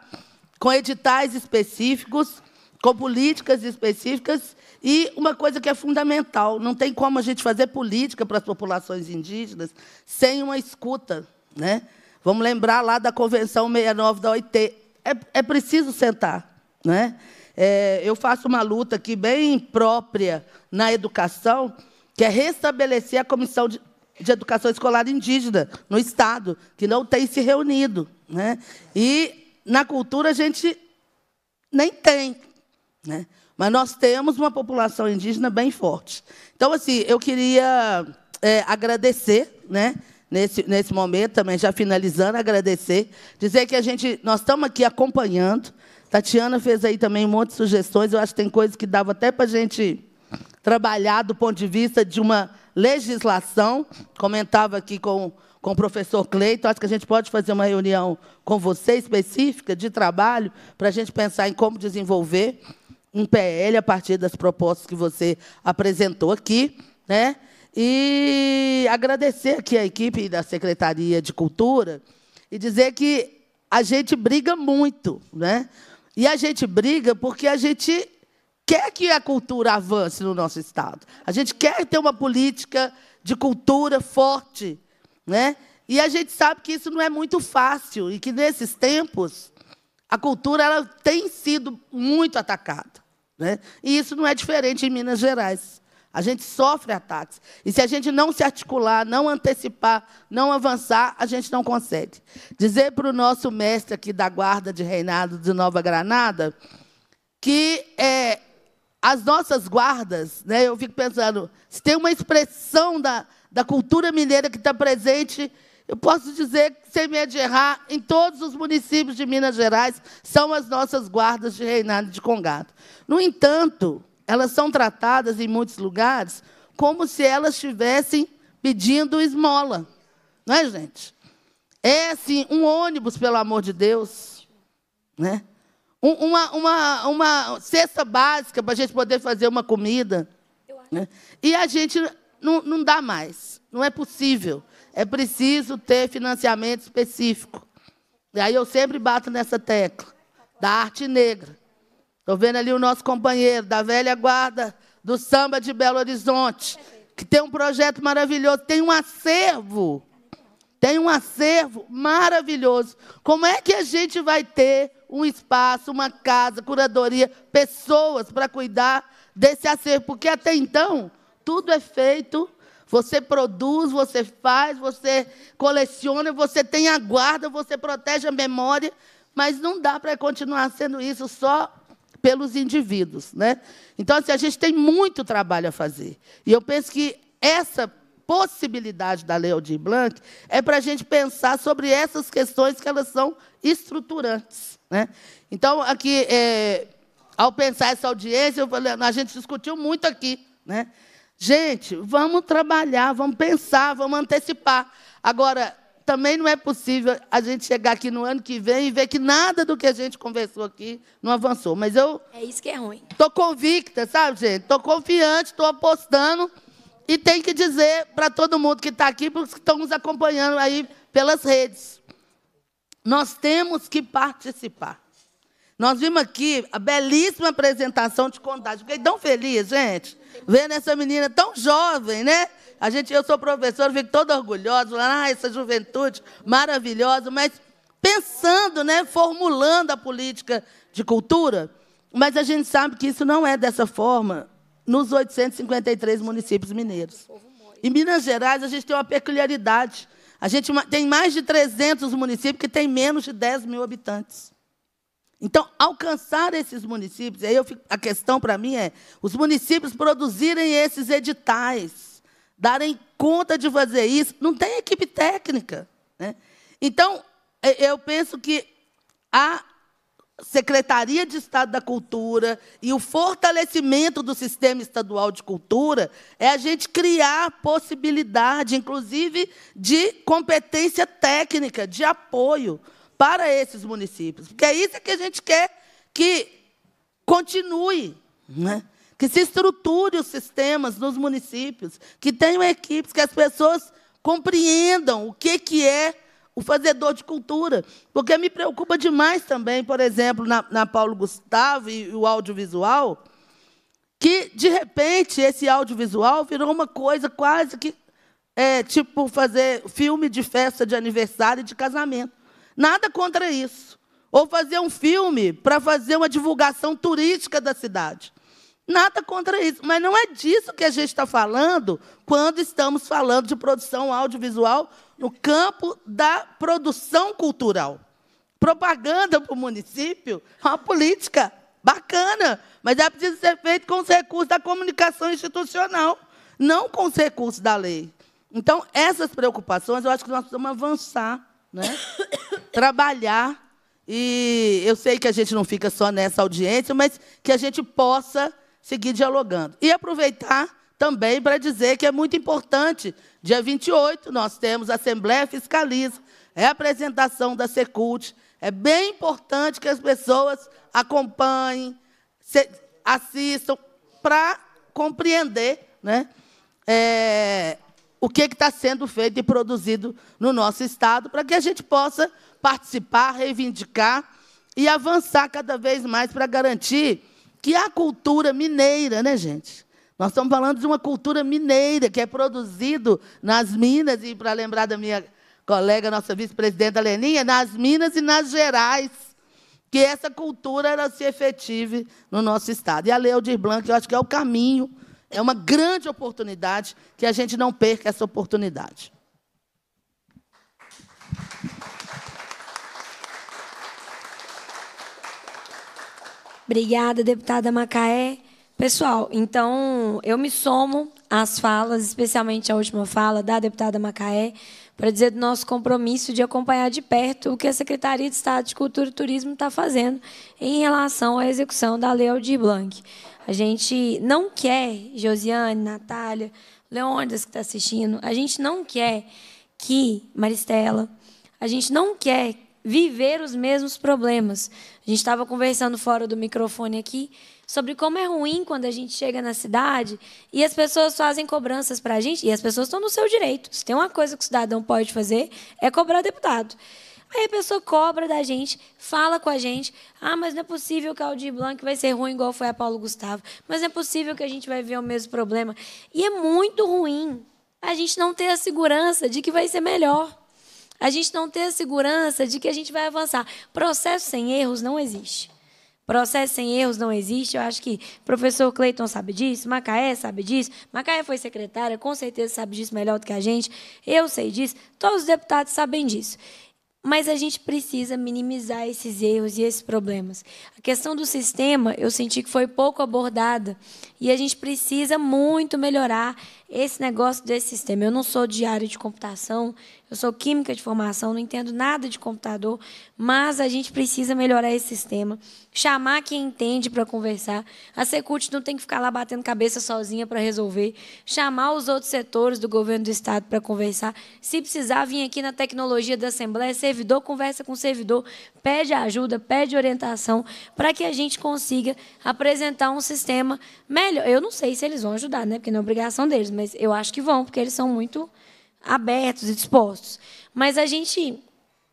com editais específicos, com políticas específicas. E uma coisa que é fundamental: não tem como a gente fazer política para as populações indígenas sem uma escuta. Né? Vamos lembrar lá da Convenção 69 da OIT. É, é preciso sentar. Né? É, eu faço uma luta aqui bem própria na educação, que é restabelecer a Comissão de, de Educação Escolar Indígena no Estado, que não tem se reunido. Né? E na cultura a gente nem tem. Né? Mas nós temos uma população indígena bem forte. Então, assim, eu queria é, agradecer né, nesse, nesse momento também, já finalizando, agradecer. Dizer que a gente, nós estamos aqui acompanhando. Tatiana fez aí também um monte de sugestões. Eu acho que tem coisas que dava até para a gente trabalhar do ponto de vista de uma legislação. Comentava aqui com, com o professor Cleiton, acho que a gente pode fazer uma reunião com você específica de trabalho para a gente pensar em como desenvolver um PL a partir das propostas que você apresentou aqui, né? E agradecer aqui a equipe da Secretaria de Cultura e dizer que a gente briga muito, né? E a gente briga porque a gente quer que a cultura avance no nosso estado. A gente quer ter uma política de cultura forte, né? E a gente sabe que isso não é muito fácil e que nesses tempos a cultura ela tem sido muito atacada, né? E isso não é diferente em Minas Gerais. A gente sofre ataques. E se a gente não se articular, não antecipar, não avançar, a gente não consegue. Dizer para o nosso mestre aqui da Guarda de Reinado de Nova Granada que é, as nossas guardas, né, eu fico pensando, se tem uma expressão da, da cultura mineira que está presente, eu posso dizer, sem medo de errar, em todos os municípios de Minas Gerais, são as nossas guardas de Reinado de Congado. No entanto, elas são tratadas em muitos lugares como se elas estivessem pedindo esmola. Não é, gente? É, assim, um ônibus, pelo amor de Deus. Né? uma, uma, uma cesta básica para a gente poder fazer uma comida. Né? E a gente não, não dá mais. Não é possível. É preciso ter financiamento específico. E aí eu sempre bato nessa tecla da arte negra. Estou vendo ali o nosso companheiro da velha guarda do samba de Belo Horizonte, que tem um projeto maravilhoso, tem um acervo, tem um acervo maravilhoso. Como é que a gente vai ter um espaço, uma casa, curadoria, pessoas para cuidar desse acervo? Porque até então, tudo é feito, você produz, você faz, você coleciona, você tem a guarda, você protege a memória, mas não dá para continuar sendo isso só pelos indivíduos. Né? Então, assim, a gente tem muito trabalho a fazer. E eu penso que essa possibilidade da Lei Aldir Blanc é para a gente pensar sobre essas questões que elas são estruturantes. Né? Então, aqui, é, ao pensar essa audiência, falei, a gente discutiu muito aqui. Né? Gente, vamos trabalhar, vamos pensar, vamos antecipar. Agora, também não é possível a gente chegar aqui no ano que vem e ver que nada do que a gente conversou aqui não avançou. Mas eu. É isso que é ruim. Estou convicta, sabe, gente? Estou confiante, estou apostando. E tem que dizer para todo mundo que está aqui, para os que estão nos acompanhando aí pelas redes. Nós temos que participar. Nós vimos aqui a belíssima apresentação de contagem. Fiquei tão feliz, gente, vendo essa menina tão jovem, né? A gente, eu sou professora, fico toda orgulhosa, ah, essa juventude maravilhosa, mas pensando, né, formulando a política de cultura. Mas a gente sabe que isso não é dessa forma nos 853 municípios mineiros. Em Minas Gerais, a gente tem uma peculiaridade. A gente tem mais de 300 municípios que têm menos de 10 mil habitantes. Então, alcançar esses municípios, aí fico, a questão para mim é os municípios produzirem esses editais darem conta de fazer isso. Não tem equipe técnica. Né? Então, eu penso que a Secretaria de Estado da Cultura e o fortalecimento do sistema estadual de cultura é a gente criar possibilidade, inclusive, de competência técnica, de apoio para esses municípios. Porque é isso que a gente quer que continue. Né? que se estruture os sistemas nos municípios, que tenham equipes, que as pessoas compreendam o que, que é o fazedor de cultura. Porque me preocupa demais também, por exemplo, na, na Paulo Gustavo e, e o audiovisual, que, de repente, esse audiovisual virou uma coisa quase que é, tipo fazer filme de festa de aniversário e de casamento. Nada contra isso. Ou fazer um filme para fazer uma divulgação turística da cidade. Nada contra isso, mas não é disso que a gente está falando quando estamos falando de produção audiovisual no campo da produção cultural. Propaganda para o município é uma política bacana, mas é preciso ser feito com os recursos da comunicação institucional, não com os recursos da lei. Então, essas preocupações, eu acho que nós precisamos avançar, né? trabalhar, e eu sei que a gente não fica só nessa audiência, mas que a gente possa seguir dialogando. E aproveitar também para dizer que é muito importante, dia 28 nós temos a Assembleia Fiscaliza, é a apresentação da Secult. É bem importante que as pessoas acompanhem, assistam, para compreender né, é, o é que está sendo feito e produzido no nosso Estado, para que a gente possa participar, reivindicar e avançar cada vez mais para garantir que é a cultura mineira, né, gente? Nós estamos falando de uma cultura mineira que é produzido nas minas, e para lembrar da minha colega, nossa vice-presidenta Leninha, nas minas e nas gerais, que essa cultura ela se efetive no nosso Estado. E a Lei Aldir Blanc, eu acho que é o caminho, é uma grande oportunidade, que a gente não perca essa oportunidade. Obrigada, deputada Macaé. Pessoal, então eu me somo às falas, especialmente a última fala da deputada Macaé, para dizer do nosso compromisso de acompanhar de perto o que a Secretaria de Estado de Cultura e Turismo está fazendo em relação à execução da Lei Aldir Blanc. A gente não quer, Josiane, Natália, Leônidas que está assistindo, a gente não quer que, Maristela, a gente não quer viver os mesmos problemas. A gente estava conversando fora do microfone aqui sobre como é ruim quando a gente chega na cidade e as pessoas fazem cobranças para a gente, e as pessoas estão no seu direito. Se tem uma coisa que o cidadão pode fazer, é cobrar deputado. Aí a pessoa cobra da gente, fala com a gente. Ah, mas não é possível que a Aldir Blanc vai ser ruim igual foi a Paulo Gustavo. Mas não é possível que a gente vai ver o mesmo problema. E é muito ruim a gente não ter a segurança de que vai ser melhor a gente não ter a segurança de que a gente vai avançar. Processo sem erros não existe. Processo sem erros não existe. Eu acho que o professor Cleiton sabe disso, Macaé sabe disso, Macaé foi secretária, com certeza sabe disso melhor do que a gente. Eu sei disso, todos os deputados sabem disso. Mas a gente precisa minimizar esses erros e esses problemas. A questão do sistema, eu senti que foi pouco abordada e a gente precisa muito melhorar esse negócio desse sistema. Eu não sou de área de computação, eu sou química de formação, não entendo nada de computador, mas a gente precisa melhorar esse sistema, chamar quem entende para conversar. A Secult não tem que ficar lá batendo cabeça sozinha para resolver, chamar os outros setores do governo do estado para conversar. Se precisar vir aqui na tecnologia da Assembleia, servidor conversa com servidor, pede ajuda, pede orientação para que a gente consiga apresentar um sistema melhor. Eu não sei se eles vão ajudar, né? Porque não é obrigação deles, mas mas eu acho que vão, porque eles são muito abertos e dispostos. Mas a gente,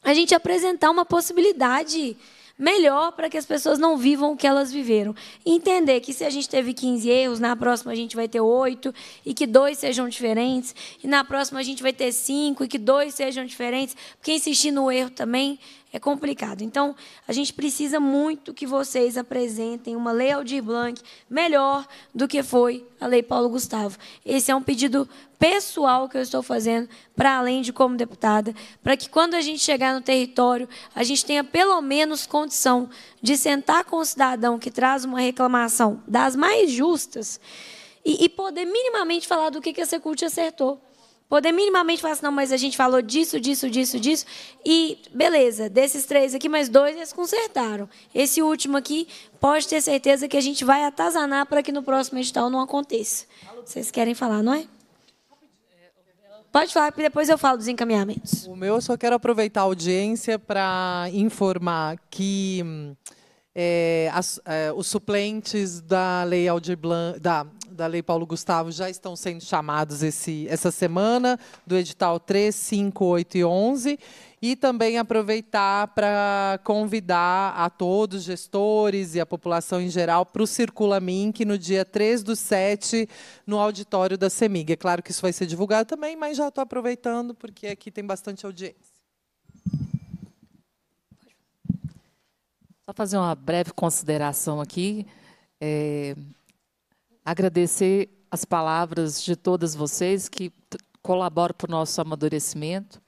a gente apresentar uma possibilidade melhor para que as pessoas não vivam o que elas viveram. Entender que se a gente teve 15 erros, na próxima a gente vai ter oito e que dois sejam diferentes, e na próxima a gente vai ter cinco e que dois sejam diferentes, porque insistir no erro também é complicado. Então, a gente precisa muito que vocês apresentem uma lei Aldir Blanc melhor do que foi a lei Paulo Gustavo. Esse é um pedido pessoal que eu estou fazendo, para além de como deputada, para que quando a gente chegar no território, a gente tenha pelo menos condição de sentar com o cidadão que traz uma reclamação das mais justas e, e poder minimamente falar do que, que a Secult acertou. Poder minimamente falar assim, não, mas a gente falou disso, disso, disso, disso. E beleza, desses três aqui, mais dois eles consertaram. Esse último aqui, pode ter certeza que a gente vai atazanar para que no próximo edital não aconteça. Vocês querem falar, não é? Pode falar, que depois eu falo dos encaminhamentos. O meu, eu só quero aproveitar a audiência para informar que hum, é, as, é, os suplentes da Lei Aldir Blanc, da da Lei Paulo Gustavo já estão sendo chamados esse, essa semana, do edital 3, 5, 8 e 11. E também aproveitar para convidar a todos, gestores e a população em geral, para o Circula Minc no dia 3 do 7, no auditório da CEMIG. É claro que isso vai ser divulgado também, mas já estou aproveitando, porque aqui tem bastante audiência. Só fazer uma breve consideração aqui. É, agradecer as palavras de todas vocês que colaboram para o nosso amadurecimento.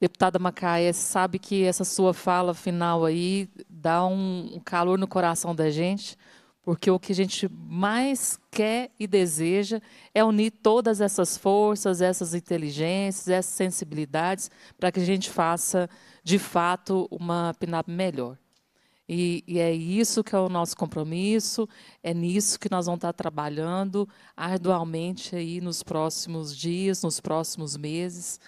Deputada Macaé, sabe que essa sua fala final aí dá um calor no coração da gente, porque o que a gente mais quer e deseja é unir todas essas forças, essas inteligências, essas sensibilidades, para que a gente faça, de fato, uma PNAP melhor. E, e, é isso que é o nosso compromisso, é nisso que nós vamos estar trabalhando arduamente aí nos próximos dias, nos próximos meses.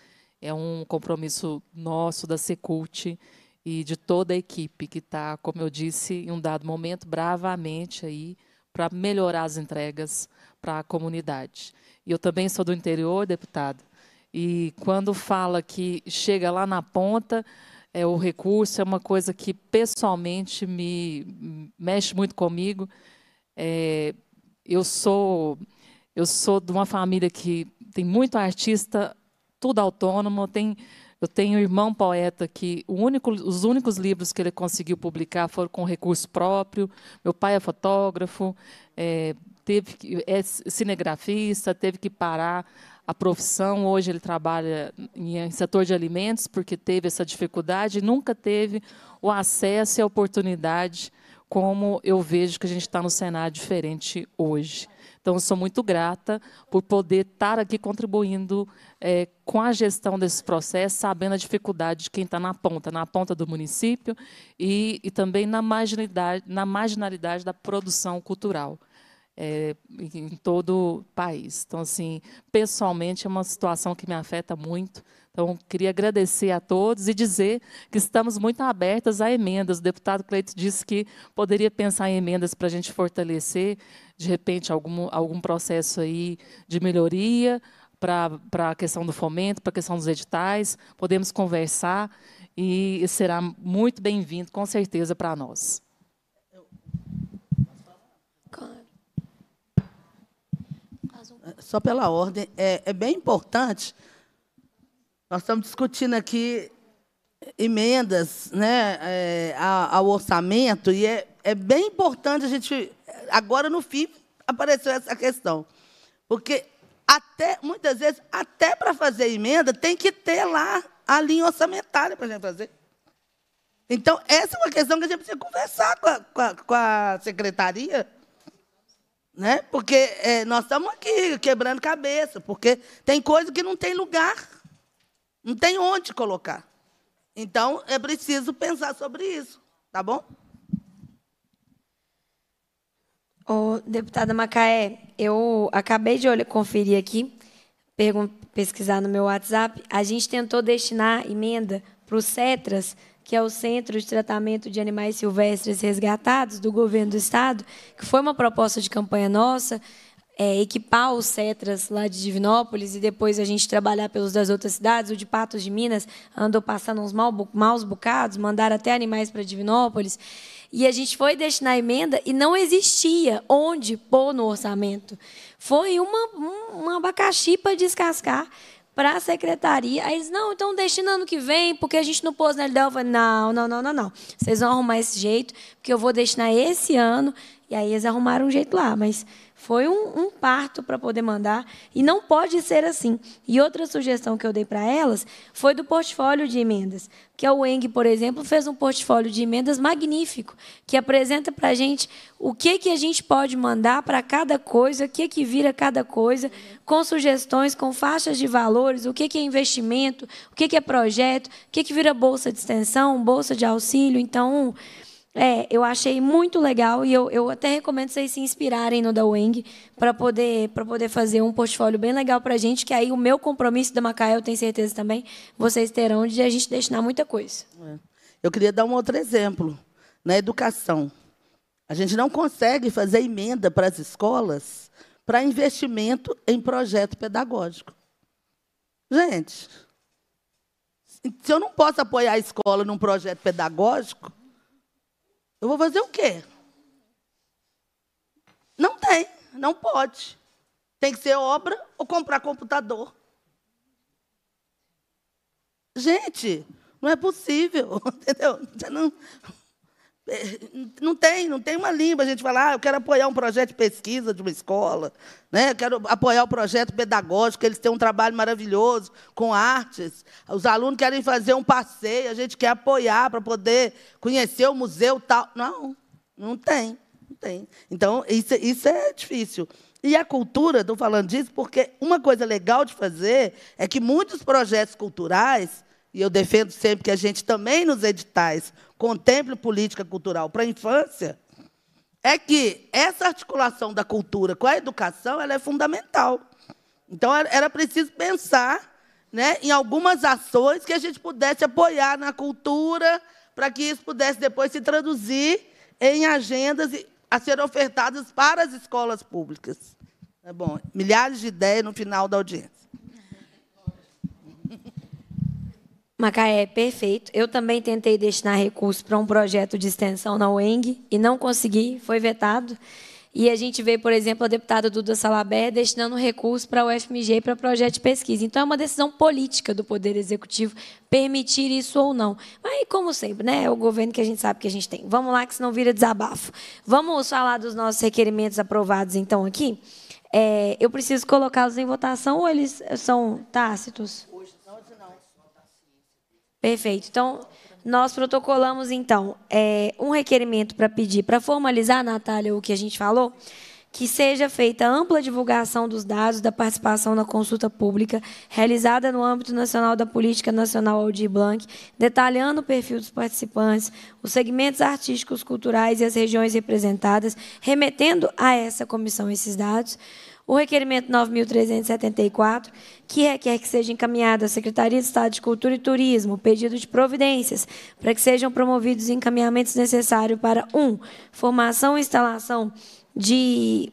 É um compromisso nosso da Secult e de toda a equipe que está, como eu disse, em um dado momento, bravamente aí para melhorar as entregas para a comunidade. E eu também sou do interior, deputado, e quando fala que chega lá na ponta, é, o recurso é uma coisa que pessoalmente me mexe muito comigo. É, eu sou eu sou de uma família que tem muito artista, tudo autônomo. Tem, eu tenho um irmão poeta que único, os únicos livros que ele conseguiu publicar foram com recurso próprio. Meu pai é fotógrafo, é, teve é cinegrafista, teve que parar a profissão. Hoje ele trabalha em setor de alimentos porque teve essa dificuldade, nunca teve o acesso e a oportunidade como eu vejo que a gente está no cenário diferente hoje. Então, eu sou muito grata por poder estar aqui contribuindo é, com a gestão desse processo, sabendo a dificuldade de quem está na ponta, na ponta do município e, e também na marginalidade, na marginalidade da produção cultural é, em todo o país. Então, assim, pessoalmente é uma situação que me afeta muito. Então, queria agradecer a todos e dizer que estamos muito abertas a emendas. O deputado Cleito disse que poderia pensar em emendas para a gente fortalecer, de repente, algum, algum processo aí de melhoria para a questão do fomento, para a questão dos editais. Podemos conversar e será muito bem-vindo, com certeza, para nós. só pela ordem, é, é bem importante. Nós estamos discutindo aqui emendas né, é, ao orçamento, e é, é bem importante a gente. Agora, no fim, apareceu essa questão. Porque até, muitas vezes, até para fazer emenda, tem que ter lá a linha orçamentária para a gente fazer. Então, essa é uma questão que a gente precisa conversar com a, com a, com a secretaria né? Porque é, nós estamos aqui quebrando cabeça, porque tem coisa que não tem lugar, não tem onde colocar. Então, é preciso pensar sobre isso, tá bom? O deputada Macaé, eu acabei de conferir aqui, pesquisar no meu WhatsApp, a gente tentou destinar emenda para os CETRAS, que é o Centro de Tratamento de Animais Silvestres Resgatados do Governo do Estado, que foi uma proposta de campanha nossa, é, equipar os cetras lá de Divinópolis e depois a gente trabalhar pelos das outras cidades. O de Patos de Minas andou passando uns maus bocados, mandaram até animais para Divinópolis. E a gente foi destinar emenda e não existia onde pôr no orçamento. Foi uma, um, um abacaxi para descascar para a secretaria. Aí eles, não, então destina ano que vem, porque a gente não pôs na LDL. Eu falei, não, não, não, não, não. Vocês vão arrumar esse jeito, porque eu vou destinar esse ano. E aí eles arrumaram um jeito lá, mas foi um, um parto para poder mandar e não pode ser assim. E outra sugestão que eu dei para elas foi do portfólio de emendas, que a UENG, por exemplo, fez um portfólio de emendas magnífico, que apresenta para a gente o que, que a gente pode mandar para cada coisa, o que, que vira cada coisa, com sugestões, com faixas de valores, o que, que é investimento, o que, que é projeto, o que, que vira bolsa de extensão, bolsa de auxílio. Então, é, eu achei muito legal e eu, eu até recomendo vocês se inspirarem no da para poder, para poder fazer um portfólio bem legal para a gente, que aí o meu compromisso da Macaé, eu tenho certeza também, vocês terão de a gente destinar muita coisa. É. Eu queria dar um outro exemplo, na educação. A gente não consegue fazer emenda para as escolas para investimento em projeto pedagógico. Gente, se eu não posso apoiar a escola num projeto pedagógico, eu vou fazer o quê? Não tem, não pode. Tem que ser obra ou comprar computador. Gente, não é possível, entendeu? Não, é, não tem, não tem uma língua. A gente fala, ah, eu quero apoiar um projeto de pesquisa de uma escola, né? eu quero apoiar o um projeto pedagógico, eles têm um trabalho maravilhoso com artes. Os alunos querem fazer um passeio, a gente quer apoiar para poder conhecer o museu tal. Não, não tem, não tem. Então, isso, isso é difícil. E a cultura, estou falando disso, porque uma coisa legal de fazer é que muitos projetos culturais e eu defendo sempre que a gente também nos editais contemple política cultural para a infância, é que essa articulação da cultura com a educação ela é fundamental. Então, era preciso pensar né, em algumas ações que a gente pudesse apoiar na cultura, para que isso pudesse depois se traduzir em agendas a ser ofertadas para as escolas públicas. É bom, milhares de ideias no final da audiência. Macaé é perfeito. Eu também tentei destinar recursos para um projeto de extensão na UENG e não consegui, foi vetado. E a gente vê, por exemplo, a deputada Duda Salabé destinando recursos para o UFMG para projeto de pesquisa. Então, é uma decisão política do Poder Executivo permitir isso ou não. Mas, como sempre, né? é o governo que a gente sabe que a gente tem. Vamos lá, que senão vira desabafo. Vamos falar dos nossos requerimentos aprovados, então, aqui? É, eu preciso colocá-los em votação ou eles são tácitos? Hoje Perfeito. Então, nós protocolamos, então, é, um requerimento para pedir, para formalizar, Natália, o que a gente falou, que seja feita ampla divulgação dos dados da participação na consulta pública realizada no âmbito nacional da Política Nacional Aldir Blanc, detalhando o perfil dos participantes, os segmentos artísticos, culturais e as regiões representadas, remetendo a essa comissão esses dados o requerimento 9.374, que requer que seja encaminhado à Secretaria de Estado de Cultura e Turismo, pedido de providências para que sejam promovidos encaminhamentos necessários para 1. Um, formação e instalação de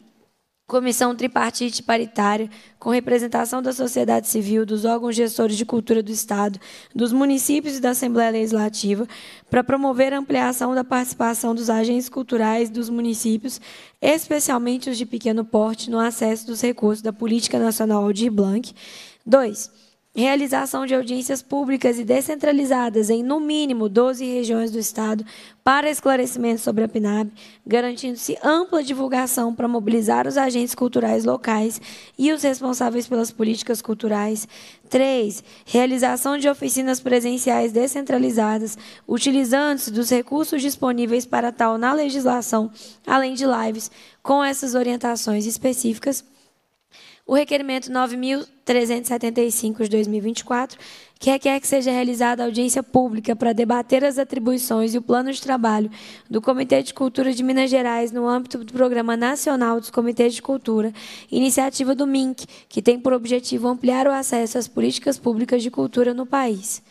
comissão tripartite paritária, com representação da sociedade civil, dos órgãos gestores de cultura do Estado, dos municípios e da Assembleia Legislativa, para promover a ampliação da participação dos agentes culturais dos municípios, especialmente os de pequeno porte, no acesso dos recursos da Política Nacional de Blanc. 2 realização de audiências públicas e descentralizadas em, no mínimo, 12 regiões do Estado para esclarecimento sobre a PNAB, garantindo-se ampla divulgação para mobilizar os agentes culturais locais e os responsáveis pelas políticas culturais. 3. Realização de oficinas presenciais descentralizadas, utilizando-se dos recursos disponíveis para tal na legislação, além de lives com essas orientações específicas o requerimento 9.375 de 2024, que requer que seja realizada audiência pública para debater as atribuições e o plano de trabalho do Comitê de Cultura de Minas Gerais no âmbito do Programa Nacional dos Comitês de Cultura, iniciativa do MINC, que tem por objetivo ampliar o acesso às políticas públicas de cultura no país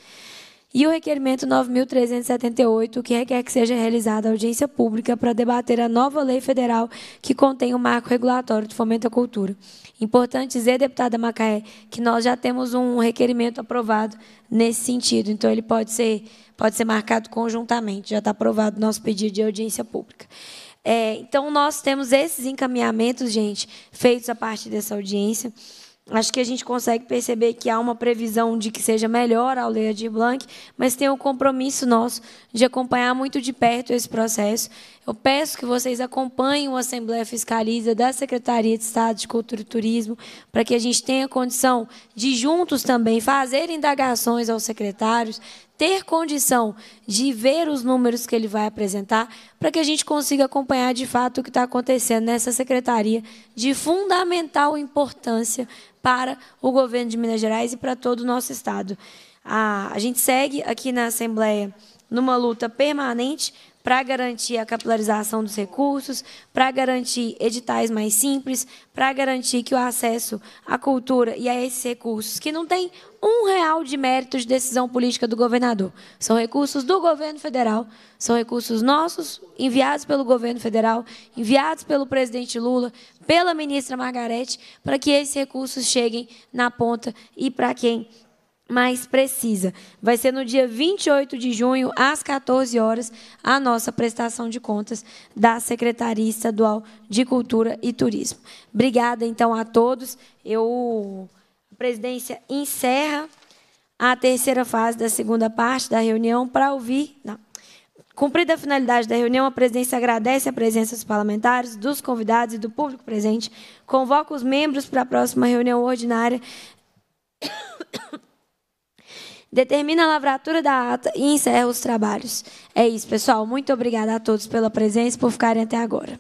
e o requerimento 9.378, que requer que seja realizada audiência pública para debater a nova lei federal que contém o marco regulatório de fomento à cultura. Importante dizer, deputada Macaé, que nós já temos um requerimento aprovado nesse sentido, então ele pode ser, pode ser marcado conjuntamente, já está aprovado o nosso pedido de audiência pública. É, então, nós temos esses encaminhamentos, gente, feitos a partir dessa audiência acho que a gente consegue perceber que há uma previsão de que seja melhor a Lei de Blanc, mas tem um compromisso nosso de acompanhar muito de perto esse processo. Eu peço que vocês acompanhem o Assembleia Fiscaliza da Secretaria de Estado de Cultura e Turismo, para que a gente tenha condição de juntos também fazer indagações aos secretários, ter condição de ver os números que ele vai apresentar, para que a gente consiga acompanhar de fato o que está acontecendo nessa secretaria de fundamental importância para o governo de Minas Gerais e para todo o nosso Estado. A, gente segue aqui na Assembleia numa luta permanente para garantir a capitalização dos recursos, para garantir editais mais simples, para garantir que o acesso à cultura e a esses recursos, que não tem um real de mérito de decisão política do governador, são recursos do governo federal, são recursos nossos, enviados pelo governo federal, enviados pelo presidente Lula, pela ministra Margarete, para que esses recursos cheguem na ponta e para quem mais precisa. Vai ser no dia 28 de junho, às 14 horas, a nossa prestação de contas da Secretaria Estadual de Cultura e Turismo. Obrigada, então, a todos. Eu, a presidência encerra a terceira fase da segunda parte da reunião para ouvir. Não. Cumprida a finalidade da reunião, a presidência agradece a presença dos parlamentares, dos convidados e do público presente. Convoca os membros para a próxima reunião ordinária determina a lavratura da ata e encerra os trabalhos. É isso, pessoal. Muito obrigada a todos pela presença e por ficarem até agora.